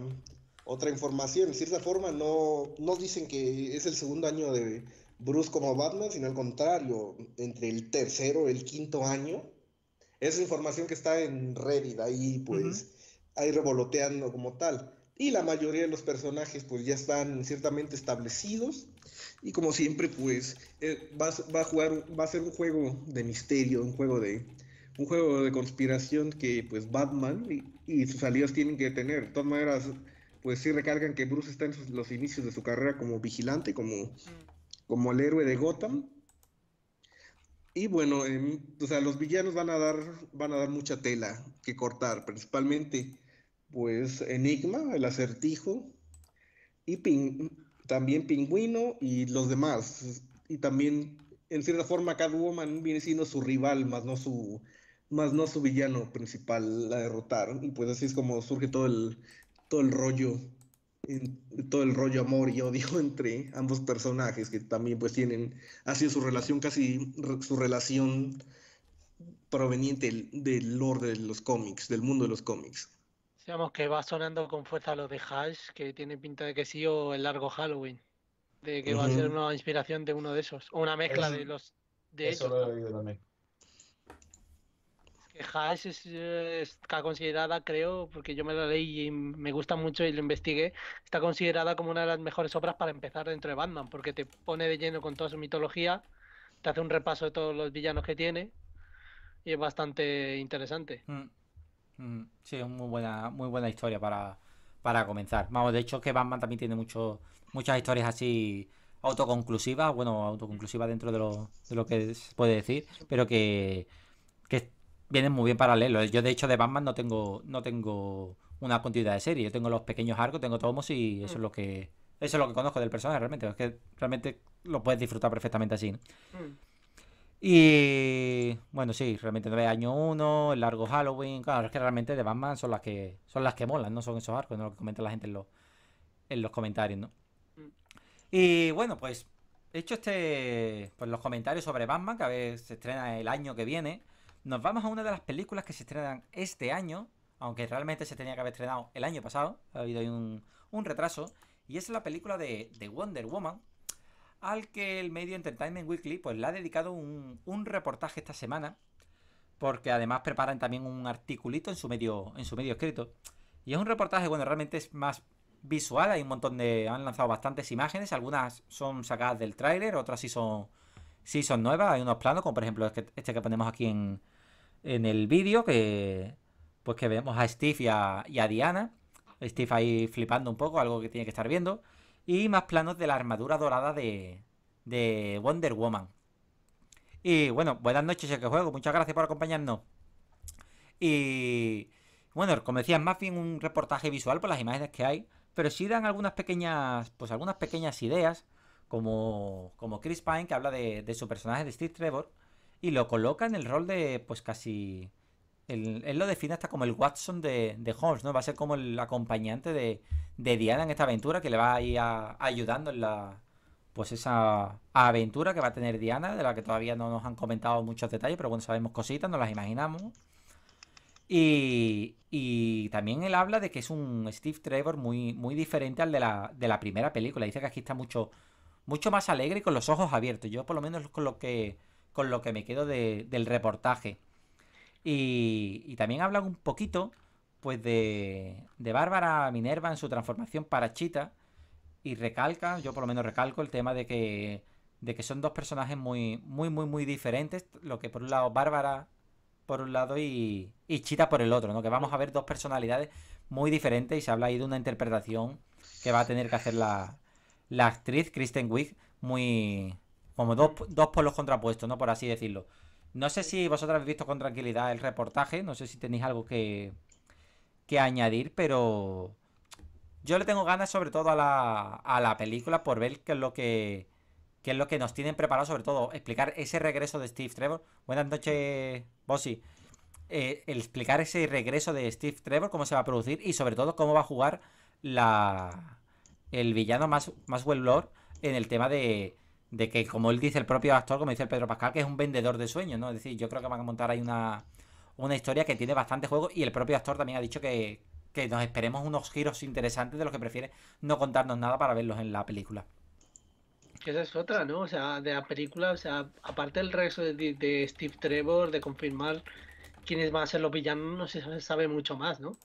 otra información. En cierta forma no, no dicen que es el segundo año de, Bruce como Batman, sino al contrario, entre el tercero y el quinto año. ...esa información que está en Reddit, ahí pues, ahí revoloteando como tal. Y la mayoría de los personajes pues ya están ciertamente establecidos. Y como siempre pues eh, va, a jugar, va a ser un juego de misterio, un juego de, un juego de conspiración que pues Batman y, sus aliados tienen que tener. De todas maneras, pues sí recargan que Bruce está en los inicios de su carrera como vigilante, como como el héroe de Gotham. Y bueno, em, sea, los villanos van a dar, van a dar mucha tela que cortar, principalmente, pues Enigma, el acertijo, y también Pingüino y los demás. Y también, en cierta forma, Catwoman viene siendo su rival, más no su, más no su villano principal a derrotar. Y pues así es como surge todo todo el rollo todo el rollo amor y odio entre ambos personajes que también pues tienen ha sido su relación casi su relación proveniente del, lore de los cómics del mundo de los cómics digamos que va sonando con fuerza lo de Hash que tiene pinta de que sí o el largo Halloween de que va a ser una inspiración de uno de esos o una mezcla de los de eso, lo Hash está considerada, creo, porque yo me la leí y me gusta mucho y lo investigué, está considerada como una de las mejores obras para empezar dentro de Batman, porque te pone de lleno con toda su mitología, te hace un repaso de todos los villanos que tiene y es bastante interesante. Mm, mm, sí, es muy buena, muy buena historia para, comenzar. Vamos, de hecho que Batman también tiene mucho, muchas historias así autoconclusivas, bueno, autoconclusivas dentro de lo, de lo que se puede decir, pero que, que vienen muy bien paralelos. Yo, de hecho, de Batman no tengo, no tengo una cantidad de serie. Yo tengo los pequeños arcos, tengo tomos y eso es mm. lo que. Eso es lo que conozco del personaje realmente. Es que realmente lo puedes disfrutar perfectamente así. Mm. Y bueno, sí, realmente no de año uno el largo Halloween. Claro, es que realmente de Batman son las que son las que molan, no son esos arcos, no lo que comenta la gente en los, en los comentarios, ¿no? Mm. Y bueno, pues he hecho este pues los comentarios sobre Batman, que a ver se estrena el año que viene. Nos vamos a una de las películas que se estrenan este año, aunque realmente se tenía que haber estrenado el año pasado, ha habido un, retraso, y es la película de, Wonder Woman, al que el medio Entertainment Weekly pues, le ha dedicado un, reportaje esta semana, porque además preparan también un articulito en su medio, en su medio escrito. Y es un reportaje, bueno, realmente es más visual, hay un montón de... han lanzado bastantes imágenes, algunas son sacadas del tráiler, otras sí son, sí son nuevas, hay unos planos, como por ejemplo este que este ponemos aquí en, en el vídeo que pues que vemos a Steve y a, Diana. Steve ahí flipando un poco, algo que tiene que estar viendo. Y más planos de la armadura dorada de, de Wonder Woman. Y bueno, buenas noches, el que juego. Muchas gracias por acompañarnos. Y bueno, como decía, es más bien un reportaje visual por las imágenes que hay. Pero si dan algunas pequeñas, pues algunas pequeñas ideas. Como, como Chris Pine, que habla de su personaje de Steve Trevor y lo coloca en el rol de, pues casi... Él, lo define hasta como el Watson de, de, Holmes, ¿no? Va a ser como el acompañante de, Diana en esta aventura que le va a ir ayudando en la... Pues esa aventura que va a tener Diana, de la que todavía no nos han comentado muchos detalles, pero bueno, sabemos cositas, nos las imaginamos. Y, y, también él habla de que es un Steve Trevor muy, muy diferente al de la, de la primera película. Dice que aquí está mucho, mucho más alegre y con los ojos abiertos. Yo por lo menos con lo que con lo que me quedo del reportaje. Y, también habla un poquito, pues, de, de Bárbara Minerva en su transformación para Chita. Y recalca, yo por lo menos recalco, el tema de que, de que son dos personajes muy, muy, muy, muy diferentes. Lo que por un lado Bárbara por un lado y, y Chita por el otro, ¿no? Que vamos a ver dos personalidades muy diferentes y se habla ahí de una interpretación que va a tener que hacer la, la actriz Kristen Wiig muy, como dos, dos polos contrapuestos, ¿no? Por así decirlo. No sé si vosotros habéis visto con tranquilidad el reportaje, no sé si tenéis algo que, añadir, pero yo le tengo ganas sobre todo a la, película por ver qué es lo que es lo que nos tienen preparado, sobre todo explicar ese regreso de Steve Trevor. Buenas noches, Bossy eh, explicar ese regreso de Steve Trevor, cómo se va a producir y sobre todo cómo va a jugar la el villano más, más well Lord en el tema de de que, como él dice el propio actor, como dice el Pedro Pascal, que es un vendedor de sueños, ¿no? Es decir, yo creo que van a montar ahí una, historia que tiene bastante juego y el propio actor también ha dicho que, que nos esperemos unos giros interesantes de los que prefiere no contarnos nada para verlos en la película. que Esa es otra, ¿no? O sea, de la película, o sea, aparte del resto de Steve Trevor, de confirmar quiénes van a ser los villanos, no se sabe mucho más, ¿no?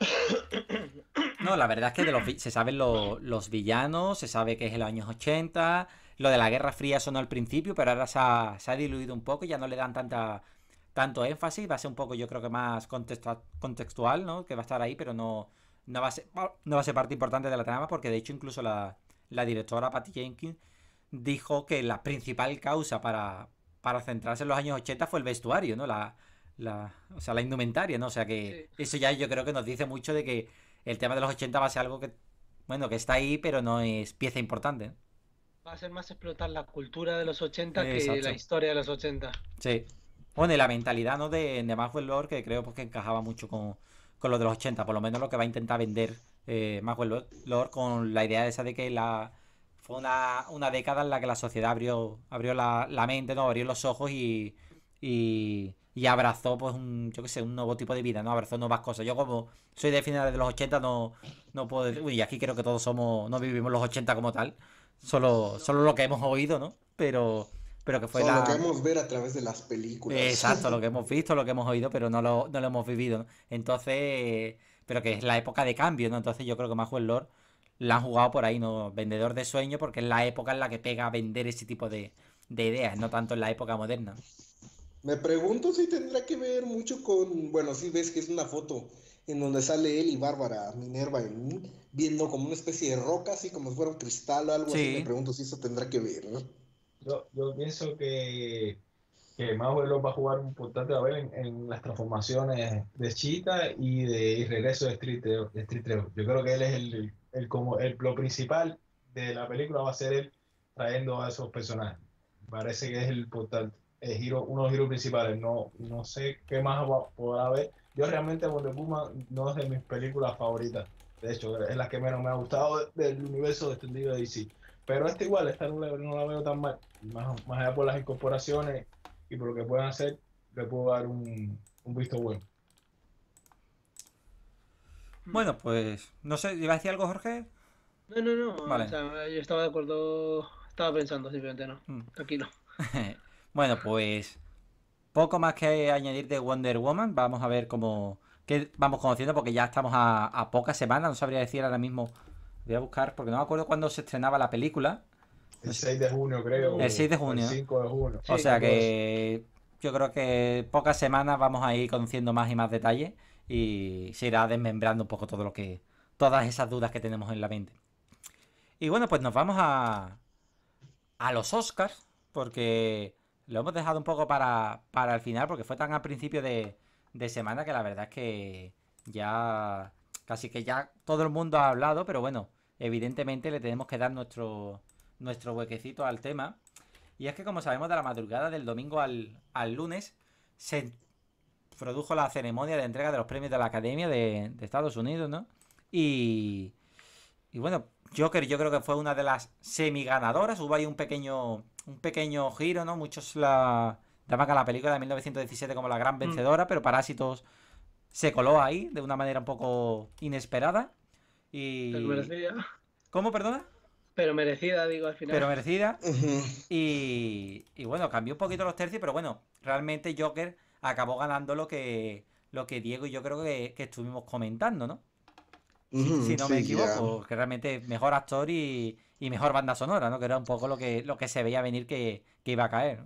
No, la verdad es que de los, se saben los villanos, se sabe que es el años 80, lo de la Guerra Fría sonó al principio, pero ahora se ha, diluido un poco, ya no le dan tanta tanto énfasis, va a ser un poco yo creo que más contextual, Que va a estar ahí, pero no, va, a ser, parte importante de la trama, porque de hecho incluso la, directora Patty Jenkins dijo que la principal causa para, centrarse en los años 80 fue el vestuario, ¿no? La, la, o sea, la indumentaria, ¿no? O sea que eso ya yo creo que nos dice mucho de que el tema de los 80 va a ser algo que, bueno, que está ahí, pero no es pieza importante. ¿eh? Va a ser más explotar la cultura de los 80 que la historia de los 80. Sí. Bueno, y la mentalidad, ¿no? De, de Maxwell Lord, que creo porque que encajaba mucho con, con lo de los 80, por lo menos lo que va a intentar vender eh, Maxwell Lord con la idea esa de que la fue una, una década en la que la sociedad abrió, abrió la, la mente, ¿no? Abrió los ojos y y abrazó, pues, un, yo qué sé, un nuevo tipo de vida, ¿no? Abrazó nuevas cosas. Yo como soy de finales de los 80, no, no puedo decir, uy, aquí creo que todos somos, no vivimos los 80 como tal, solo, solo lo que hemos oído, ¿no? Pero, pero que fue la... lo que hemos ver a través de las películas. Exacto, lo que hemos visto, lo que hemos oído, pero no lo, no lo hemos vivido. Entonces, pero que es la época de cambio, ¿no? Entonces yo creo que Majo el Lord la han jugado por ahí, ¿no? Vendedor de sueño porque es la época en la que pega a vender ese tipo de, de ideas, no tanto en la época moderna. Me pregunto si tendrá que ver mucho con, bueno, si ves que es una foto en donde sale él y Bárbara Minerva viendo como una especie de roca, así como si fuera un cristal o algo así. Me pregunto si eso tendrá que ver. ¿no? Yo, pienso que, que más va a jugar un importante papel en, las transformaciones de Chita y de regreso de Street, Yo creo que él es el, como el, lo principal de la película va a ser él trayendo a esos personajes. Parece que es el importante el giro, uno giros principales. No, no sé qué más podrá haber. Yo realmente Wonder Woman no es de mis películas favoritas. De hecho, es la que menos me ha gustado del universo extendido de DC. Pero esta igual, esta no la, veo tan mal. Más, más, allá por las incorporaciones y por lo que puedan hacer, le puedo dar un, visto bueno. Hmm. Bueno, pues no sé, ¿iba a decir algo Jorge? No, no, no. yo estaba de acuerdo, estaba pensando simplemente, no. Hmm. aquí Tranquilo. Bueno, pues poco más que añadir de Wonder Woman. Vamos a ver cómo Qué vamos conociendo porque ya estamos a, pocas semanas. No sabría decir ahora mismo. Voy a buscar porque no me acuerdo cuándo se estrenaba la película. El 6 de junio, creo. El 6 de junio. El 5 de junio. O sea que yo creo que pocas semanas vamos a ir conociendo más y más detalles y se irá desmembrando un poco todo lo que todas esas dudas que tenemos en la mente. Y bueno, pues nos vamos a a los Oscars porque lo hemos dejado un poco para, el final porque fue tan al principio de, semana que la verdad es que ya casi que ya todo el mundo ha hablado, pero bueno, evidentemente le tenemos que dar nuestro, nuestro huequecito al tema. Y es que como sabemos de la madrugada del domingo al, lunes se produjo la ceremonia de entrega de los premios de la Academia de, Estados Unidos, ¿no? Y, y bueno, Joker yo creo que fue una de las semiganadoras, hubo ahí un pequeño un pequeño giro, ¿no? Muchos la daban a la película de 1917 como la gran mm. vencedora, pero Parásitos se coló ahí de una manera un poco inesperada. Y... Pero merecida. ¿Cómo, perdona? Pero merecida, digo, al final. Pero merecida. y... y, bueno, cambió un poquito los tercios, pero bueno, realmente Joker acabó ganando lo que, lo que Diego y yo creo que, estuvimos comentando, ¿no? si, no me equivoco, que realmente mejor actor y, y mejor banda sonora, ¿no? Que era un poco lo que, lo que se veía venir que, iba a caer.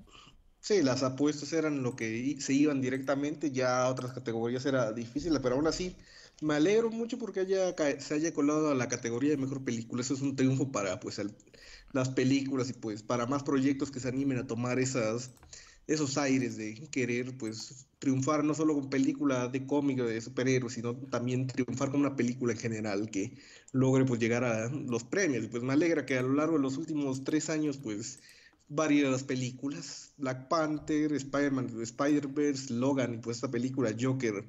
Sí, las apuestas eran lo que se iban directamente, ya otras categorías era difícil, pero aún así me alegro mucho porque haya, se haya colado a la categoría de mejor película. Eso es un triunfo para pues las películas y pues para más proyectos que se animen a tomar esas esos aires de querer pues triunfar no solo con película de cómic de superhéroes, sino también triunfar con una película en general que logre pues llegar a los premios. Pues me alegra que a lo largo de los últimos tres años pues varias películas, Black Panther, Spider-Man, Spider-Verse, Logan y pues esta película Joker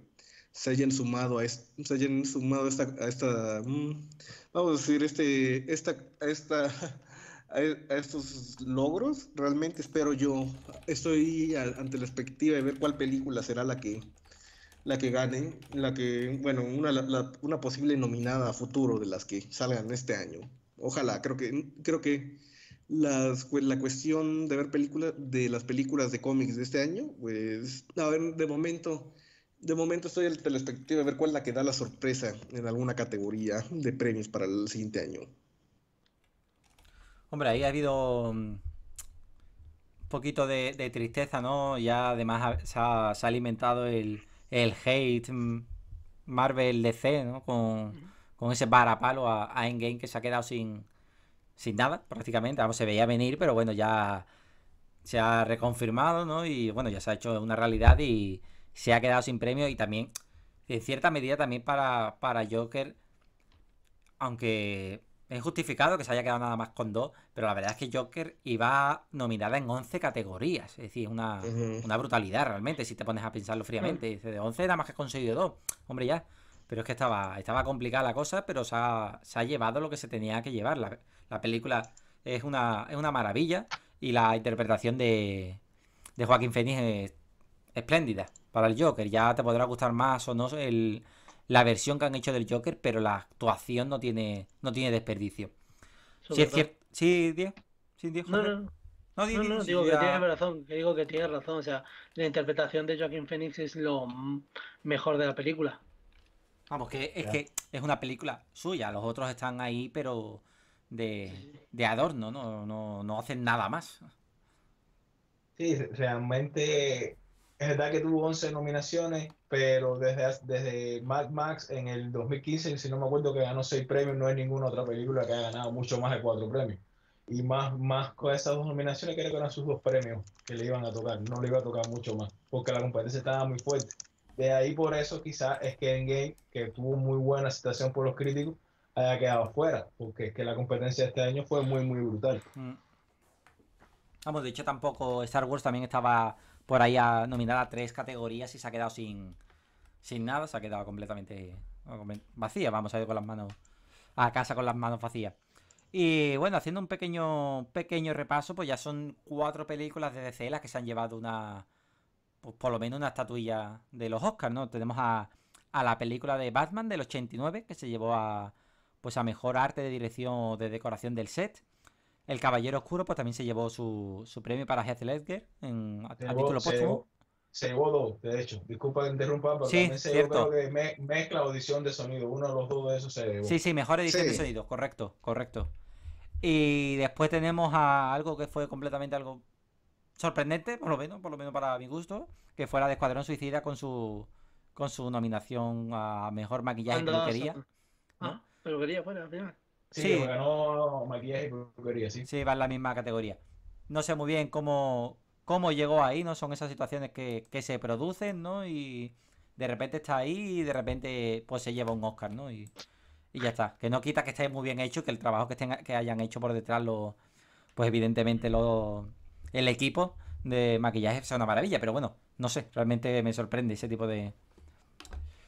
se hayan sumado a, se hayan sumado esta, a esta, mm, vamos a decir, este, esta, a esta a, estos logros. Realmente espero yo, estoy ante la perspectiva de ver cuál película será la que la que gane, la que, bueno, una, posible nominada a futuro de las que salgan este año. Ojalá, creo que, creo que las, la cuestión de ver películas, de las películas de cómics de este año, pues, a ver, de momento, de momento estoy ante la expectativa de ver cuál es la que da la sorpresa en alguna categoría de premios para el siguiente año. Hombre, ahí ha habido mm, un poquito de, tristeza, ¿no? Ya además se ha, alimentado el, hate mm, Marvel DC, ¿no? Con, ese varapalo a, a Endgame que se ha quedado sin, sin nada, prácticamente. Vamos, se veía venir, pero bueno, ya se ha reconfirmado, ¿no? Y bueno, ya se ha hecho una realidad y se ha quedado sin premio. Y también, en cierta medida, también para, para Joker, aunque es justificado que se haya quedado nada más con dos, pero la verdad es que Joker iba nominada en 11 categorías. Es decir, una, una brutalidad realmente, si te pones a pensarlo fríamente. Mm. Dice, de 11 nada más que has conseguido dos. Hombre, ya. Pero es que estaba, estaba complicada la cosa, pero se ha, se ha llevado lo que se tenía que llevar. La, película es una, maravilla y la interpretación de, de Joaquín Phoenix es espléndida para el Joker. Ya te podrá gustar más o no el, la versión que han hecho del Joker, pero la actuación no tiene, no tiene desperdicio. sí es cierto. Sí, Diego. No, no. No, digo, que tiene razón, sea, la interpretación de Joaquín Phoenix es lo mejor de la película. Vamos, que es que es una película suya, los otros están ahí, pero de, de adorno, no, no hacen nada más. Sí, realmente es verdad que tuvo 11 nominaciones, pero desde, desde Mad Max en el 2015, si no me acuerdo que ganó seis premios, no hay ninguna otra película que haya ganado mucho más de cuatro premios. Y más, más con esas dos nominaciones, creo que eran sus dos premios que le iban a tocar, no le iba a tocar mucho más, porque la competencia estaba muy fuerte. De ahí por eso quizás es que Endgame, que tuvo muy buena situación por los críticos, haya quedado fuera, porque es que la competencia de este año fue muy, muy brutal. hemos mm. Vamos, de hecho tampoco Star Wars también estaba por ahí nominada a tres categorías y se ha quedado sin, sin nada, se ha quedado completamente vacía. Vamos a ir con las manos a casa con las manos vacías. Y bueno, haciendo un pequeño, pequeño repaso, pues ya son cuatro películas de DC las que se han llevado una, pues por lo menos una estatuilla de los Oscars, ¿no? Tenemos a, a la película de Batman del 89, que se llevó a, pues a mejor arte de dirección o de decoración del set. El Caballero Oscuro, pues también se llevó su, su premio para Heath Ledger en, a, título se llevó dos, de hecho. Disculpa que interrumpa, pero sí, también se cierto. llevó mezcla audición de sonido. Uno de los dos de esos se llevó. Sí, sí, mejor edición de sonido, correcto, correcto. Y después tenemos a algo que fue completamente algo sorprendente, por lo menos, por lo menos para mi gusto, que fue la de Escuadrón Suicida con su con su nominación a mejor maquillaje y peluquería. ¿no? Ah, peluquería fuera, al final. Sí, ganó maquillaje y peluquería, sí. Sí, va en la misma categoría. No sé muy bien cómo, cómo llegó ahí, ¿no? Son esas situaciones que, se producen, ¿no? Y de repente está ahí y de repente pues se lleva un Oscar, ¿no? Y, ya está. Que no quita que esté muy bien hecho, que el trabajo que, que hayan hecho por detrás los, pues evidentemente los, el equipo de maquillaje sea una maravilla, pero bueno, no sé, realmente me sorprende ese tipo de, de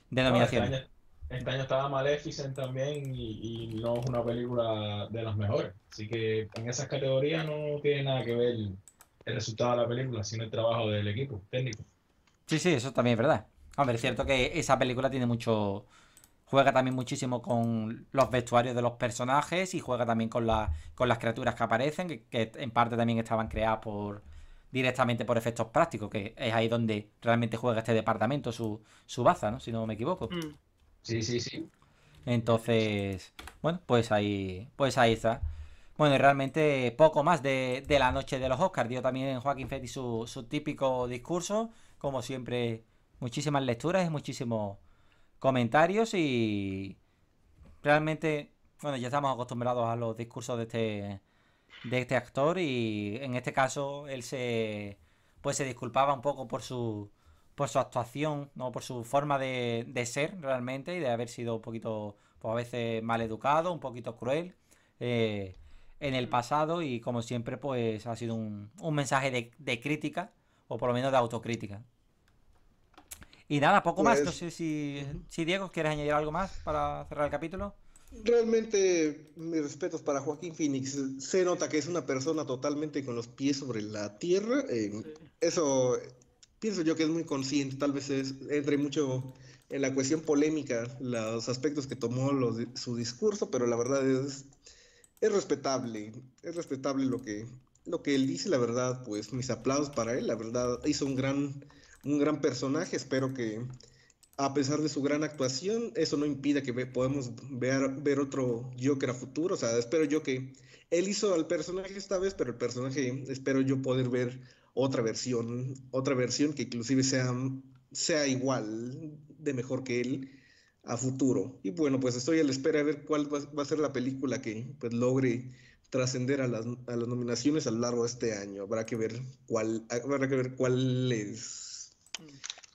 este nominaciones. Este año, estaba Maleficent también y, y, no es una película de las mejores, así que en esas categorías no tiene nada que ver el resultado de la película, sino el trabajo del equipo técnico. Sí, sí, eso también es verdad. ver, es cierto que esa película tiene mucho. Juega también muchísimo con los vestuarios de los personajes y juega también con, la, con las criaturas que aparecen, que, en parte también estaban creadas por directamente por efectos prácticos, que es ahí donde realmente juega este departamento, su, su baza, ¿no? Si no me equivoco. Mm. Sí, sí, sí. Entonces, bueno, pues ahí, pues ahí está. Bueno, y realmente poco más de, la noche de los Oscars. Dio también Joaquín Fetti su, su típico discurso. Como siempre, muchísimas lecturas y muchísimos comentarios. Y realmente, bueno, ya estamos acostumbrados a los discursos de este, de este actor. Y en este caso, él se, pues se disculpaba un poco por su, por su actuación, ¿no? por su forma de, ser realmente y de haber sido un poquito, pues a veces mal educado, un poquito cruel. Eh, en el pasado y como siempre pues ha sido un, un mensaje de, de, crítica o por lo menos de autocrítica. Y nada, poco más. No pues, sé si, si Diego, ¿quieres añadir algo más para cerrar el capítulo? Realmente, mis respetos para Joaquín Phoenix. Se nota que es una persona totalmente con los pies sobre la tierra. Eso pienso yo que es muy consciente. Tal vez es, entre mucho en la cuestión polémica los aspectos que tomó los, su discurso, pero la verdad es es respetable, es respetable lo que, lo que él dice, la verdad, pues mis aplausos para él, la verdad, hizo un gran, un gran personaje, espero que a pesar de su gran actuación, eso no impida que podamos ver, ver otro Joker a futuro, o sea, espero yo que él hizo al personaje esta vez, pero el personaje espero yo poder ver otra versión, otra versión que inclusive sea, sea igual de mejor que él a futuro. Y bueno, pues estoy a la espera de ver cuál va, a ser la película que pues, logre trascender a las, a las, nominaciones a lo largo de este año. Habrá que ver cuál, habrá que ver cuál es,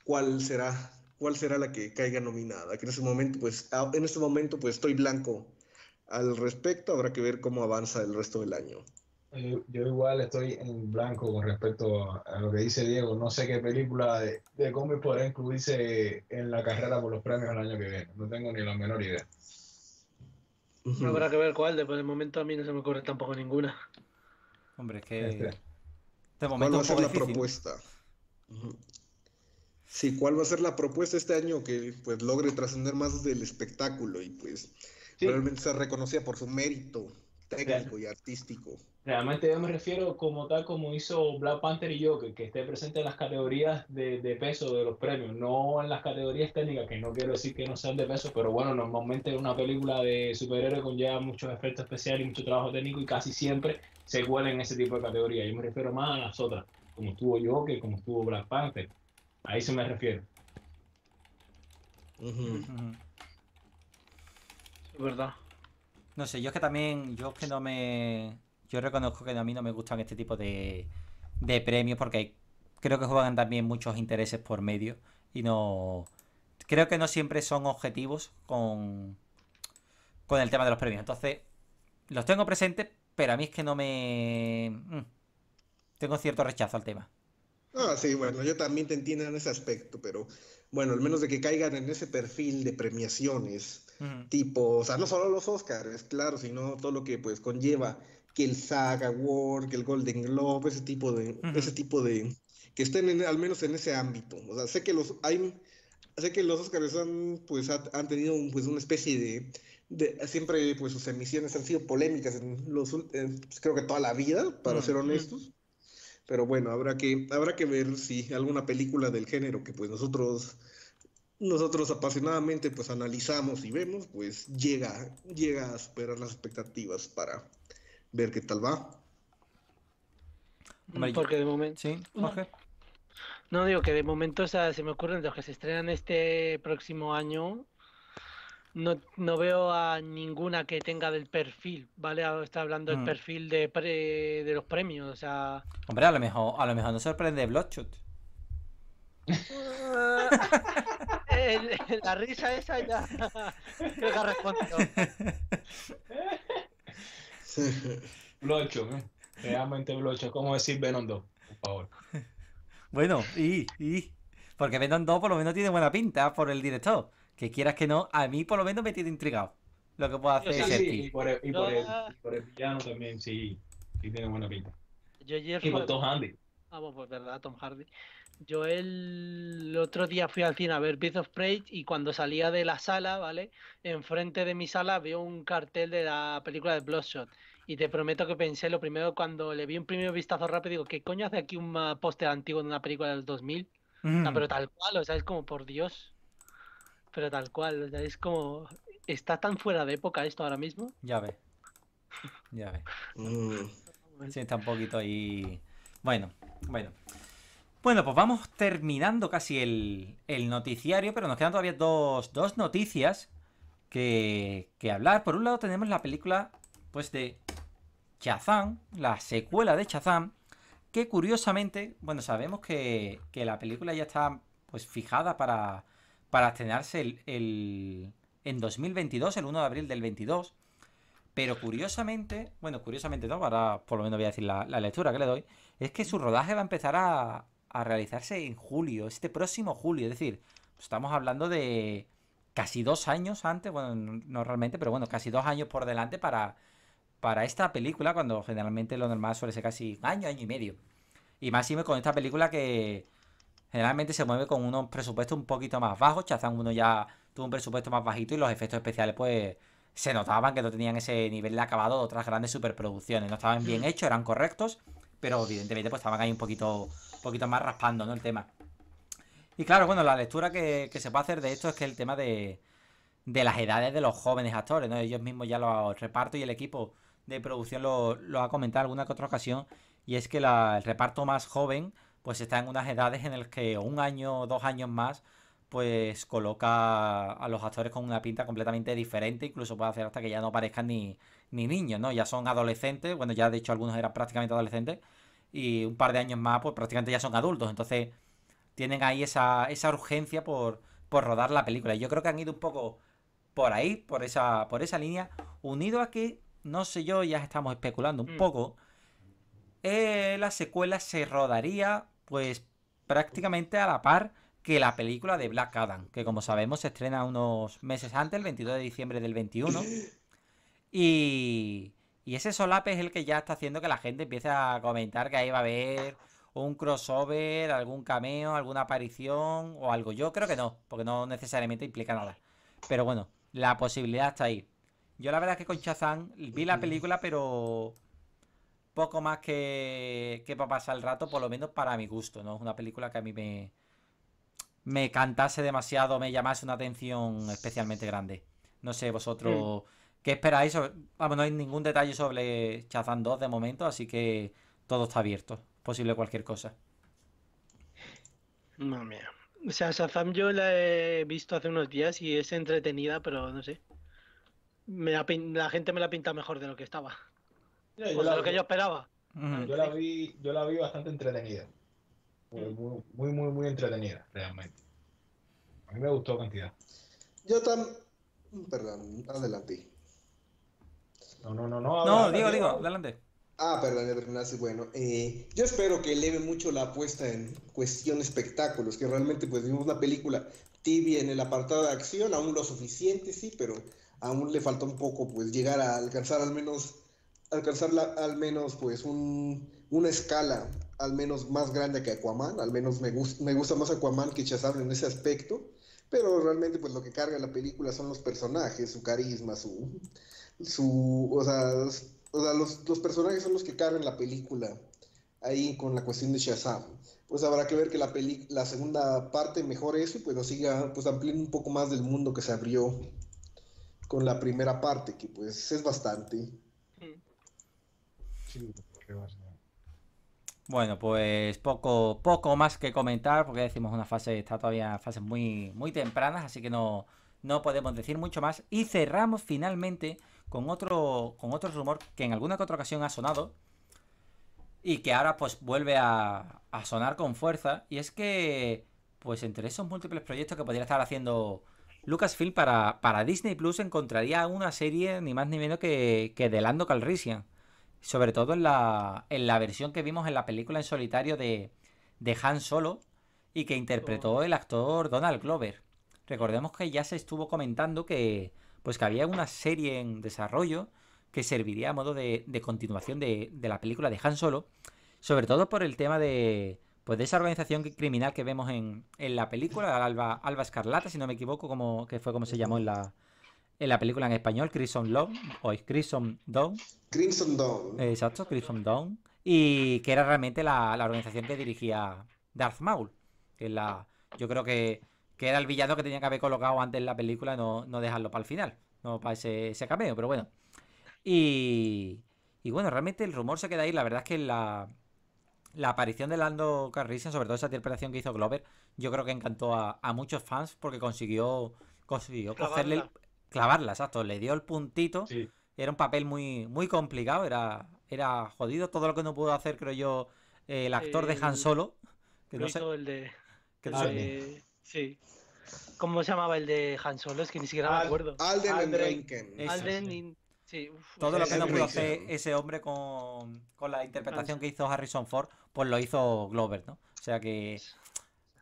cuál será, cuál será la que caiga nominada. en este momento, pues, en este momento, pues, estoy blanco al respecto. Habrá que ver cómo avanza el resto del año. Eh, yo, igual estoy en blanco con respecto a, lo que dice Diego. No sé qué película de, de cómic podrá incluirse en la carrera por los premios el año que viene. No tengo ni la menor idea. habrá que ver cuál, de el momento a mí no se me ocurre tampoco ninguna. Hombre, qué este. este ¿Cuál va a ser la propuesta? Sí, ¿cuál va a ser la propuesta este año que pues logre trascender más del espectáculo y pues realmente sea reconocida por su mérito técnico y artístico? Realmente yo me refiero como tal como hizo Black Panther y Joker, que esté presente en las categorías de, peso de los premios, no en las categorías técnicas, que no quiero decir que no sean de peso, pero bueno, normalmente una película de superhéroes ya muchos efectos especiales y mucho trabajo técnico y casi siempre se huele en ese tipo de categorías. Yo me refiero más a las otras, como estuvo Joker, como estuvo Black Panther. Ahí se me refiero. Es verdad. No sé, yo es que también, yo es que no me yo reconozco que a mí no me gustan este tipo de, premios porque creo que juegan también muchos intereses por medio y no... Creo que no siempre son objetivos con, con el tema de los premios. Entonces, los tengo presentes, pero a mí es que no me... Mm, tengo cierto rechazo al tema. Ah, sí, bueno, yo también te entiendo en ese aspecto, pero bueno, al menos de que caigan en ese perfil de premiaciones, tipo, o sea, no solo los Oscars, claro, sino todo lo que pues conlleva que el Saga Award, que el Golden Globe, ese tipo de, ese tipo de, que estén al menos en ese ámbito. O sea, sé que los hay, sé que los Oscars han, pues, han tenido pues una especie de, siempre pues sus emisiones han sido polémicas en los, pues, creo que toda la vida, para mm, ser mm. honestos. Pero bueno, habrá que, habrá que ver si alguna película del género que pues nosotros nosotros apasionadamente pues analizamos y vemos, pues llega, llega a superar las expectativas para, ver qué tal va. Mm, porque de momento. Sí, No, digo que de momento, o sea, se me ocurren los que se estrenan este próximo año. No, veo a ninguna que tenga del perfil, ¿vale? Ah, está hablando del mm. perfil de, los premios, o sea. Hombre, a lo mejor, a lo mejor no sorprende Bloodshot. la risa esa ya creo que ha Blocho, ¿eh? realmente Blocho, ¿cómo decir Venom 2? Por favor. Bueno, y, y. Porque Venom 2 por lo menos tiene buena pinta por el director. Que quieras que no, a mí por lo menos me tiene intrigado lo que puedo hacer. ese sí, y, por el, ah. y, villano también, sí, sí tiene buena pinta. y por Tom Hardy. Ah, bueno, pues, pues verdad, Tom Hardy. Yo el otro día fui al cine a ver bits of Prey y cuando salía de la sala, ¿vale? Enfrente de mi sala veo un cartel de la película de Bloodshot. Y te prometo que pensé lo primero cuando le vi un primer vistazo rápido, digo, ¿qué coño hace aquí un póster antiguo de una película del 2000? No, mm. pero tal cual, o sea, es como por Dios. Pero tal cual, o sea, es como... Está tan fuera de época esto ahora mismo. Ya ve. Ya ve. Mm. Sí, está un poquito ahí... Bueno, bueno. Bueno, pues vamos terminando casi el, noticiario, pero nos quedan todavía dos, noticias que, hablar. Por un lado tenemos la película pues de Chazán, la secuela de Chazán, que curiosamente, bueno, sabemos que, la película ya está pues fijada para, para estrenarse el, en 2022, el 1 de abril del 22. Pero curiosamente, bueno, curiosamente no, por lo menos voy a decir la lectura que le doy, es que su rodaje va a empezar a, a realizarse en julio, este próximo julio. Es decir, estamos hablando de casi dos años antes, bueno, no realmente, pero bueno, casi dos años por delante para, para esta película, cuando generalmente lo normal suele ser casi un año, año y medio. Y más si con esta película que generalmente se mueve con unos presupuestos un poquito más bajos. Chazán uno ya tuvo un presupuesto más bajito y los efectos especiales, pues, se notaban que no tenían ese nivel de acabado de otras grandes superproducciones. No estaban bien hechos, eran correctos, pero evidentemente pues estaban ahí un poquito, un poquito más raspando, ¿no? El tema. Y claro, bueno, la lectura que, se puede hacer de esto es que el tema de, de las edades de los jóvenes actores, ¿no? Ellos mismos ya lo reparto y el equipo de producción lo, ha comentado alguna que otra ocasión, y es que el reparto más joven pues está en unas edades en las que un año o dos años más pues coloca a los actores con una pinta completamente diferente, incluso puede hacer hasta que ya no parezcan ni, ni niños, ¿no? Ya son adolescentes, bueno, ya de hecho algunos eran prácticamente adolescentes, y un par de años más, pues prácticamente ya son adultos, entonces tienen ahí esa, esa urgencia por, por rodar la película. Y yo creo que han ido un poco por ahí, por esa, por esa línea, unido a que, no sé yo, ya estamos especulando un mm. poco, eh, la secuela se rodaría, pues prácticamente a la par que la película de Black Adam, que como sabemos se estrena unos meses antes, el 22 de diciembre del 21. Y, ese solape es el que ya está haciendo que la gente empiece a comentar que ahí va a haber un crossover, algún cameo, alguna aparición o algo. Yo creo que no, porque no necesariamente implica nada. Pero bueno, la posibilidad está ahí. Yo la verdad es que con Chazán vi la película, pero poco más que, para pasar el rato, por lo menos para mi gusto, ¿no? Es una película que a mí me, me cantase demasiado, me llamase una atención especialmente grande. No sé vosotros hmm. ¿Qué esperáis? Vamos, no hay ningún detalle sobre chazan 2 de momento, así que todo está abierto. Posible cualquier cosa. Madre mía. O sea, Shazam yo la he visto hace unos días y es entretenida, pero no sé. la, gente me la pinta mejor de lo que estaba. o pues de lo que yo esperaba. Yo la vi, yo la vi bastante entretenida. Mm. Muy, muy, muy, entretenida, realmente. A mí me gustó cantidad. Yo también. Perdón, adelante. No, no, no, no. No, digo, digo, adelante. Ah, perdón, Así, bueno, eh, yo espero que eleve mucho la apuesta en cuestión espectáculos, que realmente pues vimos una película tibia en el apartado de acción, aún lo suficiente, sí, pero aún le falta un poco pues llegar a alcanzar al menos, alcanzar al menos pues un, una escala al menos más grande que Aquaman, al menos me, me gusta más Aquaman que Chazar en ese aspecto, pero realmente pues lo que carga la película son los personajes, su carisma, su... su o sea, los, personajes son los que cargan la película ahí con la cuestión de Shazam. Pues habrá que ver que la, la segunda parte mejore eso y pues lo siga, pues un poco más del mundo que se abrió con la primera parte, que pues es bastante. Mm. Sí. qué bastante. Bueno, pues poco, poco más que comentar, porque decimos una fase, está todavía en fases muy, muy tempranas, así que no, no podemos decir mucho más. Y cerramos finalmente con otro, con otro rumor que en alguna que otra ocasión ha sonado y que ahora pues vuelve a, a sonar con fuerza. Y es que, pues entre esos múltiples proyectos que podría estar haciendo Lucasfilm para, para Disney Plus, encontraría una serie ni más ni menos que, que de Lando Calrissian sobre todo en la, en la versión que vimos en la película en solitario de, de Han Solo y que interpretó oh. el actor Donald Glover. Recordemos que ya se estuvo comentando que, pues que había una serie en desarrollo que serviría a modo de, de continuación de, de, la película de Han Solo, sobre todo por el tema de, pues de esa organización criminal que vemos en, en la película, Alba, Alba Escarlata, si no me equivoco, como, que fue como se llamó en la, en la película en español, Crimson Love. o es Crimson Dawn. Crimson Dawn. Exacto, Crimson Dawn. Y que era realmente la, organización que dirigía Darth Maul. Que la, yo creo que, era el villano que tenía que haber colocado antes en la película, no, no dejarlo para el final, no para ese, ese cameo, pero bueno. Y, y bueno, realmente el rumor se queda ahí. La verdad es que la, la aparición de Lando Carrison, sobre todo esa interpretación que hizo Glover, yo creo que encantó a, muchos fans porque consiguió, consiguió cogerle, clavarla, exacto. Le dio el puntito. Era un papel muy, muy complicado, era, era jodido. Todo lo que no pudo hacer, creo yo, eh, el actor de Han Solo. Que no sí. ¿Cómo se llamaba el de Han Solo? Es que ni siquiera me acuerdo. Alden, Alden Alden sí. Todo lo que no pudo hacer ese hombre con, la interpretación que hizo Harrison Ford, pues lo hizo Glover, ¿no? O sea que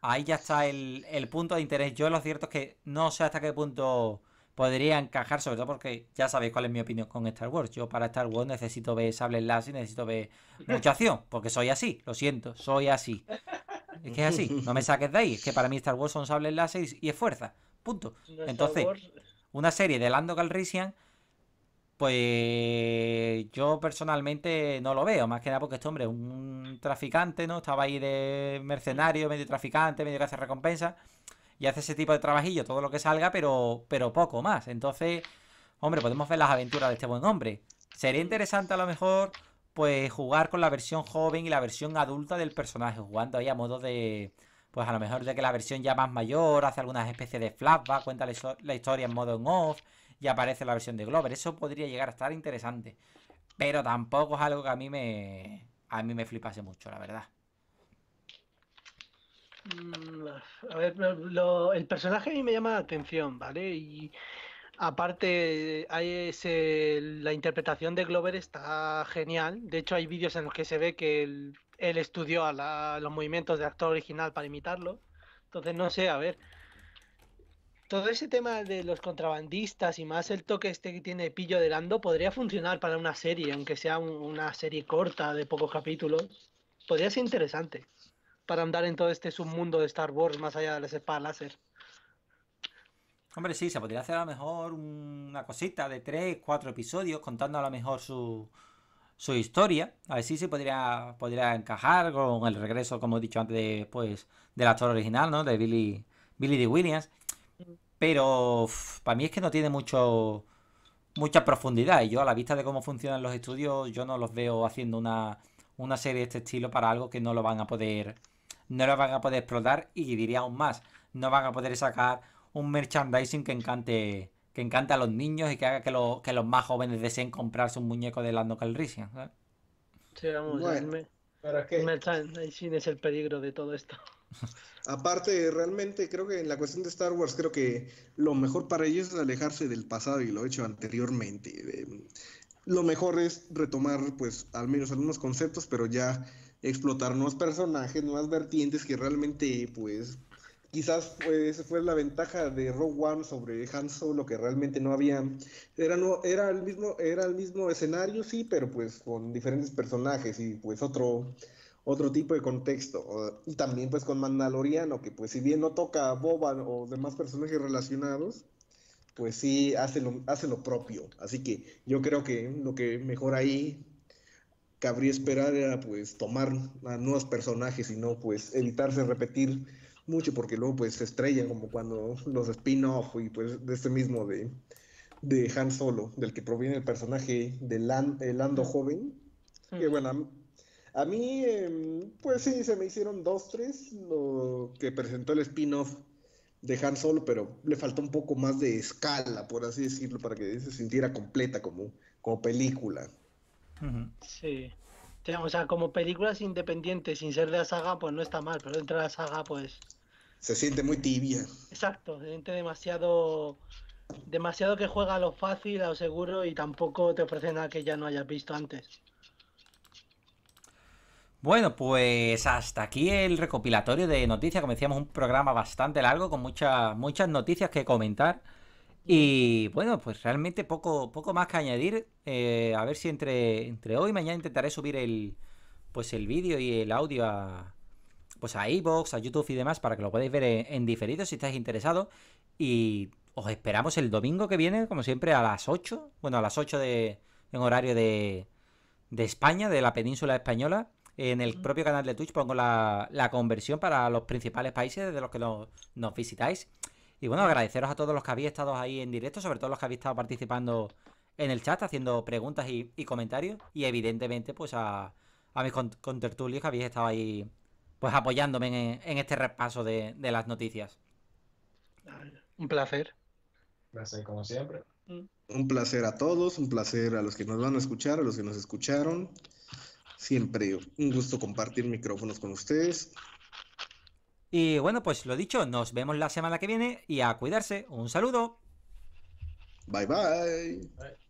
ahí ya está el, el punto de interés. Yo lo cierto es que no sé hasta qué punto podría encajar, sobre todo porque ya sabéis cuál es mi opinión con Star Wars. Yo para Star Wars necesito ver sable láser y necesito ver mucha acción, porque soy así, lo siento, soy así. Es que es así, no me saques de ahí, es que para mí Star Wars son sables láser y, y es fuerza, punto. Entonces, una serie de Lando Calrissian, pues yo personalmente no lo veo, más que nada porque este hombre es un traficante, ¿no? Estaba ahí de mercenario, medio traficante, medio que hace recompensa y hace ese tipo de trabajillo, todo lo que salga, pero, pero poco más. Entonces, hombre, podemos ver las aventuras de este buen hombre. Sería interesante a lo mejor, pues, jugar con la versión joven y la versión adulta del personaje, jugando ahí a modo de, pues, a lo mejor de que la versión ya más mayor hace algunas especies de flashback, cuenta la historia en modo en off y aparece la versión de Glover. Eso podría llegar a estar interesante. Pero tampoco es algo que a mí me, a mí me flipase mucho, la verdad. Mm el personaje a mí me llama la atención, ¿vale? Y aparte, la interpretación de Glover está genial. De hecho, hay vídeos en los que se ve que él, estudió los movimientos del actor original para imitarlo. Entonces, no sé, a ver. Todo ese tema de los contrabandistas y más el toque este que tiene Pillo de Lando podría funcionar para una serie, aunque sea una serie corta de pocos capítulos. Podría ser interesante para andar en todo este submundo de Star Wars más allá de ese spa láser. Hombre, sí, se podría hacer a lo mejor una cosita de tres, cuatro episodios contando a lo mejor su, su historia. A ver si se podría, podría encajar con el regreso, como he dicho antes, de, pues, del actor original, ¿no? De Billy, Billy D. Williams. Pero para mí es que no tiene mucho mucha profundidad. Y yo a la vista de cómo funcionan los estudios, yo no los veo haciendo una, una serie de este estilo para algo que no lo van a poder no lo van a poder explotar y diría aún más, no van a poder sacar un merchandising que encante que a los niños y que haga que, que los más jóvenes deseen comprarse un muñeco de Lando Calrissian. Sí, vamos, merchandising es el peligro de todo esto. Aparte, realmente creo que en la cuestión de Star Wars, creo que lo mejor para ellos es alejarse del pasado y lo hecho anteriormente. Em, lo mejor es retomar, pues, al menos algunos conceptos, pero ya explotar nuevos personajes, nuevas vertientes que realmente, pues, quizás pues, fue la ventaja de Rogue One sobre Han Solo, que realmente no había, era, no, era, el mismo, era el mismo escenario, sí, pero pues con diferentes personajes y pues otro, otro tipo de contexto. Y también pues con Mandaloriano, que pues si bien no toca a Boba o demás personajes relacionados, pues sí hace lo, hace lo propio. Así que yo creo que lo que mejor ahí cabría esperar era pues tomar a nuevos personajes y no pues evitarse repetir mucho porque luego pues se estrella como cuando los spin-off y pues de este mismo de, de Han Solo, del que proviene el personaje de Lando joven. Que bueno, a, mí em, pues sí, se me hicieron dos, tres lo que presentó el spin-off de Han Solo, pero le faltó un poco más de escala, por así decirlo, para que se sintiera completa como, como película. Sí. O sea, como películas independientes, sin ser de la saga, pues no está mal, pero dentro de la saga, pues. Se siente muy tibia. Exacto, se siente demasiado. Demasiado que juega a lo fácil, a lo seguro y tampoco te ofrece nada que ya no hayas visto antes. Bueno, pues hasta aquí el recopilatorio de noticias. Como decíamos, un programa bastante largo con muchas, muchas noticias que comentar. Y bueno, pues realmente poco, poco más que añadir. Eh, a ver si entre, entre hoy y mañana intentaré subir el, pues el vídeo y el audio a, pues a iVoox, a YouTube y demás para que lo podáis ver en, diferido si estáis interesados. Y os esperamos el domingo que viene, como siempre, a las 8. Bueno, a las 8 de, en horario de, España, de la península española. En el propio canal de Twitch pongo la, conversión para los principales países de los que nos visitáis. Y bueno, agradeceros a todos los que habéis estado ahí en directo, sobre todo los que habéis estado participando en el chat, haciendo preguntas y, comentarios. Y evidentemente, pues a, mis contertulios que habéis estado ahí, pues apoyándome en, este repaso de, de, las noticias. Un placer. Un como siempre. Mm. Un placer a todos, un placer a los que nos van a escuchar, a los que nos escucharon. Siempre un gusto compartir micrófonos con ustedes. Y bueno, pues lo dicho, nos vemos la semana que viene y a cuidarse. Un saludo. Bye bye.